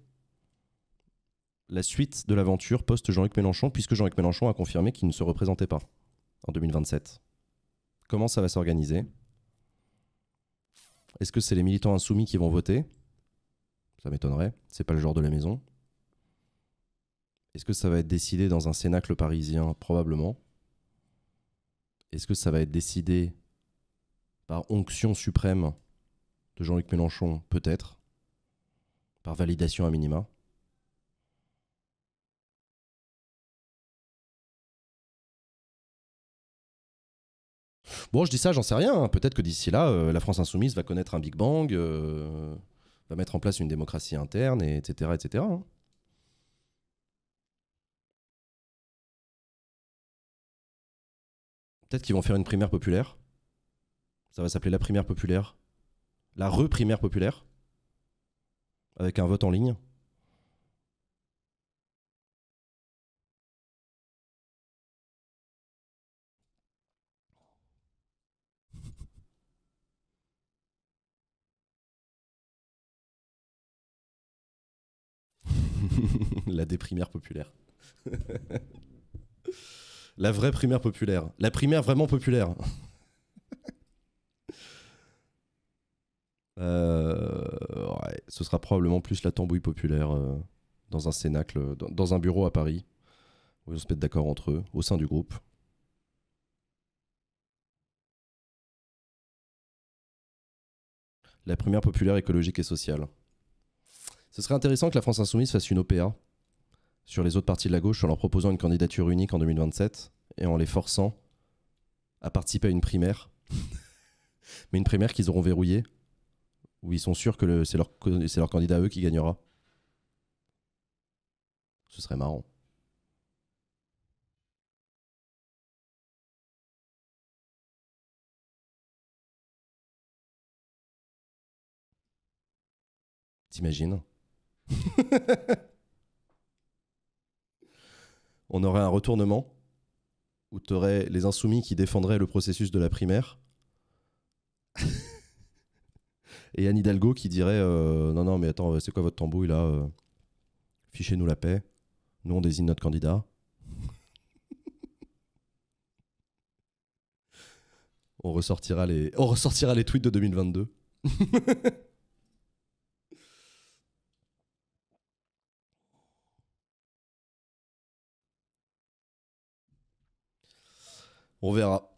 la suite de l'aventure post-Jean-Luc Mélenchon, puisque Jean-Luc Mélenchon a confirmé qu'il ne se représentait pas en 2027 Comment ça va s'organiser est-ce que c'est les militants insoumis qui vont voter Ça m'étonnerait. C'est pas le genre de la maison. Est-ce que ça va être décidé dans un cénacle parisien Probablement. Est-ce que ça va être décidé par onction suprême de Jean-Luc Mélenchon Peut-être. Par validation à minima. Bon, je dis ça, j'en sais rien. Hein. Peut-être que d'ici là, euh, la France insoumise va connaître un Big Bang, euh, va mettre en place une démocratie interne, etc. etc. Hein. Peut-être qu'ils vont faire une primaire populaire. Ça va s'appeler la primaire populaire. La re-primaire populaire. Avec un vote en ligne. la déprimaire populaire. la vraie primaire populaire. La primaire vraiment populaire. Euh, ce sera probablement plus la tambouille populaire euh, dans un cénacle, dans, un bureau à Paris, où ils se mettre d'accord entre eux, au sein du groupe. La primaire populaire écologique et sociale. Ce serait intéressant que la France Insoumise fasse une OPA sur les autres partis de la gauche en leur proposant une candidature unique en 2027 et en les forçant à participer à une primaire. Mais une primaire qu'ils auront verrouillée, où ils sont sûrs que c'est, leur, c'est leur candidat à eux qui gagnera. Ce serait marrant. T'imagines on aurait un retournement où tu aurais les insoumis qui défendraient le processus de la primaire et Anne Hidalgo qui dirait euh, Non, non, mais attends, c'est quoi votre tambouille là a euh, Fichez-nous la paix, nous on désigne notre candidat. on, ressortira les... on ressortira les tweets de 2022. On verra.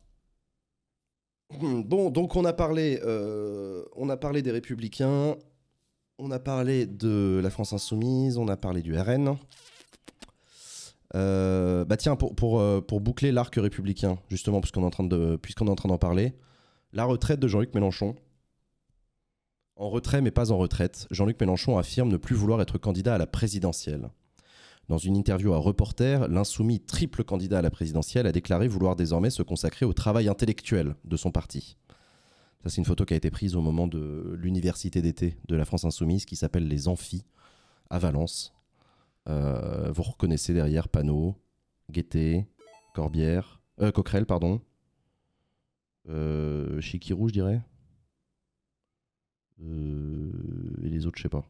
Bon, donc on a parlé, euh, on a parlé des Républicains, on a parlé de la France Insoumise, on a parlé du RN. Euh, bah tiens, pour, euh, pour, boucler l'arc républicain, justement, puisqu'on est puisqu'on est en train d'en parler, la retraite de Jean-Luc Mélenchon. En retrait, mais pas en retraite, Jean-Luc Mélenchon affirme ne plus vouloir être candidat à la présidentielle. Dans une interview à reporter, l'insoumis triple candidat à la présidentielle a déclaré vouloir désormais se consacrer au travail intellectuel de son parti. Ça, c'est une photo qui a été prise au moment de l'université d'été de la France insoumise qui s'appelle les Amphis à Valence. Euh, vous reconnaissez derrière Panot, Guettet, Corbière, euh, Coquerel, pardon, euh, Chikirou, je dirais, euh, et les autres, je sais pas.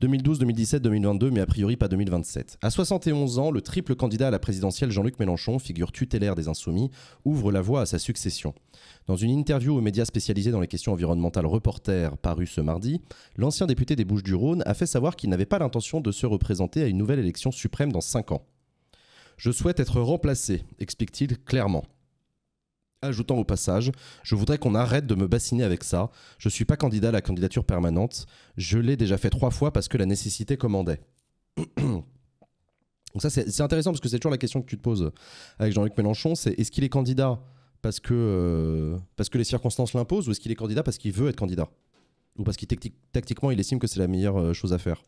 2012, 2017, 2022, mais a priori pas 2027. À 71 ans, le triple candidat à la présidentielle Jean-Luc Mélenchon, figure tutélaire des Insoumis, ouvre la voie à sa succession. Dans une interview aux médias spécialisés dans les questions environnementales Reporter parue ce mardi, l'ancien député des Bouches-du-Rhône a fait savoir qu'il n'avait pas l'intention de se représenter à une nouvelle élection suprême dans 5 ans. Je souhaite être remplacé, explique-t-il clairement ajoutant au passage Je voudrais qu'on arrête de me bassiner avec ça. Je suis pas candidat à la candidature permanente. Je l'ai déjà fait trois fois parce que la nécessité commandait. Donc, ça, c'est intéressant parce que c'est toujours la question que tu te poses avec Jean-Luc Mélenchon c'est est-ce qu'il est candidat parce que, euh, parce que les circonstances l'imposent ou est-ce qu'il est candidat parce qu'il veut être candidat Ou parce qu'il tactiquement il estime que c'est la meilleure euh, chose à faire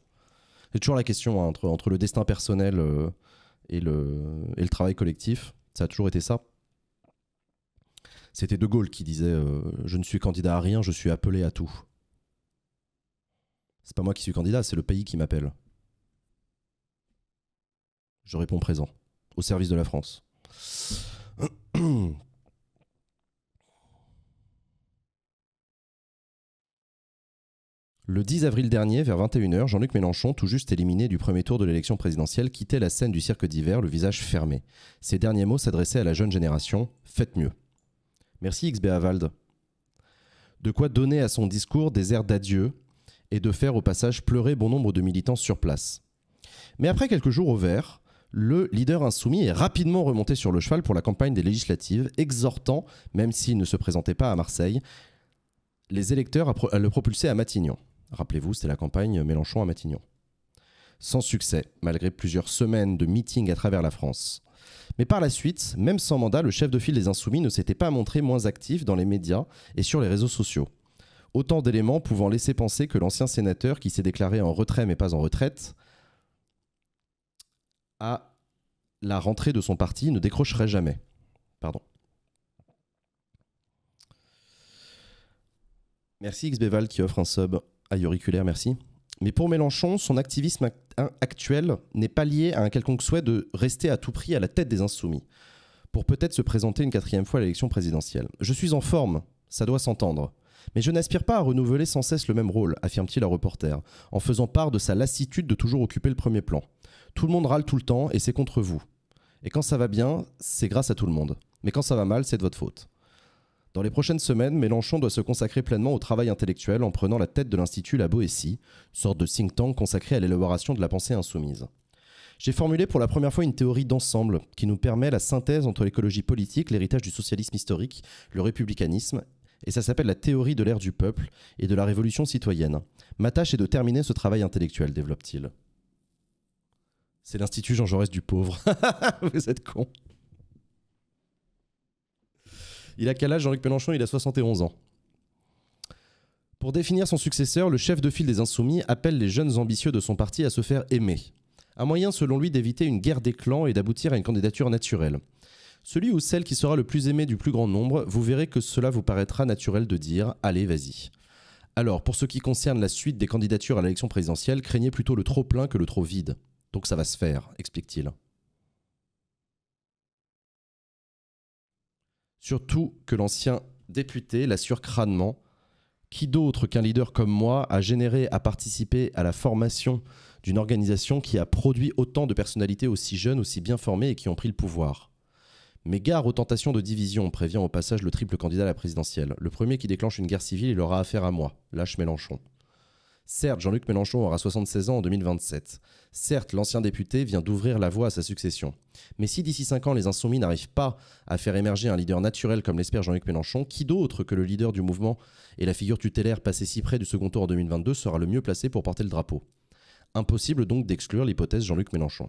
C'est toujours la question hein, entre, entre le destin personnel euh, et, le, et le travail collectif. Ça a toujours été ça. C'était De Gaulle qui disait euh, Je ne suis candidat à rien, je suis appelé à tout. C'est pas moi qui suis candidat, c'est le pays qui m'appelle. Je réponds présent, au service de la France. Le 10 avril dernier, vers 21h, Jean-Luc Mélenchon, tout juste éliminé du premier tour de l'élection présidentielle, quittait la scène du cirque d'hiver, le visage fermé. Ses derniers mots s'adressaient à la jeune génération Faites mieux. Merci XBA De quoi donner à son discours des airs d'adieu et de faire au passage pleurer bon nombre de militants sur place. Mais après quelques jours au vert, le leader insoumis est rapidement remonté sur le cheval pour la campagne des législatives, exhortant, même s'il ne se présentait pas à Marseille, les électeurs à, à le propulser à Matignon. Rappelez-vous, c'était la campagne Mélenchon à Matignon. Sans succès, malgré plusieurs semaines de meetings à travers la France. Mais par la suite, même sans mandat, le chef de file des Insoumis ne s'était pas montré moins actif dans les médias et sur les réseaux sociaux. Autant d'éléments pouvant laisser penser que l'ancien sénateur, qui s'est déclaré en retrait mais pas en retraite, à la rentrée de son parti ne décrocherait jamais. Pardon. Merci XBVAL qui offre un sub à Auriculaire, merci mais pour Mélenchon, son activisme hein, actuel n'est pas lié à un quelconque souhait de rester à tout prix à la tête des insoumis, pour peut-être se présenter une quatrième fois à l'élection présidentielle. Je suis en forme, ça doit s'entendre. Mais je n'aspire pas à renouveler sans cesse le même rôle, affirme-t-il à reporter, en faisant part de sa lassitude de toujours occuper le premier plan. Tout le monde râle tout le temps et c'est contre vous. Et quand ça va bien, c'est grâce à tout le monde. Mais quand ça va mal, c'est de votre faute. Dans les prochaines semaines, Mélenchon doit se consacrer pleinement au travail intellectuel en prenant la tête de l'Institut La Boétie, sorte de think tank consacré à l'élaboration de la pensée insoumise. J'ai formulé pour la première fois une théorie d'ensemble qui nous permet la synthèse entre l'écologie politique, l'héritage du socialisme historique, le républicanisme et ça s'appelle la théorie de l'ère du peuple et de la révolution citoyenne. Ma tâche est de terminer ce travail intellectuel, développe-t-il. C'est l'Institut Jean Jaurès du pauvre. Vous êtes con. Il a quel âge Jean-Luc Mélenchon Il a 71 ans. Pour définir son successeur, le chef de file des Insoumis appelle les jeunes ambitieux de son parti à se faire aimer. Un moyen, selon lui, d'éviter une guerre des clans et d'aboutir à une candidature naturelle. Celui ou celle qui sera le plus aimé du plus grand nombre, vous verrez que cela vous paraîtra naturel de dire Allez, vas-y. Alors, pour ce qui concerne la suite des candidatures à l'élection présidentielle, craignez plutôt le trop plein que le trop vide. Donc ça va se faire, explique-t-il. Surtout que l'ancien député l'assure crânement. Qui d'autre qu'un leader comme moi a généré, à participer à la formation d'une organisation qui a produit autant de personnalités aussi jeunes, aussi bien formées et qui ont pris le pouvoir mais gare aux tentations de division, prévient au passage le triple candidat à la présidentielle. Le premier qui déclenche une guerre civile, il aura affaire à moi. Lâche Mélenchon. Certes, Jean-Luc Mélenchon aura 76 ans en 2027. Certes, l'ancien député vient d'ouvrir la voie à sa succession. Mais si d'ici 5 ans, les insoumis n'arrivent pas à faire émerger un leader naturel comme l'espère Jean-Luc Mélenchon, qui d'autre que le leader du mouvement et la figure tutélaire passée si près du second tour en 2022 sera le mieux placé pour porter le drapeau Impossible donc d'exclure l'hypothèse Jean-Luc Mélenchon.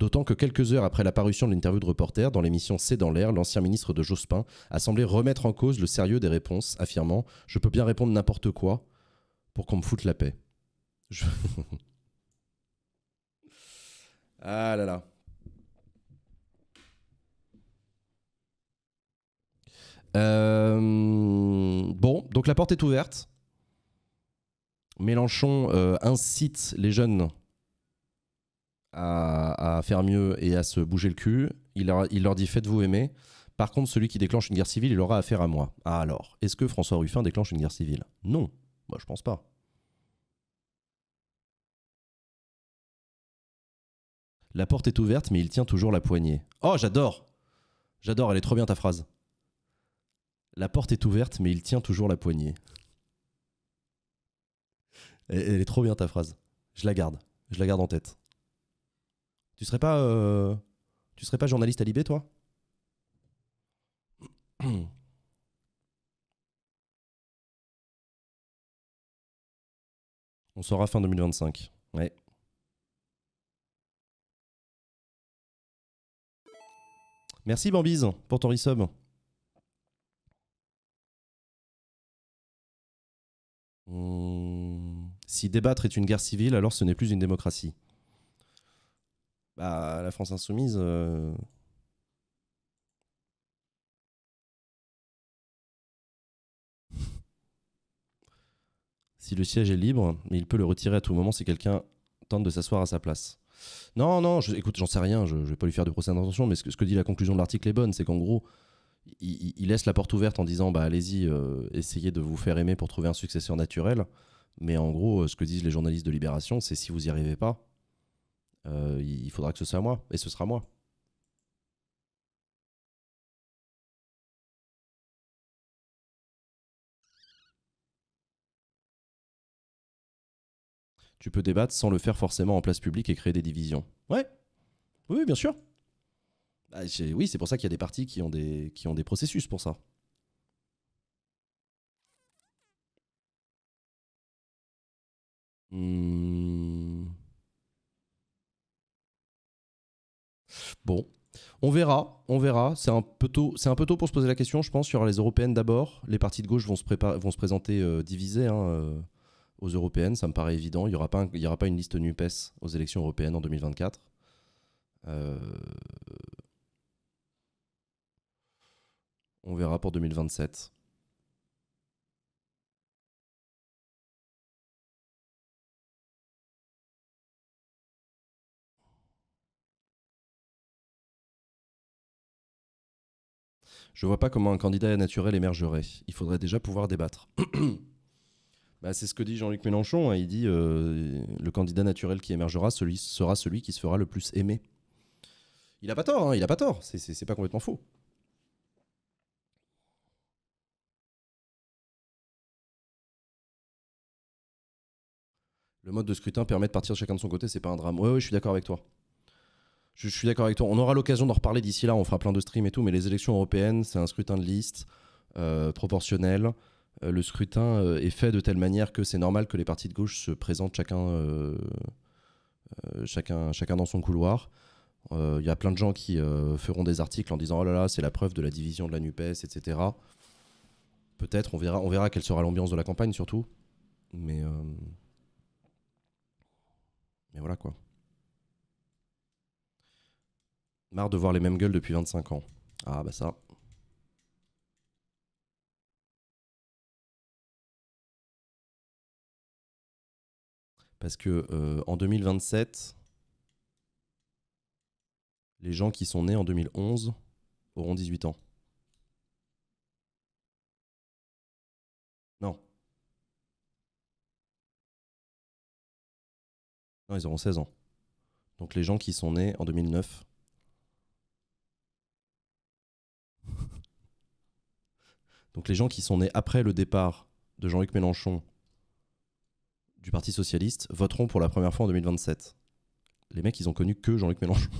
D'autant que quelques heures après l'apparition de l'interview de reporter, dans l'émission C'est dans l'air, l'ancien ministre de Jospin a semblé remettre en cause le sérieux des réponses, affirmant Je peux bien répondre n'importe quoi, pour qu'on me foute la paix. ah là là. Euh, bon, donc la porte est ouverte. Mélenchon euh, incite les jeunes à, faire mieux et à se bouger le cul. Il leur, il leur dit faites-vous aimer. Par contre, celui qui déclenche une guerre civile, il aura affaire à moi. Ah alors, est-ce que François Ruffin déclenche une guerre civile Non. Moi, bah, je pense pas. La porte est ouverte, mais il tient toujours la poignée. Oh, j'adore J'adore, elle est trop bien ta phrase. La porte est ouverte, mais il tient toujours la poignée. Elle est trop bien ta phrase. Je la garde. Je la garde en tête. Tu serais pas. Euh, tu serais pas journaliste à Libé, toi On sera fin 2025. Ouais. Merci Bambiz pour ton resub. Hmm. si débattre est une guerre civile, alors ce n'est plus une démocratie. Bah, la France insoumise, euh, Si le siège est libre, il peut le retirer à tout moment si quelqu'un tente de s'asseoir à sa place. Non, non, écoute, j'en sais rien, je, ne vais pas lui faire de procès d'intention, mais ce que, dit la conclusion de l'article est bonne, c'est qu'en gros, il, laisse la porte ouverte en disant, bah allez-y, euh, essayez de vous faire aimer pour trouver un successeur naturel. Mais en gros, euh, ce que disent les journalistes de Libération, c'est si vous n'y arrivez pas, euh, il faudra que ce soit moi, et ce sera moi. tu peux débattre sans le faire forcément en place publique et créer des divisions. Ouais, oui, bien sûr. Bah, oui, c'est pour ça qu'il y a des partis qui ont des, qui ont des processus pour ça. Hmm. Bon, on verra, on verra. C'est un peu tôt, c'est un peu tôt pour se poser la question. Je pense sur y aura les européennes d'abord. Les partis de gauche vont se, vont se présenter euh, divisés. Hein, euh aux européennes, ça me paraît évident. Il n'y aura, pas une liste NUPES aux élections européennes en 2024. Euh, on verra pour 2027. Je ne vois pas comment un candidat naturel émergerait. Il faudrait déjà pouvoir débattre. Bah, c'est ce que dit Jean-Luc Mélenchon. Hein. Il dit euh, le candidat naturel qui émergera sera celui qui se fera le plus aimer. Il n'a pas tort, hein, il n'a pas tort. C'est pas complètement faux. Le mode de scrutin permet de partir chacun de son côté, c'est pas un drame. Oui, je suis d'accord avec toi. Je, suis d'accord avec toi. On aura l'occasion d'en reparler d'ici là, on fera plein de streams et tout, mais les élections européennes, c'est un scrutin de liste euh, proportionnel. Euh, le scrutin euh, est fait de telle manière que c'est normal que les partis de gauche se présentent chacun, euh, chacun, dans son couloir. Il y a plein de gens qui feront des articles en disant oh là là, c'est la preuve de la division de la NUPES, etc. Peut-être, on verra, on verra quelle sera l'ambiance de la campagne surtout. Mais. Mais voilà quoi. Marre de voir les mêmes gueules depuis 25 ans. Ah bah ça. Parce que euh, en 2027, les gens qui sont nés en 2011 auront 18 ans. Non. Non, ils auront 16 ans. Donc les gens qui sont nés en 2009 Donc les gens qui sont nés après le départ de Jean-Luc Mélenchon du Parti Socialiste voteront pour la première fois en 2027. Les mecs, ils ont connu que Jean-Luc Mélenchon.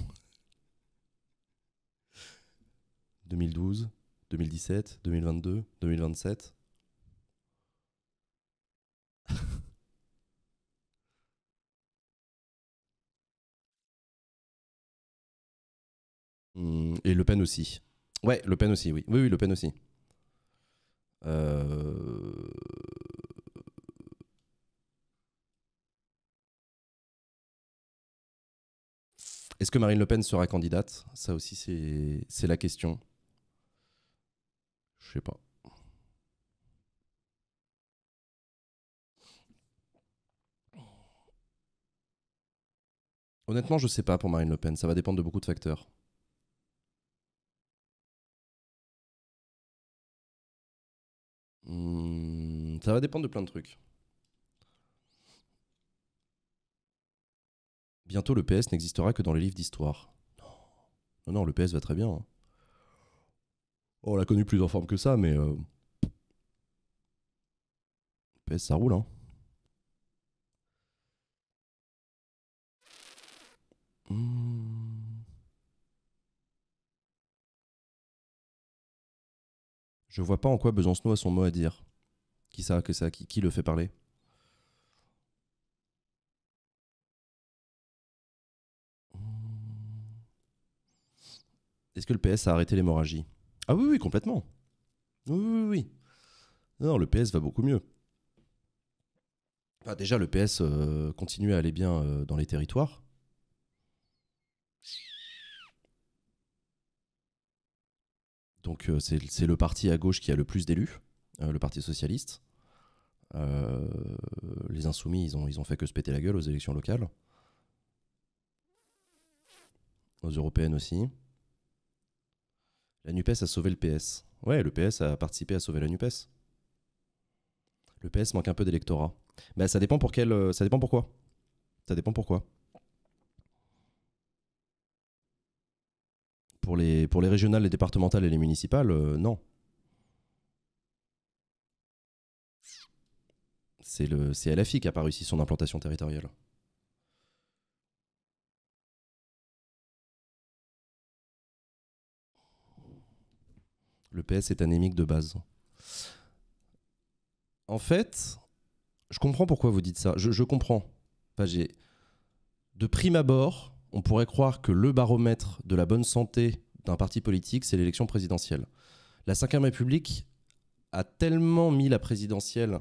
2012, 2017, 2022, 2027. Et Le Pen aussi. Ouais, Le Pen aussi, oui. Oui, oui, Le Pen aussi. Euh... Est-ce que Marine Le Pen sera candidate Ça aussi, c'est la question. Je sais pas. Honnêtement, je sais pas pour Marine Le Pen. Ça va dépendre de beaucoup de facteurs. Hmm, ça va dépendre de plein de trucs. Bientôt, le PS n'existera que dans les livres d'histoire. Non, non, le PS va très bien. Hein. Oh, on l'a connu plus en forme que ça, mais. Euh, PS, ça roule, hein. Hmm. Je vois pas en quoi Besancenot a son mot à dire. Qui ça, que ça, qui le fait parler est-ce que le PS a arrêté l'hémorragie Ah oui, oui, complètement. Oui, oui, oui. Non, le PS va beaucoup mieux. déjà, le PS euh, continue à aller bien euh, dans les territoires. Donc euh, c'est le parti à gauche qui a le plus d'élus, le Parti socialiste. les insoumis, ils ont, ils ont fait que se péter la gueule aux élections locales. Aux européennes aussi. La NUPES a sauvé le PS. Ouais, le PS a participé à sauver la NUPES. Le PS manque un peu d'électorat. Mais bah, ça dépend pour quel. Euh, ça dépend pourquoi. Ça dépend pourquoi. Pour les, pour les régionales, les départementales et les municipales, euh, non. C'est LFI qui a pas réussi son implantation territoriale. le PS est anémique de base. En fait, je comprends pourquoi vous dites ça. Je, comprends. Enfin, de prime abord, on pourrait croire que le baromètre de la bonne santé d'un parti politique, c'est l'élection présidentielle. La 5 République a tellement mis la présidentielle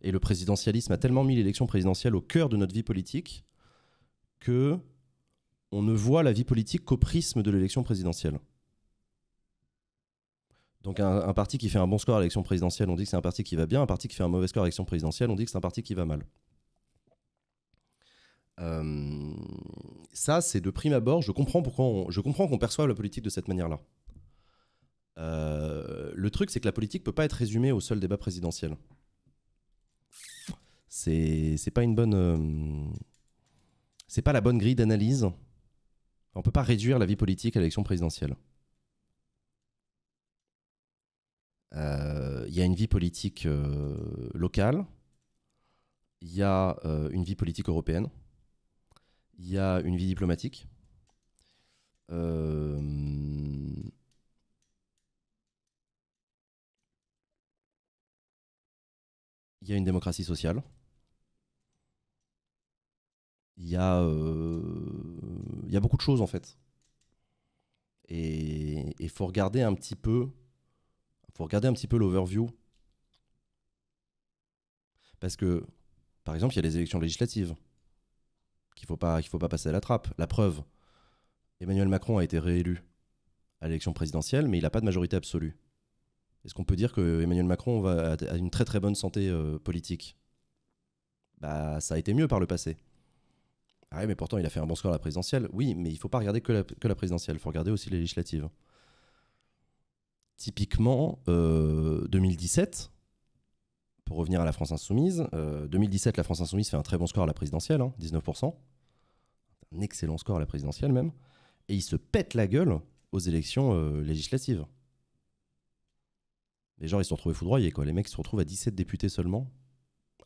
et le présidentialisme a tellement mis l'élection présidentielle au cœur de notre vie politique que on ne voit la vie politique qu'au prisme de l'élection présidentielle. Donc un, parti qui fait un bon score à l'élection présidentielle, on dit que c'est un parti qui va bien, un parti qui fait un mauvais score à l'élection présidentielle, on dit que c'est un parti qui va mal. Euh, ça, c'est de prime abord, je comprends pourquoi je comprends qu'on perçoive la politique de cette manière-là. Euh, le truc, c'est que la politique peut pas être résumée au seul débat présidentiel. C'est, c'est pas une bonne, euh, c'est pas la bonne grille d'analyse. On peut pas réduire la vie politique à l'élection présidentielle. Euh, il y a une vie politique euh, locale, il y a euh, une vie politique européenne, il y a une vie diplomatique. Il y a une démocratie sociale. Il il y a beaucoup de choses en fait. Et il faut regarder un petit peu pour regarder un petit peu l'overview. Parce que, par exemple, il y a les élections législatives qu'il ne faut, pas, faut pas passer à la trappe. La preuve, Emmanuel Macron a été réélu à l'élection présidentielle, mais il n'a pas de majorité absolue. Est-ce qu'on peut dire que Emmanuel Macron va, a une très très bonne santé euh, politique Bah, ça a été mieux par le passé. Ah oui, mais pourtant il a fait un bon score à la présidentielle. Oui, mais il ne faut pas regarder que la, que la présidentielle, il faut regarder aussi les législatives. Typiquement, 2017, euh, pour revenir à la France Insoumise, 2017, euh, la France Insoumise fait un très bon score à la présidentielle, 19%. Hein, un excellent score à la présidentielle même. Et ils se pètent la gueule aux élections euh, législatives. Les gens, ils se sont retrouvés foudroyés, quoi. Les mecs se retrouvent à 17 députés seulement,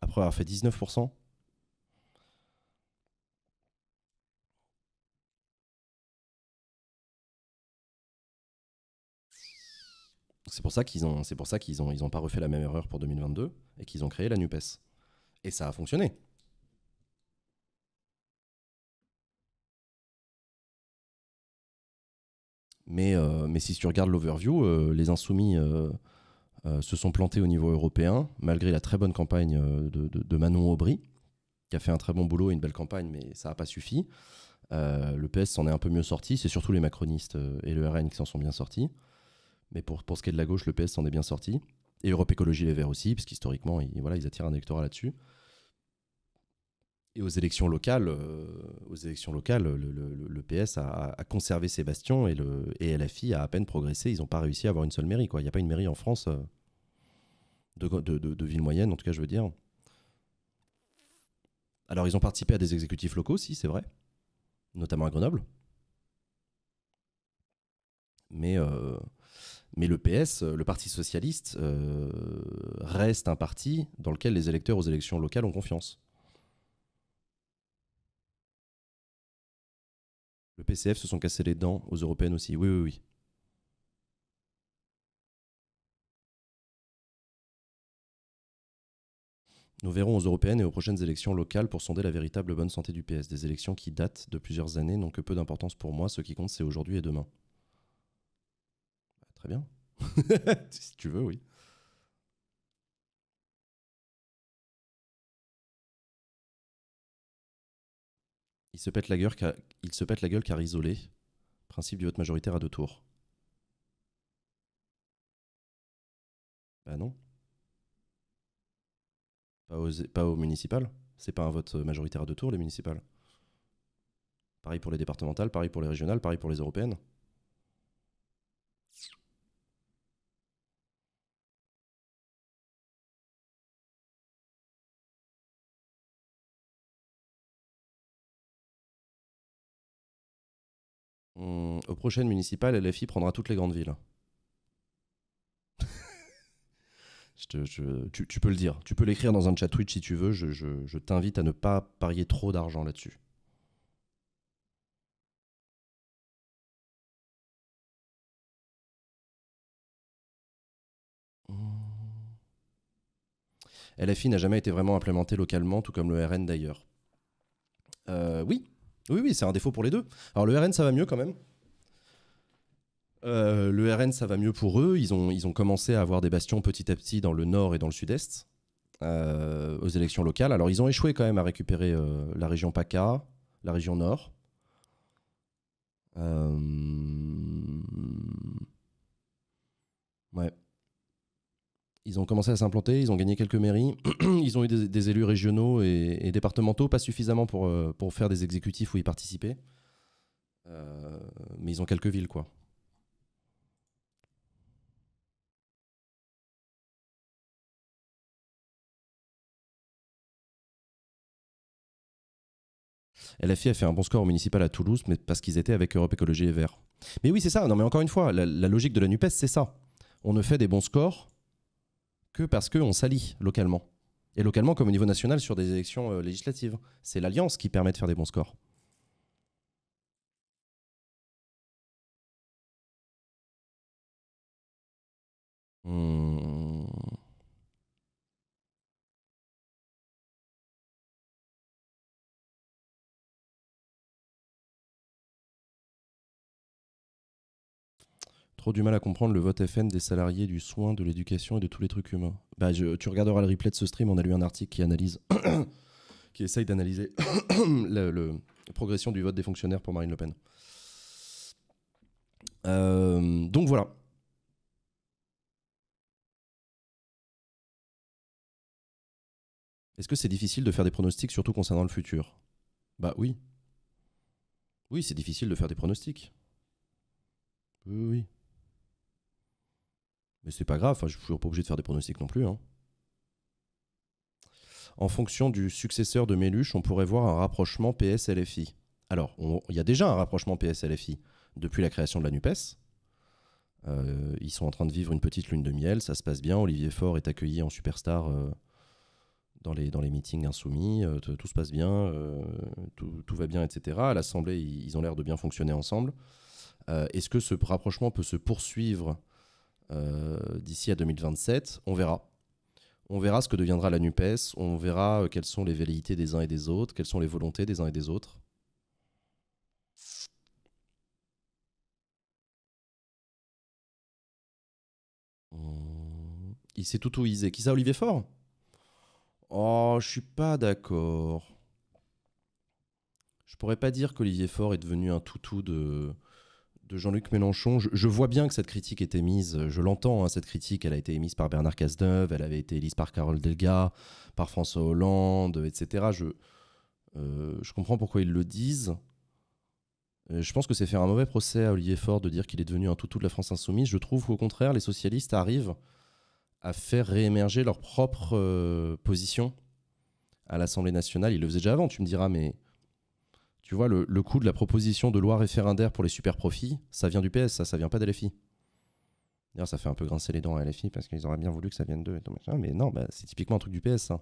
après avoir fait 19%. C'est pour ça qu'ils ont, c'est pour ça qu'ils pas refait la même erreur pour 2022 et qu'ils ont créé la Nupes. Et ça a fonctionné. Mais, euh, si tu regardes l'overview, euh, les insoumis euh, se sont plantés au niveau européen, malgré la très bonne campagne de, de, Manon Aubry, qui a fait un très bon boulot et une belle campagne, mais ça n'a pas suffi. le PS s'en est un peu mieux sorti, c'est surtout les macronistes et le RN qui s'en sont bien sortis. Mais pour, ce qui est de la gauche, le PS s'en est bien sorti. Et Europe Écologie Les Verts aussi, parce qu'historiquement, ils, voilà, ils attirent un électorat là-dessus. Et aux élections locales, euh, aux élections locales le, PS a, conservé ses bastions et, le, et LFI a à peine progressé. Ils n'ont pas réussi à avoir une seule mairie. Il n'y a pas une mairie en France euh, de, ville moyenne, en tout cas, je veux dire. Alors, ils ont participé à des exécutifs locaux, si, c'est vrai, notamment à Grenoble. Mais. Euh, mais le PS, euh, le Parti socialiste, euh, reste un parti dans lequel les électeurs aux élections locales ont confiance. Le PCF se sont cassés les dents aux européennes aussi. Oui, oui, oui. Nous verrons aux européennes et aux prochaines élections locales pour sonder la véritable bonne santé du PS. Des élections qui datent de plusieurs années n'ont que peu d'importance pour moi. Ce qui compte, c'est aujourd'hui et demain très bien. si tu veux, oui. Il se pète la gueule car, il se pète la gueule car isolé. Principe du vote majoritaire à deux tours. Bah non. Pas au pas aux municipales. C'est pas un vote majoritaire à deux tours, les municipales. Pareil pour les départementales, pareil pour les régionales, pareil pour les européennes. Mmh, aux prochaines municipales, LFI prendra toutes les grandes villes. tu, peux le dire. Tu peux l'écrire dans un chat Twitch si tu veux. Je, t'invite à ne pas parier trop d'argent là-dessus. Mmh. LFI n'a jamais été vraiment implémenté localement, tout comme le RN d'ailleurs. Euh, oui, oui, oui, c'est un défaut pour les deux. Alors le RN, ça va mieux quand même. Euh, le RN, ça va mieux pour eux. Ils ont, ils ont commencé à avoir des bastions petit à petit dans le nord et dans le sud-est euh, aux élections locales. Alors, ils ont échoué quand même à récupérer euh, la région PACA, la région nord. Ouais. Ils ont commencé à s'implanter, ils ont gagné quelques mairies, ils ont eu des, élus régionaux et, départementaux, pas suffisamment pour, euh, pour faire des exécutifs ou y participer. Euh, mais ils ont quelques villes, quoi. LFI a fait un bon score au municipal à Toulouse, mais parce qu'ils étaient avec Europe Écologie et Vert. Mais oui, c'est ça. Non, mais encore une fois, la logique de la NUPES, c'est ça. On ne fait des bons scores que parce qu'on s'allie localement. Et localement comme au niveau national sur des élections euh, législatives. C'est l'alliance qui permet de faire des bons scores. Hmm. Trop du mal à comprendre le vote FN des salariés du soin, de l'éducation et de tous les trucs humains. Bah, tu regarderas le replay de ce stream, on a lu un article qui analyse, qui essaye d'analyser la, progression du vote des fonctionnaires pour Marine Le Pen. Euh, donc voilà, Est-ce que c'est difficile de faire des pronostics, surtout concernant le futur Bah oui. Oui, c'est difficile de faire des pronostics. Oui, oui. Mais c'est pas grave, je je suis pas obligé de faire des pronostics non plus. Hein. En fonction du successeur de Méluche, on pourrait voir un rapprochement PS-LFI. Alors, il y a déjà un rapprochement PS-LFI depuis la création de la NUPES. Euh, ils sont en train de vivre une petite lune de miel, ça se passe bien. Olivier Faure est accueilli en superstar euh, dans, les, meetings insoumis, euh, tout se passe bien, tout, va bien, etc. À l'Assemblée, ils, ont l'air de bien fonctionner ensemble. Est-ce que ce rapprochement peut se poursuivre euh, d'ici à 2027. On verra. On verra ce que deviendra la NUPES, on verra euh, quelles sont les velléités des uns et des autres, quelles sont les volontés des uns et des autres. Hmm. Il s'est toutouisé. Qui ça, Olivier Faure Oh, je suis pas d'accord. Je pourrais pas dire qu'Olivier Faure est devenu un toutou de, de Jean-Luc Mélenchon, je, vois bien que cette critique est mise, euh, je l'entends, hein, cette critique, elle a été émise par Bernard Cazeneuve, elle avait été émise par Carole Delga, par François Hollande, etc. Euh, je, comprends pourquoi ils le disent. Euh, je pense que c'est faire un mauvais procès à Olivier Faure de dire qu'il est devenu un toutou de la France insoumise. Je trouve qu'au contraire, les socialistes arrivent à faire réémerger leur propre position à l'Assemblée nationale. Ils le faisaient déjà avant, tu me diras, mais tu vois, le, coût de la proposition de loi référendaire pour les super profits, ça vient du PS, ça, ça vient pas d'LFI. D'ailleurs, ça fait un peu grincer les dents à LFI parce qu'ils auraient bien voulu que ça vienne d'eux. Mais non, bah, c'est typiquement un truc du PS. Hein.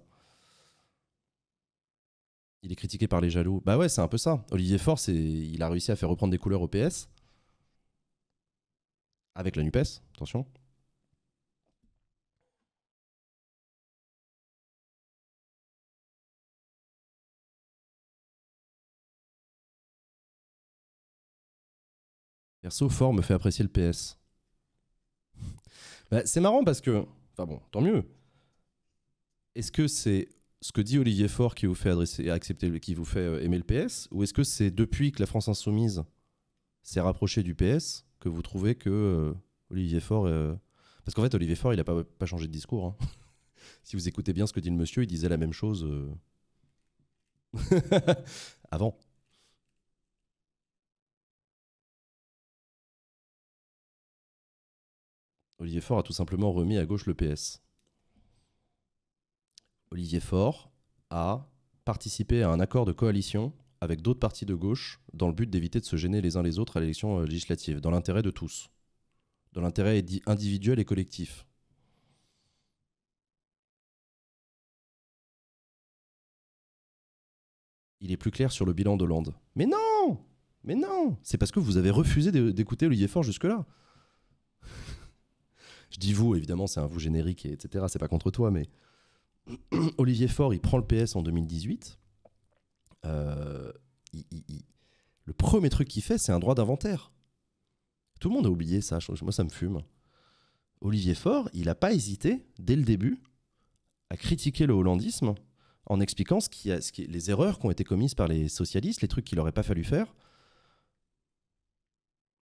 Il est critiqué par les jaloux. Bah ouais, c'est un peu ça. Olivier Force, il a réussi à faire reprendre des couleurs au PS. Avec la NUPES, attention. Perso, Fort me fait apprécier le PS. Bah, c'est marrant parce que. Enfin bon, tant mieux. Est-ce que c'est ce que dit Olivier Fort qui vous fait adresser, accepter, qui vous fait euh, aimer le PS, ou est-ce que c'est depuis que la France insoumise s'est rapprochée du PS que vous trouvez que euh, Olivier Fort, euh, parce qu'en fait Olivier Fort, il n'a pas, changé de discours. Hein. si vous écoutez bien ce que dit le monsieur, il disait la même chose avant. Olivier Faure a tout simplement remis à gauche le PS. Olivier Faure a participé à un accord de coalition avec d'autres partis de gauche dans le but d'éviter de se gêner les uns les autres à l'élection euh, législative, dans l'intérêt de tous, dans l'intérêt individuel et collectif. Il est plus clair sur le bilan de d'Hollande. Mais non Mais non C'est parce que vous avez refusé d'écouter Olivier Faure jusque-là. Je dis vous, évidemment, c'est un vous générique, et etc. C'est pas contre toi, mais Olivier Faure, il prend le PS en 2018. Euh, le premier truc qu'il fait, c'est un droit d'inventaire. Tout le monde a oublié ça. Moi, ça me fume. Olivier Faure, il n'a pas hésité, dès le début, à critiquer le hollandisme en expliquant ce qui les erreurs qui ont été commises par les socialistes, les trucs qu'il n'aurait pas fallu faire,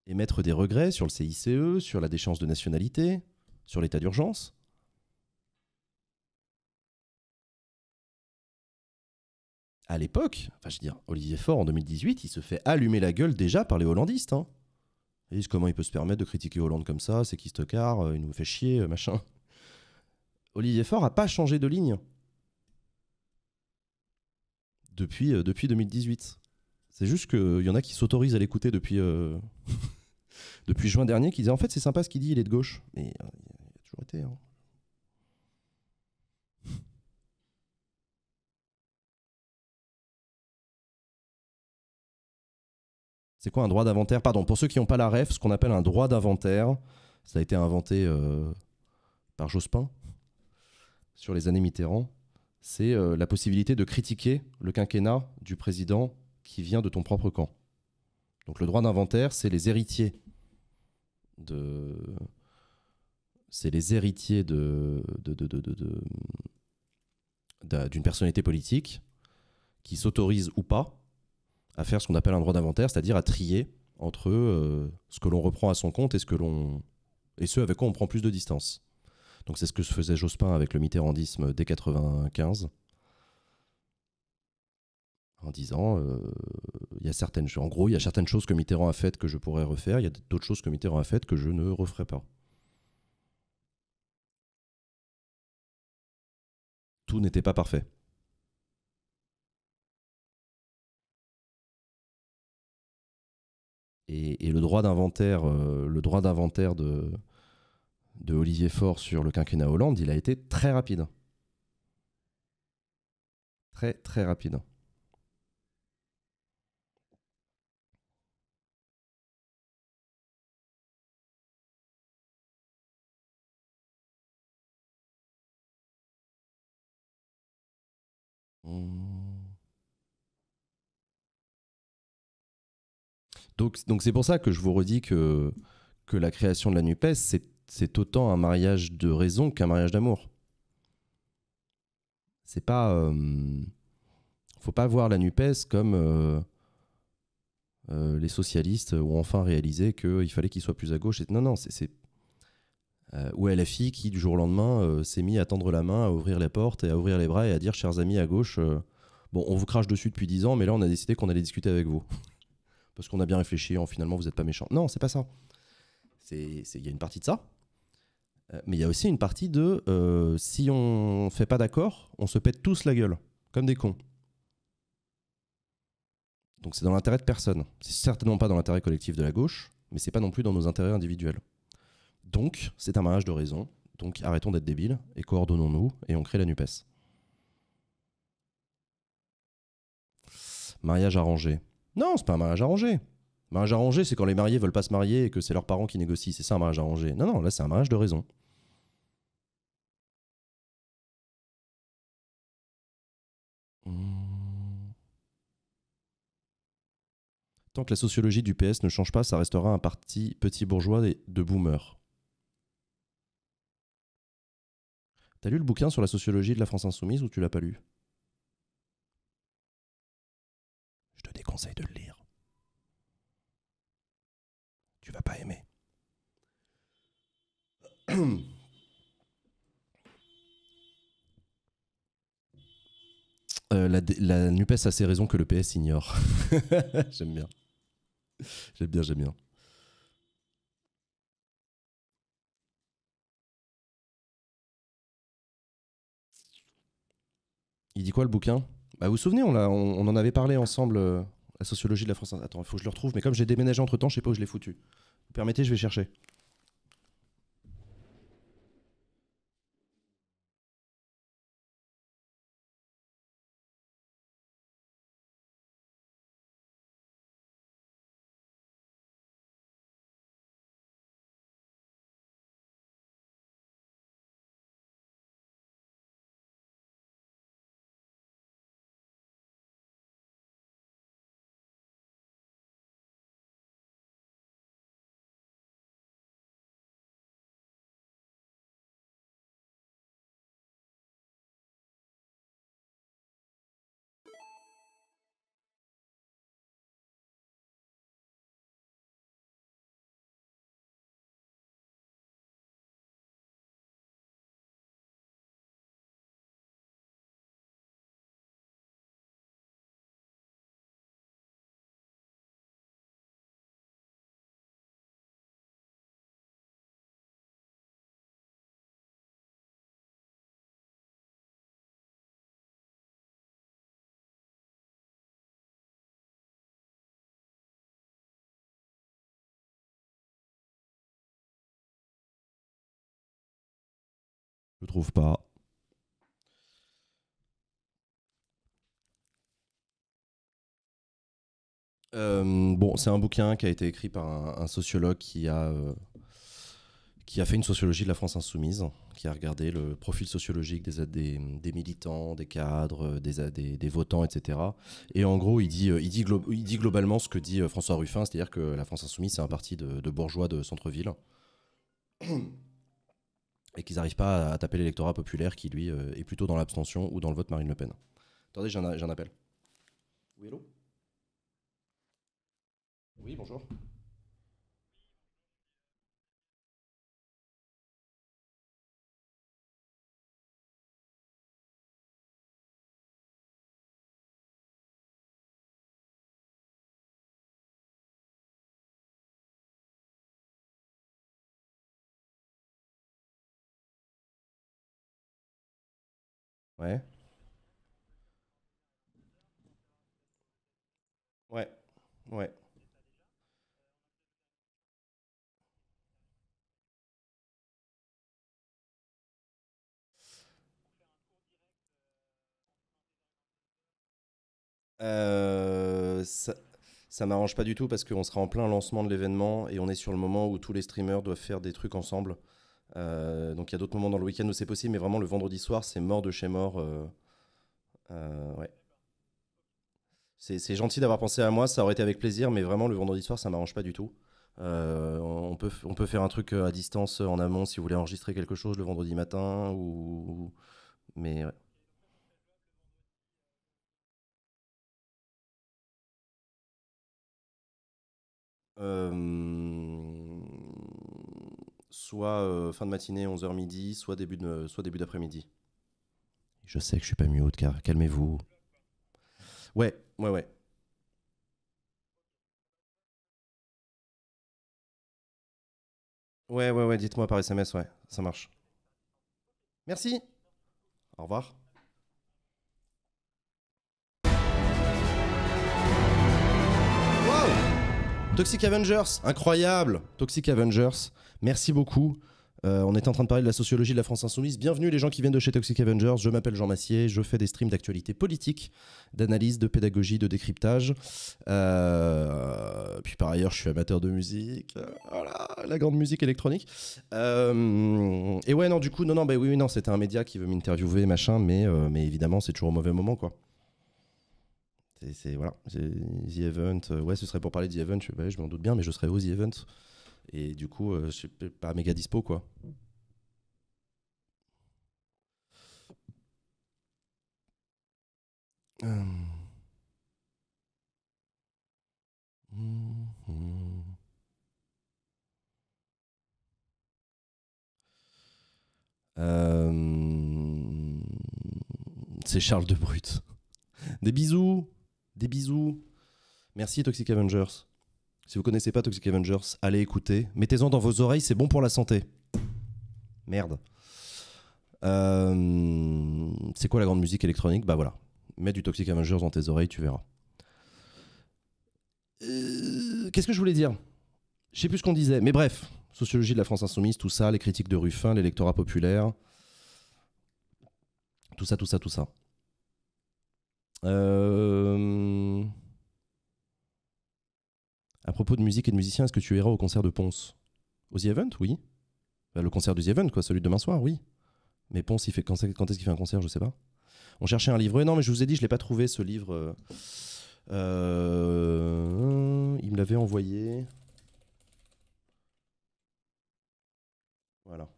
émettre des regrets sur le CICE, sur la déchéance de nationalité, sur l'état d'urgence. À l'époque, enfin je veux dire, Olivier Faure en 2018, il se fait allumer la gueule déjà par les hollandistes. Ils hein. disent comment il peut se permettre de critiquer Hollande comme ça, c'est qui ce euh, il nous fait chier, euh, machin. Olivier Faure n'a pas changé de ligne depuis, euh, depuis 2018. C'est juste qu'il y en a qui s'autorisent à l'écouter depuis, depuis juin dernier, qui disaient en fait c'est sympa ce qu'il dit, il est de gauche. Mais Hein. C'est quoi un droit d'inventaire Pardon, pour ceux qui n'ont pas la ref, ce qu'on appelle un droit d'inventaire, ça a été inventé euh, par Jospin sur les années Mitterrand, c'est euh, la possibilité de critiquer le quinquennat du président qui vient de ton propre camp. Donc le droit d'inventaire, c'est les héritiers de, c'est les héritiers d'une personnalité politique qui s'autorisent ou pas à faire ce qu'on appelle un droit d'inventaire, c'est-à-dire à trier entre euh, ce que l'on reprend à son compte et ce que l'on et avec quoi on prend plus de distance. Donc c'est ce que faisait Jospin avec le mitterrandisme dès 1995, en disant euh, il y certaines en gros il y a certaines choses que Mitterrand a faites que je pourrais refaire, il y a d'autres choses que Mitterrand a faites que je ne referai pas. tout n'était pas parfait. Et, le droit d'inventaire, euh, le droit d'inventaire de, de Olivier Faure sur le quinquennat Hollande, il a été très rapide. Très très rapide. Hmm. Donc, c'est pour ça que je vous redis que, que la création de la NUPES, c'est autant un mariage de raison qu'un mariage d'amour. C'est pas. Euh, faut pas voir la NUPES comme euh, euh, les socialistes ont enfin réalisé qu'il fallait qu'ils soient plus à gauche. Non, non, c'est euh, ou à la fille qui, du jour au lendemain, euh, s'est mise à tendre la main, à ouvrir les portes et à ouvrir les bras et à dire, chers amis à gauche, euh, bon, on vous crache dessus depuis 10 ans, mais là, on a décidé qu'on allait discuter avec vous. Parce qu'on a bien réfléchi, en finalement, vous n'êtes pas méchant. Non, c'est pas ça. Il y a une partie de ça. Mais il y a aussi une partie de si on fait pas d'accord, on se pète tous la gueule, comme des cons. Donc c'est dans l'intérêt de personne. C'est certainement pas dans l'intérêt collectif de la gauche, mais c'est pas non plus dans nos intérêts individuels. Donc, c'est un mariage de raison. Donc, arrêtons d'être débiles et coordonnons-nous et on crée la NUPES. Mariage arrangé. Non, c'est pas un mariage arrangé. Mariage arrangé, c'est quand les mariés veulent pas se marier et que c'est leurs parents qui négocient. C'est ça un mariage arrangé. Non, non, là, c'est un mariage de raison. Tant que la sociologie du PS ne change pas, ça restera un parti petit bourgeois de boomers. T'as lu le bouquin sur la sociologie de la France insoumise ou tu l'as pas lu Je te déconseille de le lire. Tu vas pas aimer. Euh, la, la NUPES a ses raisons que le PS ignore. j'aime bien. J'aime bien, j'aime bien. Il dit quoi le bouquin bah, Vous vous souvenez, on, on, en avait parlé ensemble, euh, la sociologie de la France. Attends, il faut que je le retrouve, mais comme j'ai déménagé entre temps, je sais pas où je l'ai foutu. Vous permettez, je vais chercher. Je trouve pas. Euh, bon, c'est un bouquin qui a été écrit par un, sociologue qui a, euh, qui a fait une sociologie de la France insoumise, qui a regardé le profil sociologique des, militants, des cadres, des, des, votants, etc. Et en gros, il dit, euh, il dit globalement ce que dit François Ruffin, c'est-à-dire que la France insoumise, c'est un parti de, de bourgeois de centre-ville et qu'ils n'arrivent pas à taper l'électorat populaire qui, lui, euh, est plutôt dans l'abstention ou dans le vote Marine Le Pen. Attendez, j'ai un, appel. Oui, allô Oui, bonjour. Ouais. Ouais. Ouais. Euh, ça, ça m'arrange pas du tout parce qu'on sera en plein lancement de l'événement et on est sur le moment où tous les streamers doivent faire des trucs ensemble. Euh, donc il y a d'autres moments dans le week-end où c'est possible, mais vraiment le vendredi soir, c'est mort de chez mort. Euh, euh, ouais. C'est gentil d'avoir pensé à moi, ça aurait été avec plaisir, mais vraiment le vendredi soir, ça m'arrange pas du tout. on, peut, on peut faire un truc à distance en amont si vous voulez enregistrer quelque chose le vendredi matin ou. Mais ouais soit euh, fin de matinée, 11h midi, soit début, soit début d'après-midi. Je sais que je suis pas mieux, car calmez-vous. Ouais, ouais, ouais. Ouais, ouais, ouais, dites-moi par SMS, ouais, ça marche. Merci. Au revoir. Wow Toxic Avengers, incroyable Toxic Avengers. Merci beaucoup. Euh, on est en train de parler de la sociologie de la France insoumise. Bienvenue les gens qui viennent de chez Toxic Avengers. Je m'appelle Jean Massier, je fais des streams d'actualité politique, d'analyse, de pédagogie, de décryptage. Euh, puis par ailleurs, je suis amateur de musique. Voilà, la grande musique électronique. Euh, et ouais, non, du coup, non, non, bah oui, non, c'était un média qui veut m'interviewer, machin, mais, mais évidemment, c'est toujours au mauvais moment, quoi. C'est voilà, The Event. Ouais, ce serait pour parler de The Event. Je, je m'en doute bien, mais je serais au The Event. Et du coup, euh, je suis pas méga dispo, quoi. Euh, c'est Charles de Brut. Des bisous, des bisous. Merci Toxic Avengers. Si vous connaissez pas Toxic Avengers, allez écouter. Mettez-en dans vos oreilles, c'est bon pour la santé. Merde. Euh, c'est quoi la grande musique électronique Bah voilà. Mets du Toxic Avengers dans tes oreilles, tu verras. Euh, qu'est-ce que je voulais dire Je sais plus ce qu'on disait, mais bref. Sociologie de la France insoumise, tout ça, les critiques de Ruffin, l'électorat populaire. Tout ça, tout ça, tout ça. Euh... À propos de musique et de musiciens, est-ce que tu iras au concert de Ponce Au The Event, oui. le concert du The Event, quoi, celui de demain soir, oui. Mais Ponce, il fait, quand, est-ce qu'il fait un concert Je sais pas. On cherchait un livre. non, mais je vous ai dit, je l'ai pas trouvé ce livre. Euh, euh, il me l'avait envoyé. Voilà.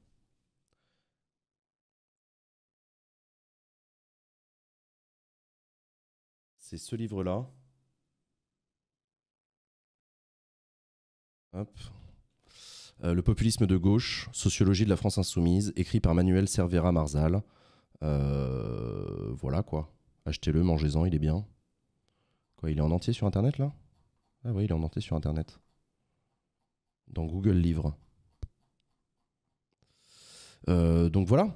C'est ce livre-là. Euh, le populisme de gauche, sociologie de la France insoumise, écrit par Manuel Cervera Marzal. Euh, voilà quoi. Achetez-le, mangez-en, il est bien. Quoi, il est en entier sur internet là Ah oui, il est en entier sur internet. Dans Google Livre. Euh, donc voilà,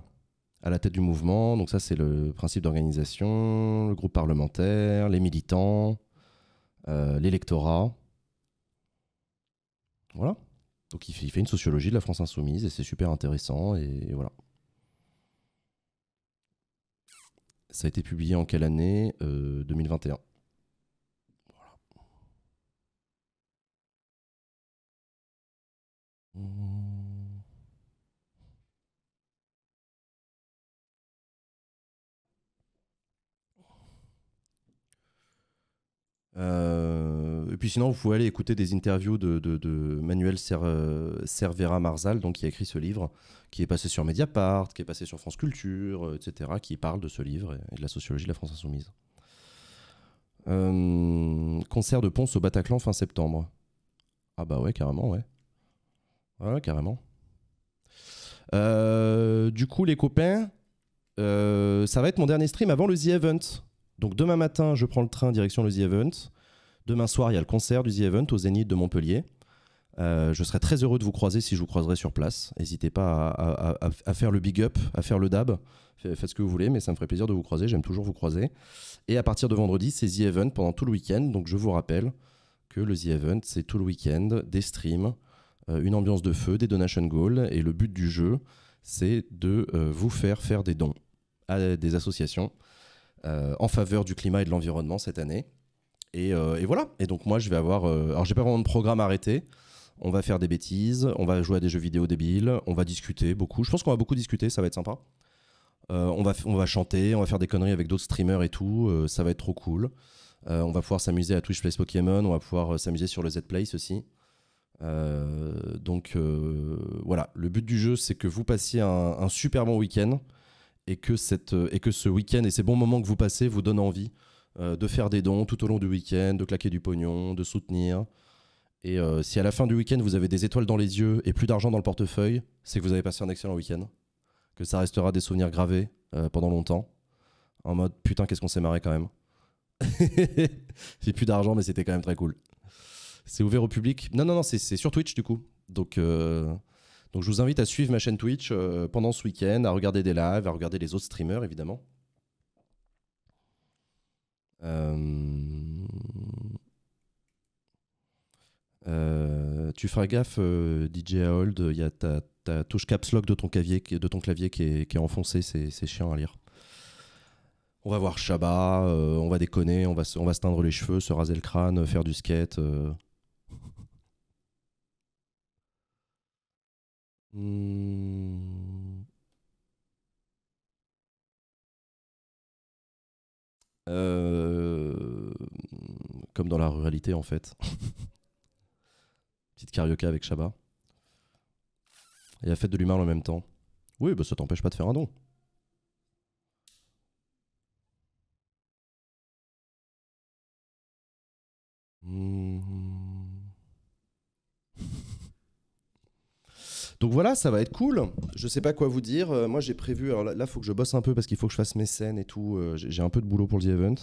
à la tête du mouvement, donc ça c'est le principe d'organisation, le groupe parlementaire, les militants, l'électorat. Voilà. Donc il fait, une sociologie de la France insoumise et c'est super intéressant et, voilà. Ça a été publié en quelle année 2021. Euh, voilà. et puis sinon, vous pouvez aller écouter des interviews de, Manuel euh, Cervera Marzal, donc qui a écrit ce livre, qui est passé sur Mediapart, qui est passé sur France Culture, euh, etc., qui parle de ce livre et de la sociologie de la France insoumise. Euh, concert de Ponce au Bataclan fin septembre. Ah bah ouais, carrément, ouais. Ouais, carrément. du coup, les copains, ça va être mon dernier stream avant le The Event. Donc demain matin, je prends le train direction le The Event. Demain soir, il y a le concert du The Event au Zénith de Montpellier. Euh, je serais très heureux de vous croiser si je vous croiserai sur place. N'hésitez pas à, faire le big up, à faire le dab. Faites ce que vous voulez, mais ça me ferait plaisir de vous croiser. J'aime toujours vous croiser. Et à partir de vendredi, c'est The Event pendant tout le week-end. Donc je vous rappelle que le The Event, c'est tout le week-end, des streams, euh, une ambiance de feu, des donation goals. Et le but du jeu, c'est de euh, vous faire faire des dons à des associations en faveur du climat et de l'environnement cette année. Euh, et, voilà. Et donc moi, je vais avoir. Euh, alors, j'ai pas vraiment de programme arrêté. On va faire des bêtises, on va jouer à des jeux vidéo débiles, on va discuter beaucoup. Je pense qu'on va beaucoup discuter, ça va être sympa. Euh, on, va, on va chanter, on va faire des conneries avec d'autres streamers et tout, ça va être trop cool. on va pouvoir s'amuser à Twitch Place Pokémon, on va pouvoir s'amuser sur le Z-Place aussi. donc voilà, le but du jeu, c'est que vous passiez un, super bon week-end et que, cette, et que ce week-end et ces bons moments que vous passez vous donnent envie euh, de faire des dons tout au long du week-end, de claquer du pognon, de soutenir. Et euh, si à la fin du week-end vous avez des étoiles dans les yeux et plus d'argent dans le portefeuille, c'est que vous avez passé un excellent week-end, que ça restera des souvenirs gravés euh, pendant longtemps, en mode putain qu'est-ce qu'on s'est marré quand même. J'ai plus d'argent mais c'était quand même très cool. C'est ouvert au public. Non non non c'est sur Twitch du coup. Donc donc je vous invite à suivre ma chaîne Twitch pendant ce week-end, à regarder des lives, à regarder les autres streamers évidemment. Euh, euh, tu feras gaffe, euh, DJ Hold. il y a ta, touche caps lock de ton clavier, qui, est, qui enfoncée, c'est chiant à lire. On va voir Shabba, on va déconner, on va, se, teindre les cheveux, se raser le crâne, faire du skate. Hmm. Euh, comme dans la ruralité, en fait. Petite carioca avec Shabba. Et la fête de l'humain en même temps. Oui, bah ça t'empêche pas de faire un don. Mmh. Donc voilà, ça va être cool. Je sais pas quoi vous dire. Euh, moi, j'ai prévu. Alors là, il faut que je bosse un peu parce qu'il faut que je fasse mes scènes et tout. Euh, j'ai un peu de boulot pour le The Event.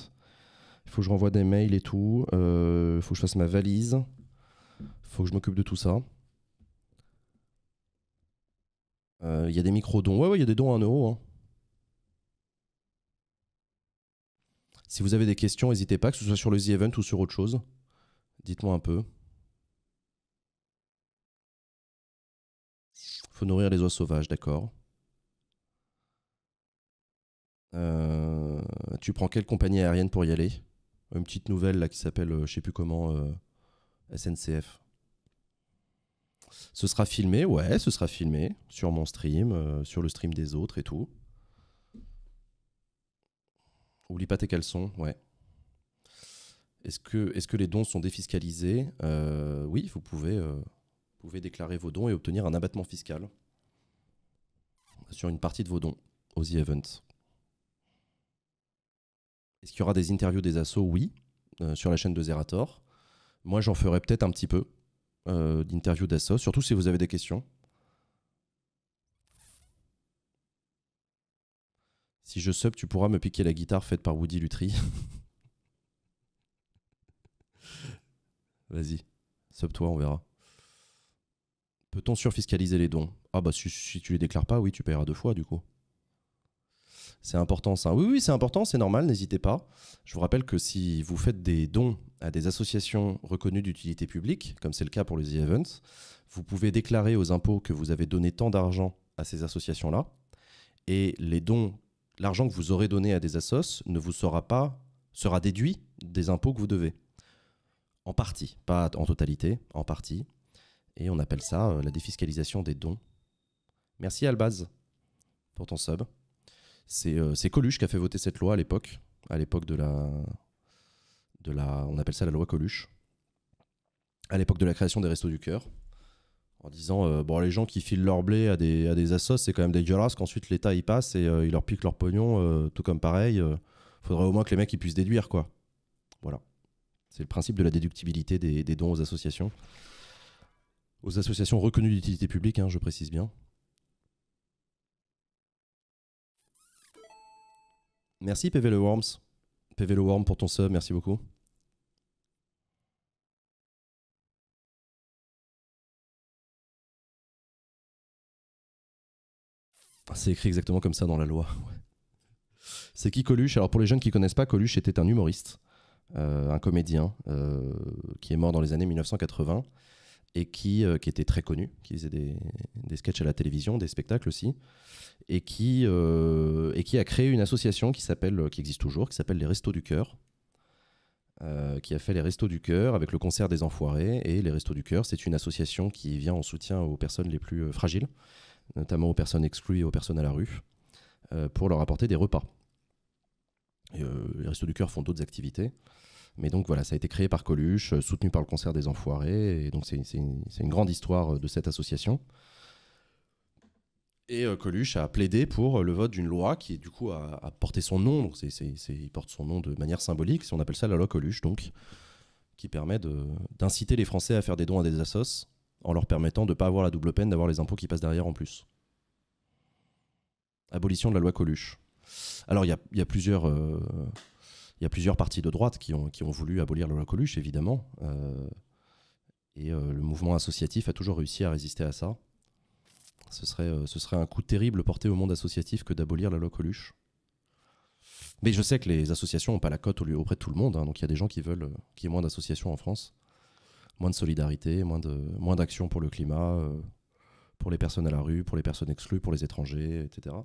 Il faut que je renvoie des mails et tout. Il euh, faut que je fasse ma valise. Il faut que je m'occupe de tout ça. Il y a des micro-dons. Ouais, ouais, il y a des dons à 1 euro. Hein. Si vous avez des questions, n'hésitez pas, que ce soit sur le The Event ou sur autre chose. Dites-moi un peu. nourrir les oies sauvages, d'accord. Euh, tu prends quelle compagnie aérienne pour y aller Une petite nouvelle là qui s'appelle, je euh, je sais plus comment, euh, SNCF. Ce sera filmé, ouais, ce sera filmé sur mon stream, sur le stream des autres et tout. Oublie pas tes caleçons, ouais. Est-ce que, est que les dons sont défiscalisés Oui, vous pouvez pouvez déclarer vos dons et obtenir un abattement fiscal sur une partie de vos dons aux The Event. Est-ce qu'il y aura des interviews des assos Oui, euh, sur la chaîne de Zerator. Moi, j'en ferai peut-être un petit peu euh, d'interviews d'assos, surtout si vous avez des questions. Si je sub, tu pourras me piquer la guitare faite par Woody Lutry. Vas-y, sub-toi, on verra. Peut-on surfiscaliser les dons Ah bah si, tu les déclares pas, oui, tu paieras deux fois du coup. C'est important ça. Oui, oui, c'est important, c'est normal, n'hésitez pas. Je vous rappelle que si vous faites des dons à des associations reconnues d'utilité publique, comme c'est le cas pour les events, vous pouvez déclarer aux impôts que vous avez donné tant d'argent à ces associations-là, et les dons, l'argent que vous aurez donné à des assos ne vous sera pas, sera déduit des impôts que vous devez. En partie, pas en totalité, en partie. Et on appelle ça euh, la défiscalisation des dons. Merci Albaz pour ton sub. Euh, c'est Coluche qui a fait voter cette loi à l'époque, à l'époque de la, de la, on appelle ça la loi Coluche, à l'époque de la création des Restos du Cœur, en disant euh, bon les gens qui filent leur blé à des, à assos, c'est quand même dégueulasse qu'ensuite l'État y passe et ils il leur pique leur pognon, tout comme pareil. faudrait au moins que les mecs ils puissent déduire quoi. Voilà, c'est le principe de la déductibilité des dons aux associations aux associations reconnues d'utilité publique, hein, je précise bien. Merci PV Le Worms. PV Le pour ton sub, merci beaucoup. C'est écrit exactement comme ça dans la loi. C'est qui Coluche Alors pour les jeunes qui connaissent pas, Coluche était un humoriste, euh, un comédien euh, qui est mort dans les années 1980 et euh, qui, était très connu, qui faisait des, sketchs à la télévision, des spectacles aussi, et qui, euh, a créé une association qui, s'appelle, euh, qui existe toujours, qui s'appelle les Restos du Cœur, qui a fait les Restos du Cœur avec le concert des Enfoirés. Et les Restos du Cœur, c'est une association qui vient en soutien aux personnes les plus fragiles, notamment aux personnes exclues et aux personnes à la rue, pour leur apporter des repas. les Restos du Cœur font d'autres activités. Mais donc voilà, ça a été créé par Coluche, euh, soutenu par le concert des Enfoirés. Et donc c'est une, grande histoire euh, de cette association. Et euh, Coluche a plaidé pour le vote d'une loi qui, du coup, a, a porté son nom. Donc c il porte son nom de manière symbolique. Si on appelle ça la loi Coluche, donc, qui permet d'inciter les Français à faire des dons à des assos en leur permettant de ne pas avoir la double peine d'avoir les impôts qui passent derrière en plus. Abolition de la loi Coluche. Alors, il y a, plusieurs il y a plusieurs partis de droite qui ont, qui ont voulu abolir la loi coluche, évidemment. Euh, et euh, le mouvement associatif a toujours réussi à résister à ça. Ce serait, euh, ce serait un coup terrible porté au monde associatif que d'abolir la loi Coluche. Mais je sais que les associations n'ont pas la cote auprès de tout le monde, hein, donc il y a des gens qui veulent qu'il y ait moins d'associations en France, moins de solidarité, moins d'action moins pour le climat, pour les personnes à la rue, pour les personnes exclues, pour les étrangers, etc.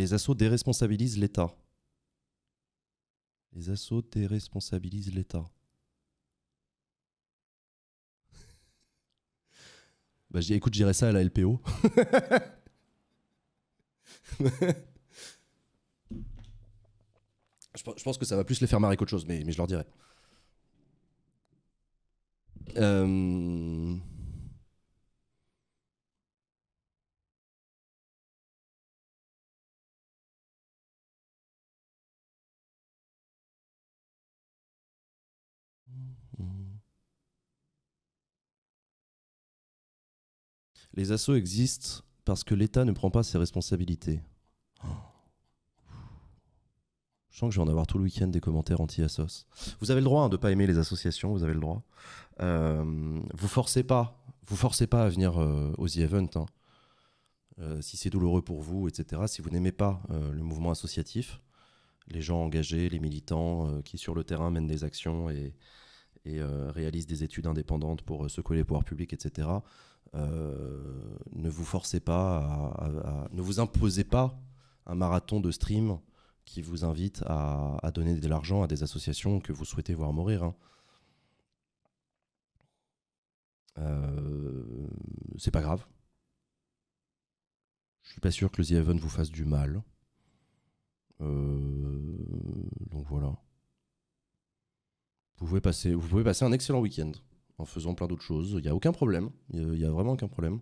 les assauts déresponsabilisent l'État. Les assauts déresponsabilisent l'État. Bah, je écoute, j'irai ça à la LPO. je, pense que ça va plus les faire marrer qu'autre chose, mais, je leur dirai. Euh... Les assauts existent parce que l'État ne prend pas ses responsabilités. Je sens que je vais en avoir tout le week-end des commentaires anti-assos. Vous avez le droit hein, de ne pas aimer les associations, vous avez le droit. Euh, vous forcez pas, vous forcez pas à venir euh, aux The Event. Hein. Euh, si c'est douloureux pour vous, etc. Si vous n'aimez pas le mouvement associatif, les gens engagés, les militants qui sur le terrain mènent des actions et réalisent des études indépendantes pour secouer les pouvoirs publics, etc. Euh, ne vous forcez pas, ne vous imposez pas un marathon de stream qui vous invite à, donner de l'argent à des associations que vous souhaitez voir mourir. Hein. Euh, c'est pas grave. Je suis pas sûr que le The vous fasse du mal. Euh, donc voilà. Vous pouvez passer, vous pouvez passer un excellent week-end en faisant plein d'autres choses. Il n'y a aucun problème. Il n'y a, vraiment aucun problème.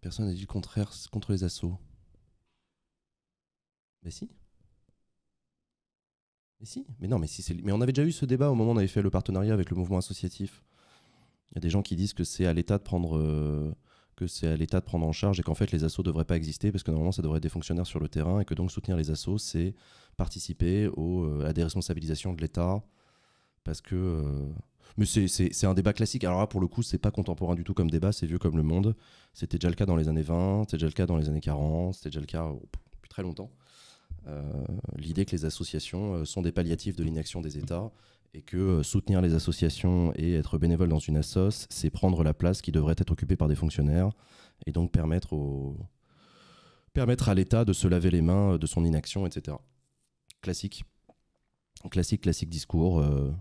Personne n'a dit le contraire contre les assauts. Mais si. Mais si. Mais non, mais si Mais on avait déjà eu ce débat au moment où on avait fait le partenariat avec le mouvement associatif. Il y a des gens qui disent que c'est à l'État de prendre euh, que c'est à l'État de prendre en charge et qu'en fait les assos devraient pas exister parce que normalement ça devrait être des fonctionnaires sur le terrain et que donc soutenir les assos c'est participer euh, à des responsabilisations de l'État parce que euh, mais c'est un débat classique. Alors là pour le coup c'est pas contemporain du tout comme débat, c'est vieux comme le monde. C'était déjà le cas dans les années 20, c'était déjà le cas dans les années 40, c'était déjà le cas depuis très longtemps. L'idée que les associations sont des palliatifs de l'inaction des États et que euh, soutenir les associations et être bénévole dans une assoce, c'est prendre la place qui devrait être occupée par des fonctionnaires et donc permettre, permettre à l'État de se laver les mains euh, de son inaction, etc. Classique. Classique, classique discours. Euh,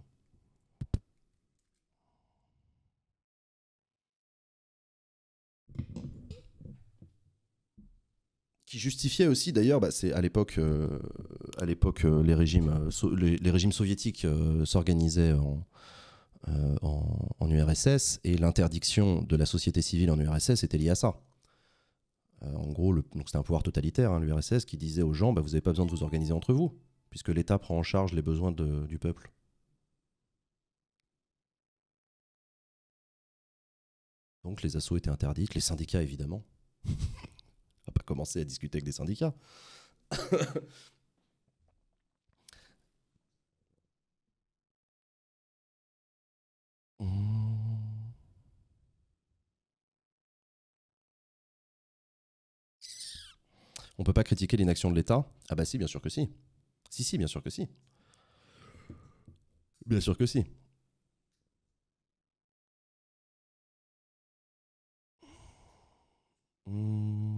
qui justifiait aussi d'ailleurs, bah, c'est à l'époque, euh, à l'époque euh, les régimes, euh, les, régimes soviétiques s'organisaient en, en, URSS et l'interdiction de la société civile en URSS était liée à ça. en gros, c'était un pouvoir totalitaire, hein, l'URSS, qui disait aux gens, bah, vous n'avez pas besoin de vous organiser entre vous, puisque l'État prend en charge les besoins du peuple. Donc les assauts étaient interdites, les syndicats évidemment. pas commencer à discuter avec des syndicats. On peut pas critiquer l'inaction de l'État Ah bah si, bien sûr que si. Si, si, bien sûr que si. Bien sûr que si. Hmm.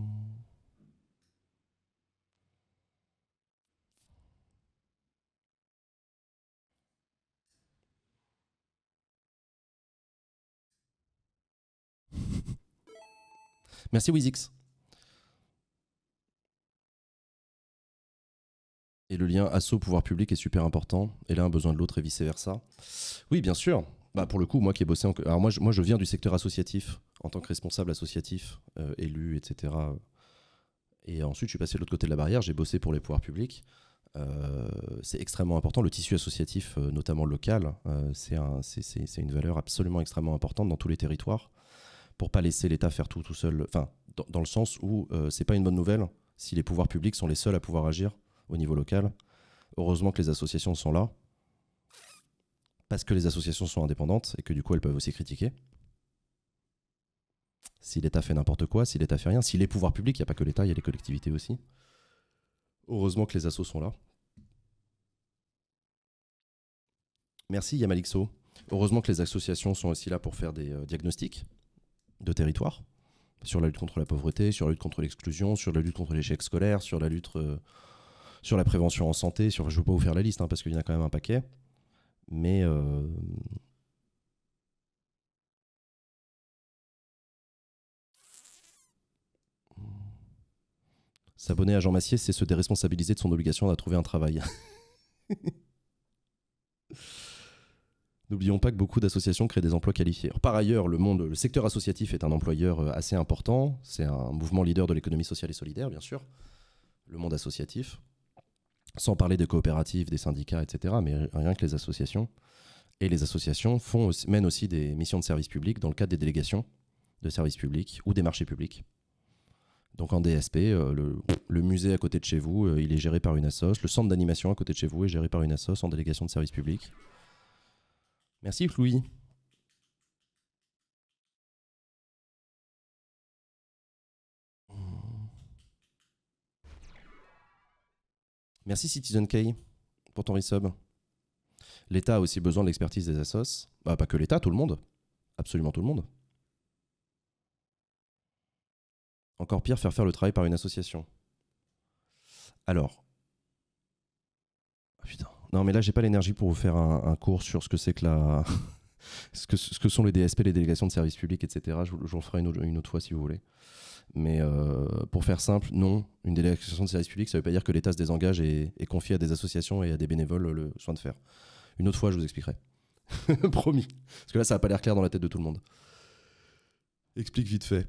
Merci Wizix. Et le lien assaut-pouvoir public est super important. Et là, un besoin de l'autre et vice-versa. Oui, bien sûr. Bah, pour le coup, moi qui ai bossé Alors moi je, je viens du secteur associatif, en tant que responsable associatif, euh, élu, etc. Et ensuite, je suis passé de l'autre côté de la barrière, j'ai bossé pour les pouvoirs publics. Euh, c'est extrêmement important. Le tissu associatif, euh, notamment local, c'est un, une valeur absolument extrêmement importante dans tous les territoires pour pas laisser l'État faire tout tout seul. Enfin, dans, le sens où euh, c'est pas une bonne nouvelle si les pouvoirs publics sont les seuls à pouvoir agir au niveau local. Heureusement que les associations sont là, parce que les associations sont indépendantes et que du coup elles peuvent aussi critiquer. Si l'État fait n'importe quoi, si l'État fait rien, si les pouvoirs publics, il n'y a pas que l'État, il y a les collectivités aussi. Heureusement que les assos sont là. Merci Yamalixo. Heureusement que les associations sont aussi là pour faire des euh, diagnostics de territoire sur la lutte contre la pauvreté, sur la lutte contre l'exclusion, sur la lutte contre l'échec scolaire, sur la lutte euh, sur la prévention en santé, sur je ne veux pas vous faire la liste hein, parce qu'il y en a quand même un paquet, mais euh, s'abonner à Jean Massier, c'est se déresponsabiliser de son obligation à trouver un travail. N'oublions pas que beaucoup d'associations créent des emplois qualifiés. par ailleurs, le, monde, le secteur associatif est un employeur euh, assez important. C'est un mouvement leader de l'économie sociale et solidaire, bien sûr. Le monde associatif. Sans parler des coopératives, des syndicats, etc. Mais rien que les associations. Et les associations font aussi, mènent aussi des missions de service public dans le cadre des délégations de services publics ou des marchés publics. Donc en DSP, euh, le, musée à côté de chez vous, euh, il est géré par une assoce. Le centre d'animation à côté de chez vous est géré par une assoce en délégation de services publics. Merci Louis. Merci Citizen K pour ton resub. L'État a aussi besoin de l'expertise des assos. Bah, pas que l'État, tout le monde. Absolument tout le monde. Encore pire, faire faire le travail par une association. Alors. Ah, putain. Non, mais là, j'ai pas l'énergie pour vous faire un, cours sur ce que c'est que la. ce, que, ce que sont les DSP, les délégations de services publics, etc. Je, vous ferai une autre, fois si vous voulez. Mais euh, pour faire simple, non, une délégation de services publics, ça ne veut pas dire que l'État se désengage et, et, confie à des associations et à des bénévoles le soin de faire. Une autre fois, je vous expliquerai. Promis. Parce que là, ça n'a pas l'air clair dans la tête de tout le monde. Explique vite fait.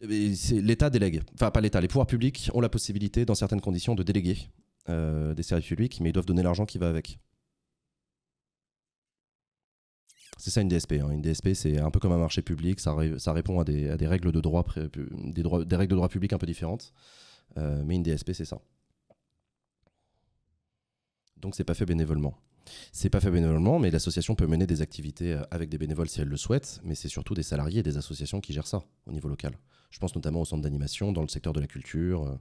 Eh ben, L'État délègue. Enfin, pas l'État. Les pouvoirs publics ont la possibilité, dans certaines conditions, de déléguer euh, des services publics, mais ils doivent donner l'argent qui va avec. C'est ça une DSP. Hein. Une DSP, c'est un peu comme un marché public. Ça, répond à des, règles de droit, des, règles de droit public un peu différentes. Euh, mais une DSP, c'est ça. Donc, c'est pas fait bénévolement. C'est pas fait bénévolement, mais l'association peut mener des activités euh, avec des bénévoles si elle le souhaite. Mais c'est surtout des salariés et des associations qui gèrent ça au niveau local. Je pense notamment au centre d'animation, dans le secteur de la culture.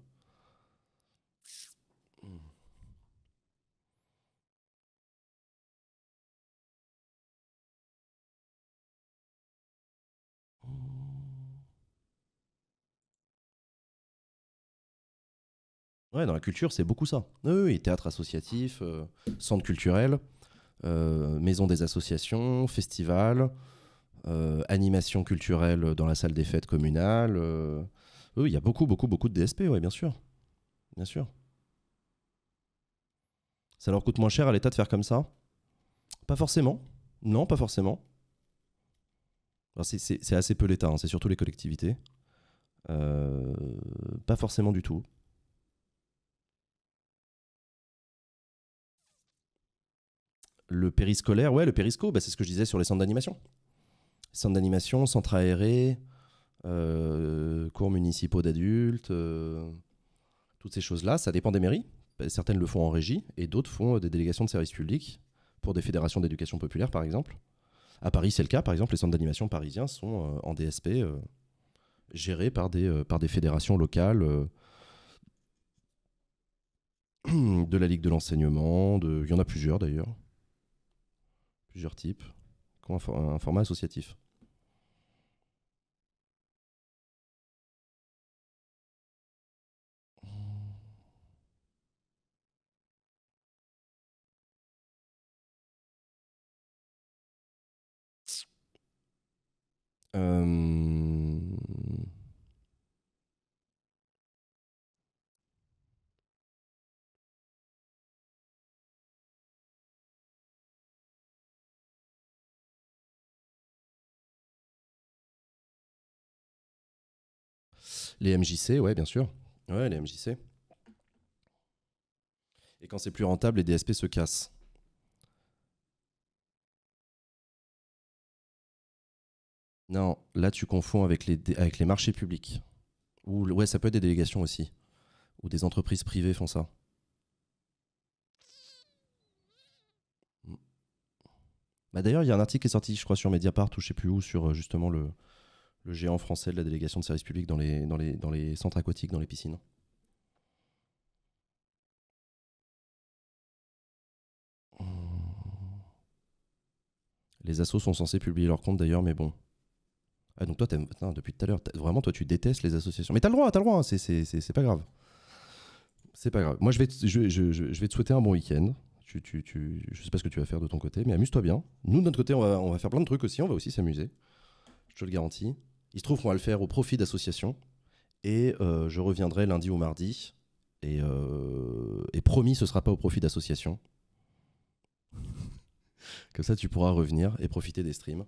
Ouais, dans la culture, c'est beaucoup ça. Oui, théâtre associatif, euh, centre culturel, euh, maison des associations, festival, euh, animation culturelle dans la salle des fêtes communale. Oui, il y a beaucoup, beaucoup, beaucoup de DSP, oui, bien sûr. Bien sûr. Ça leur coûte moins cher à l'État de faire comme ça Pas forcément. Non, pas forcément. C'est assez peu l'État, hein, c'est surtout les collectivités. pas forcément du tout. Le périscolaire, ouais, le périsco, bah, c'est ce que je disais sur les centres d'animation. Centres d'animation, centres aérés, euh, cours municipaux d'adultes, euh, toutes ces choses-là, ça dépend des mairies. Bah, certaines le font en régie et d'autres font euh, des délégations de services publics pour des fédérations d'éducation populaire, par exemple. À Paris, c'est le cas. Par exemple, les centres d'animation parisiens sont en DSP, gérés par des, par des fédérations locales de la Ligue de l'enseignement, de... il y en a plusieurs d'ailleurs plusieurs types, comme un, un format associatif. Euh, Les MJC, ouais, bien sûr. Ouais, les MJC. Et quand c'est plus rentable, les DSP se cassent. Non, là tu confonds avec les, avec les marchés publics. Ou ouais, ça peut être des délégations aussi. Ou des entreprises privées font ça. Bah d'ailleurs, il y a un article qui est sorti, je crois, sur Mediapart ou je sais plus où, sur euh, justement le, le géant français de la délégation de services publics dans les, dans les, dans les centres aquatiques, dans les piscines. Euh. Les assos sont censés publier leurs comptes d'ailleurs, mais bon. Ah, donc toi, depuis tout à l'heure, vraiment, toi, tu détestes les associations. Mais t'as le droit, t'as le droit, hein, c'est pas grave. C'est pas grave. Moi, je vais, te, je, je, je, vais te souhaiter un bon week-end. Tu, tu, tu, je sais pas ce que tu vas faire de ton côté, mais amuse-toi bien. Nous, de notre côté, on va, on va faire plein de trucs aussi, on va aussi s'amuser. Je te le garantis. Il se trouve qu'on va le faire au profit d'associations. Et euh, je reviendrai lundi ou mardi. Et, euh, promis, ce ne sera pas au profit d'associations. Comme ça, tu pourras revenir et profiter des streams.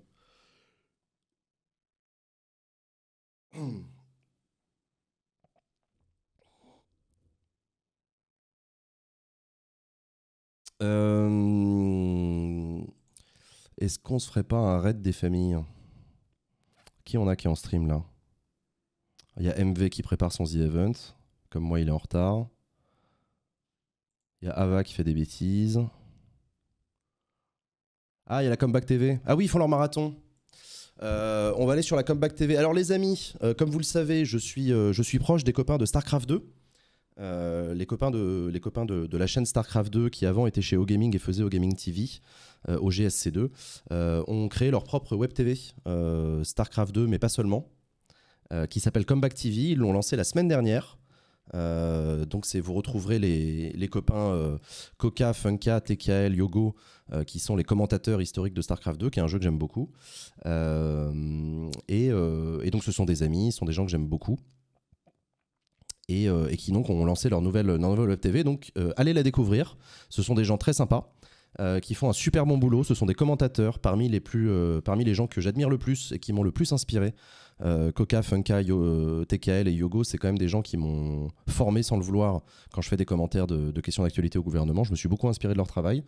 Euh, est-ce qu'on se ferait pas un raid des familles qui on a qui est en stream là Il y a MV qui prépare son The Event. Comme moi, il est en retard. Il y a Ava qui fait des bêtises. Ah, il y a la Comeback TV. Ah oui, ils font leur marathon. Euh, on va aller sur la Comeback TV. Alors les amis, euh, comme vous le savez, je suis, euh, je suis proche des copains de StarCraft 2. Euh, les copains, de, la chaîne StarCraft 2, qui avant étaient chez OGaming et faisaient OGaming TV, ogsc euh, au 2 euh, ont créé leur propre web TV, StarCraft 2, mais pas seulement, qui s'appelle Comeback TV. Ils l'ont lancé la semaine dernière. donc vous retrouverez les, copains Coca, Funka, TKL, Yogo, qui sont les commentateurs historiques de StarCraft 2, qui est un jeu que j'aime beaucoup. Et, et, donc ce sont des amis, ce sont des gens que j'aime beaucoup. Euh, et, qui donc ont lancé leur nouvelle, web TV. Donc euh, allez la découvrir, ce sont des gens très sympas. Euh, qui font un super bon boulot. Ce sont des commentateurs parmi les, plus, parmi les gens que j'admire le plus et qui m'ont le plus inspiré. Coca, Funka, TKL et Yogo, c'est quand même des gens qui m'ont formé sans le vouloir quand je fais des commentaires de, questions d'actualité au gouvernement. Je me suis beaucoup inspiré de leur travail.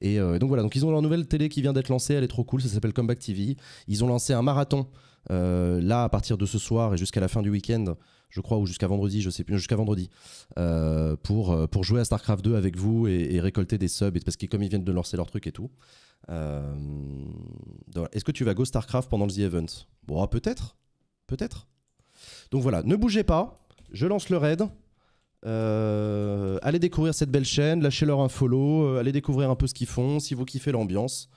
Et donc voilà, donc ils ont leur nouvelle télé qui vient d'être lancée, elle est trop cool, ça s'appelle Comeback TV. Ils ont lancé un marathon là à partir de ce soir et jusqu'à la fin du week-end je crois, ou jusqu'à vendredi, je sais plus, jusqu'à vendredi, euh, pour, euh, pour jouer à StarCraft 2 avec vous et, récolter des subs, et, parce que comme ils viennent de lancer leur truc et tout. Euh, est-ce que tu vas go StarCraft pendant le The Event Bon, ah, peut-être, peut-être. Donc voilà, ne bougez pas, je lance le raid. allez découvrir cette belle chaîne, lâchez-leur un follow, allez découvrir un peu ce qu'ils font, si vous kiffez l'ambiance.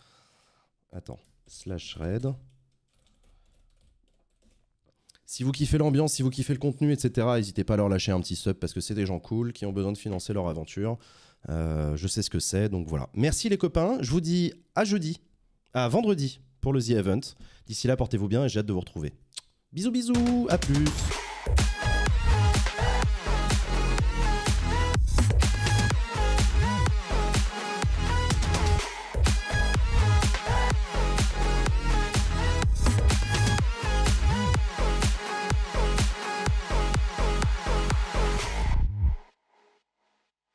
Attends, slash raid. Si vous kiffez l'ambiance, si vous kiffez le contenu, etc., n'hésitez pas à leur lâcher un petit sub parce que c'est des gens cool qui ont besoin de financer leur aventure. Euh, je sais ce que c'est, donc voilà. Merci les copains. Je vous dis à jeudi, à vendredi pour le The Event. D'ici là, portez-vous bien et j'ai hâte de vous retrouver. Bisous bisous, à plus.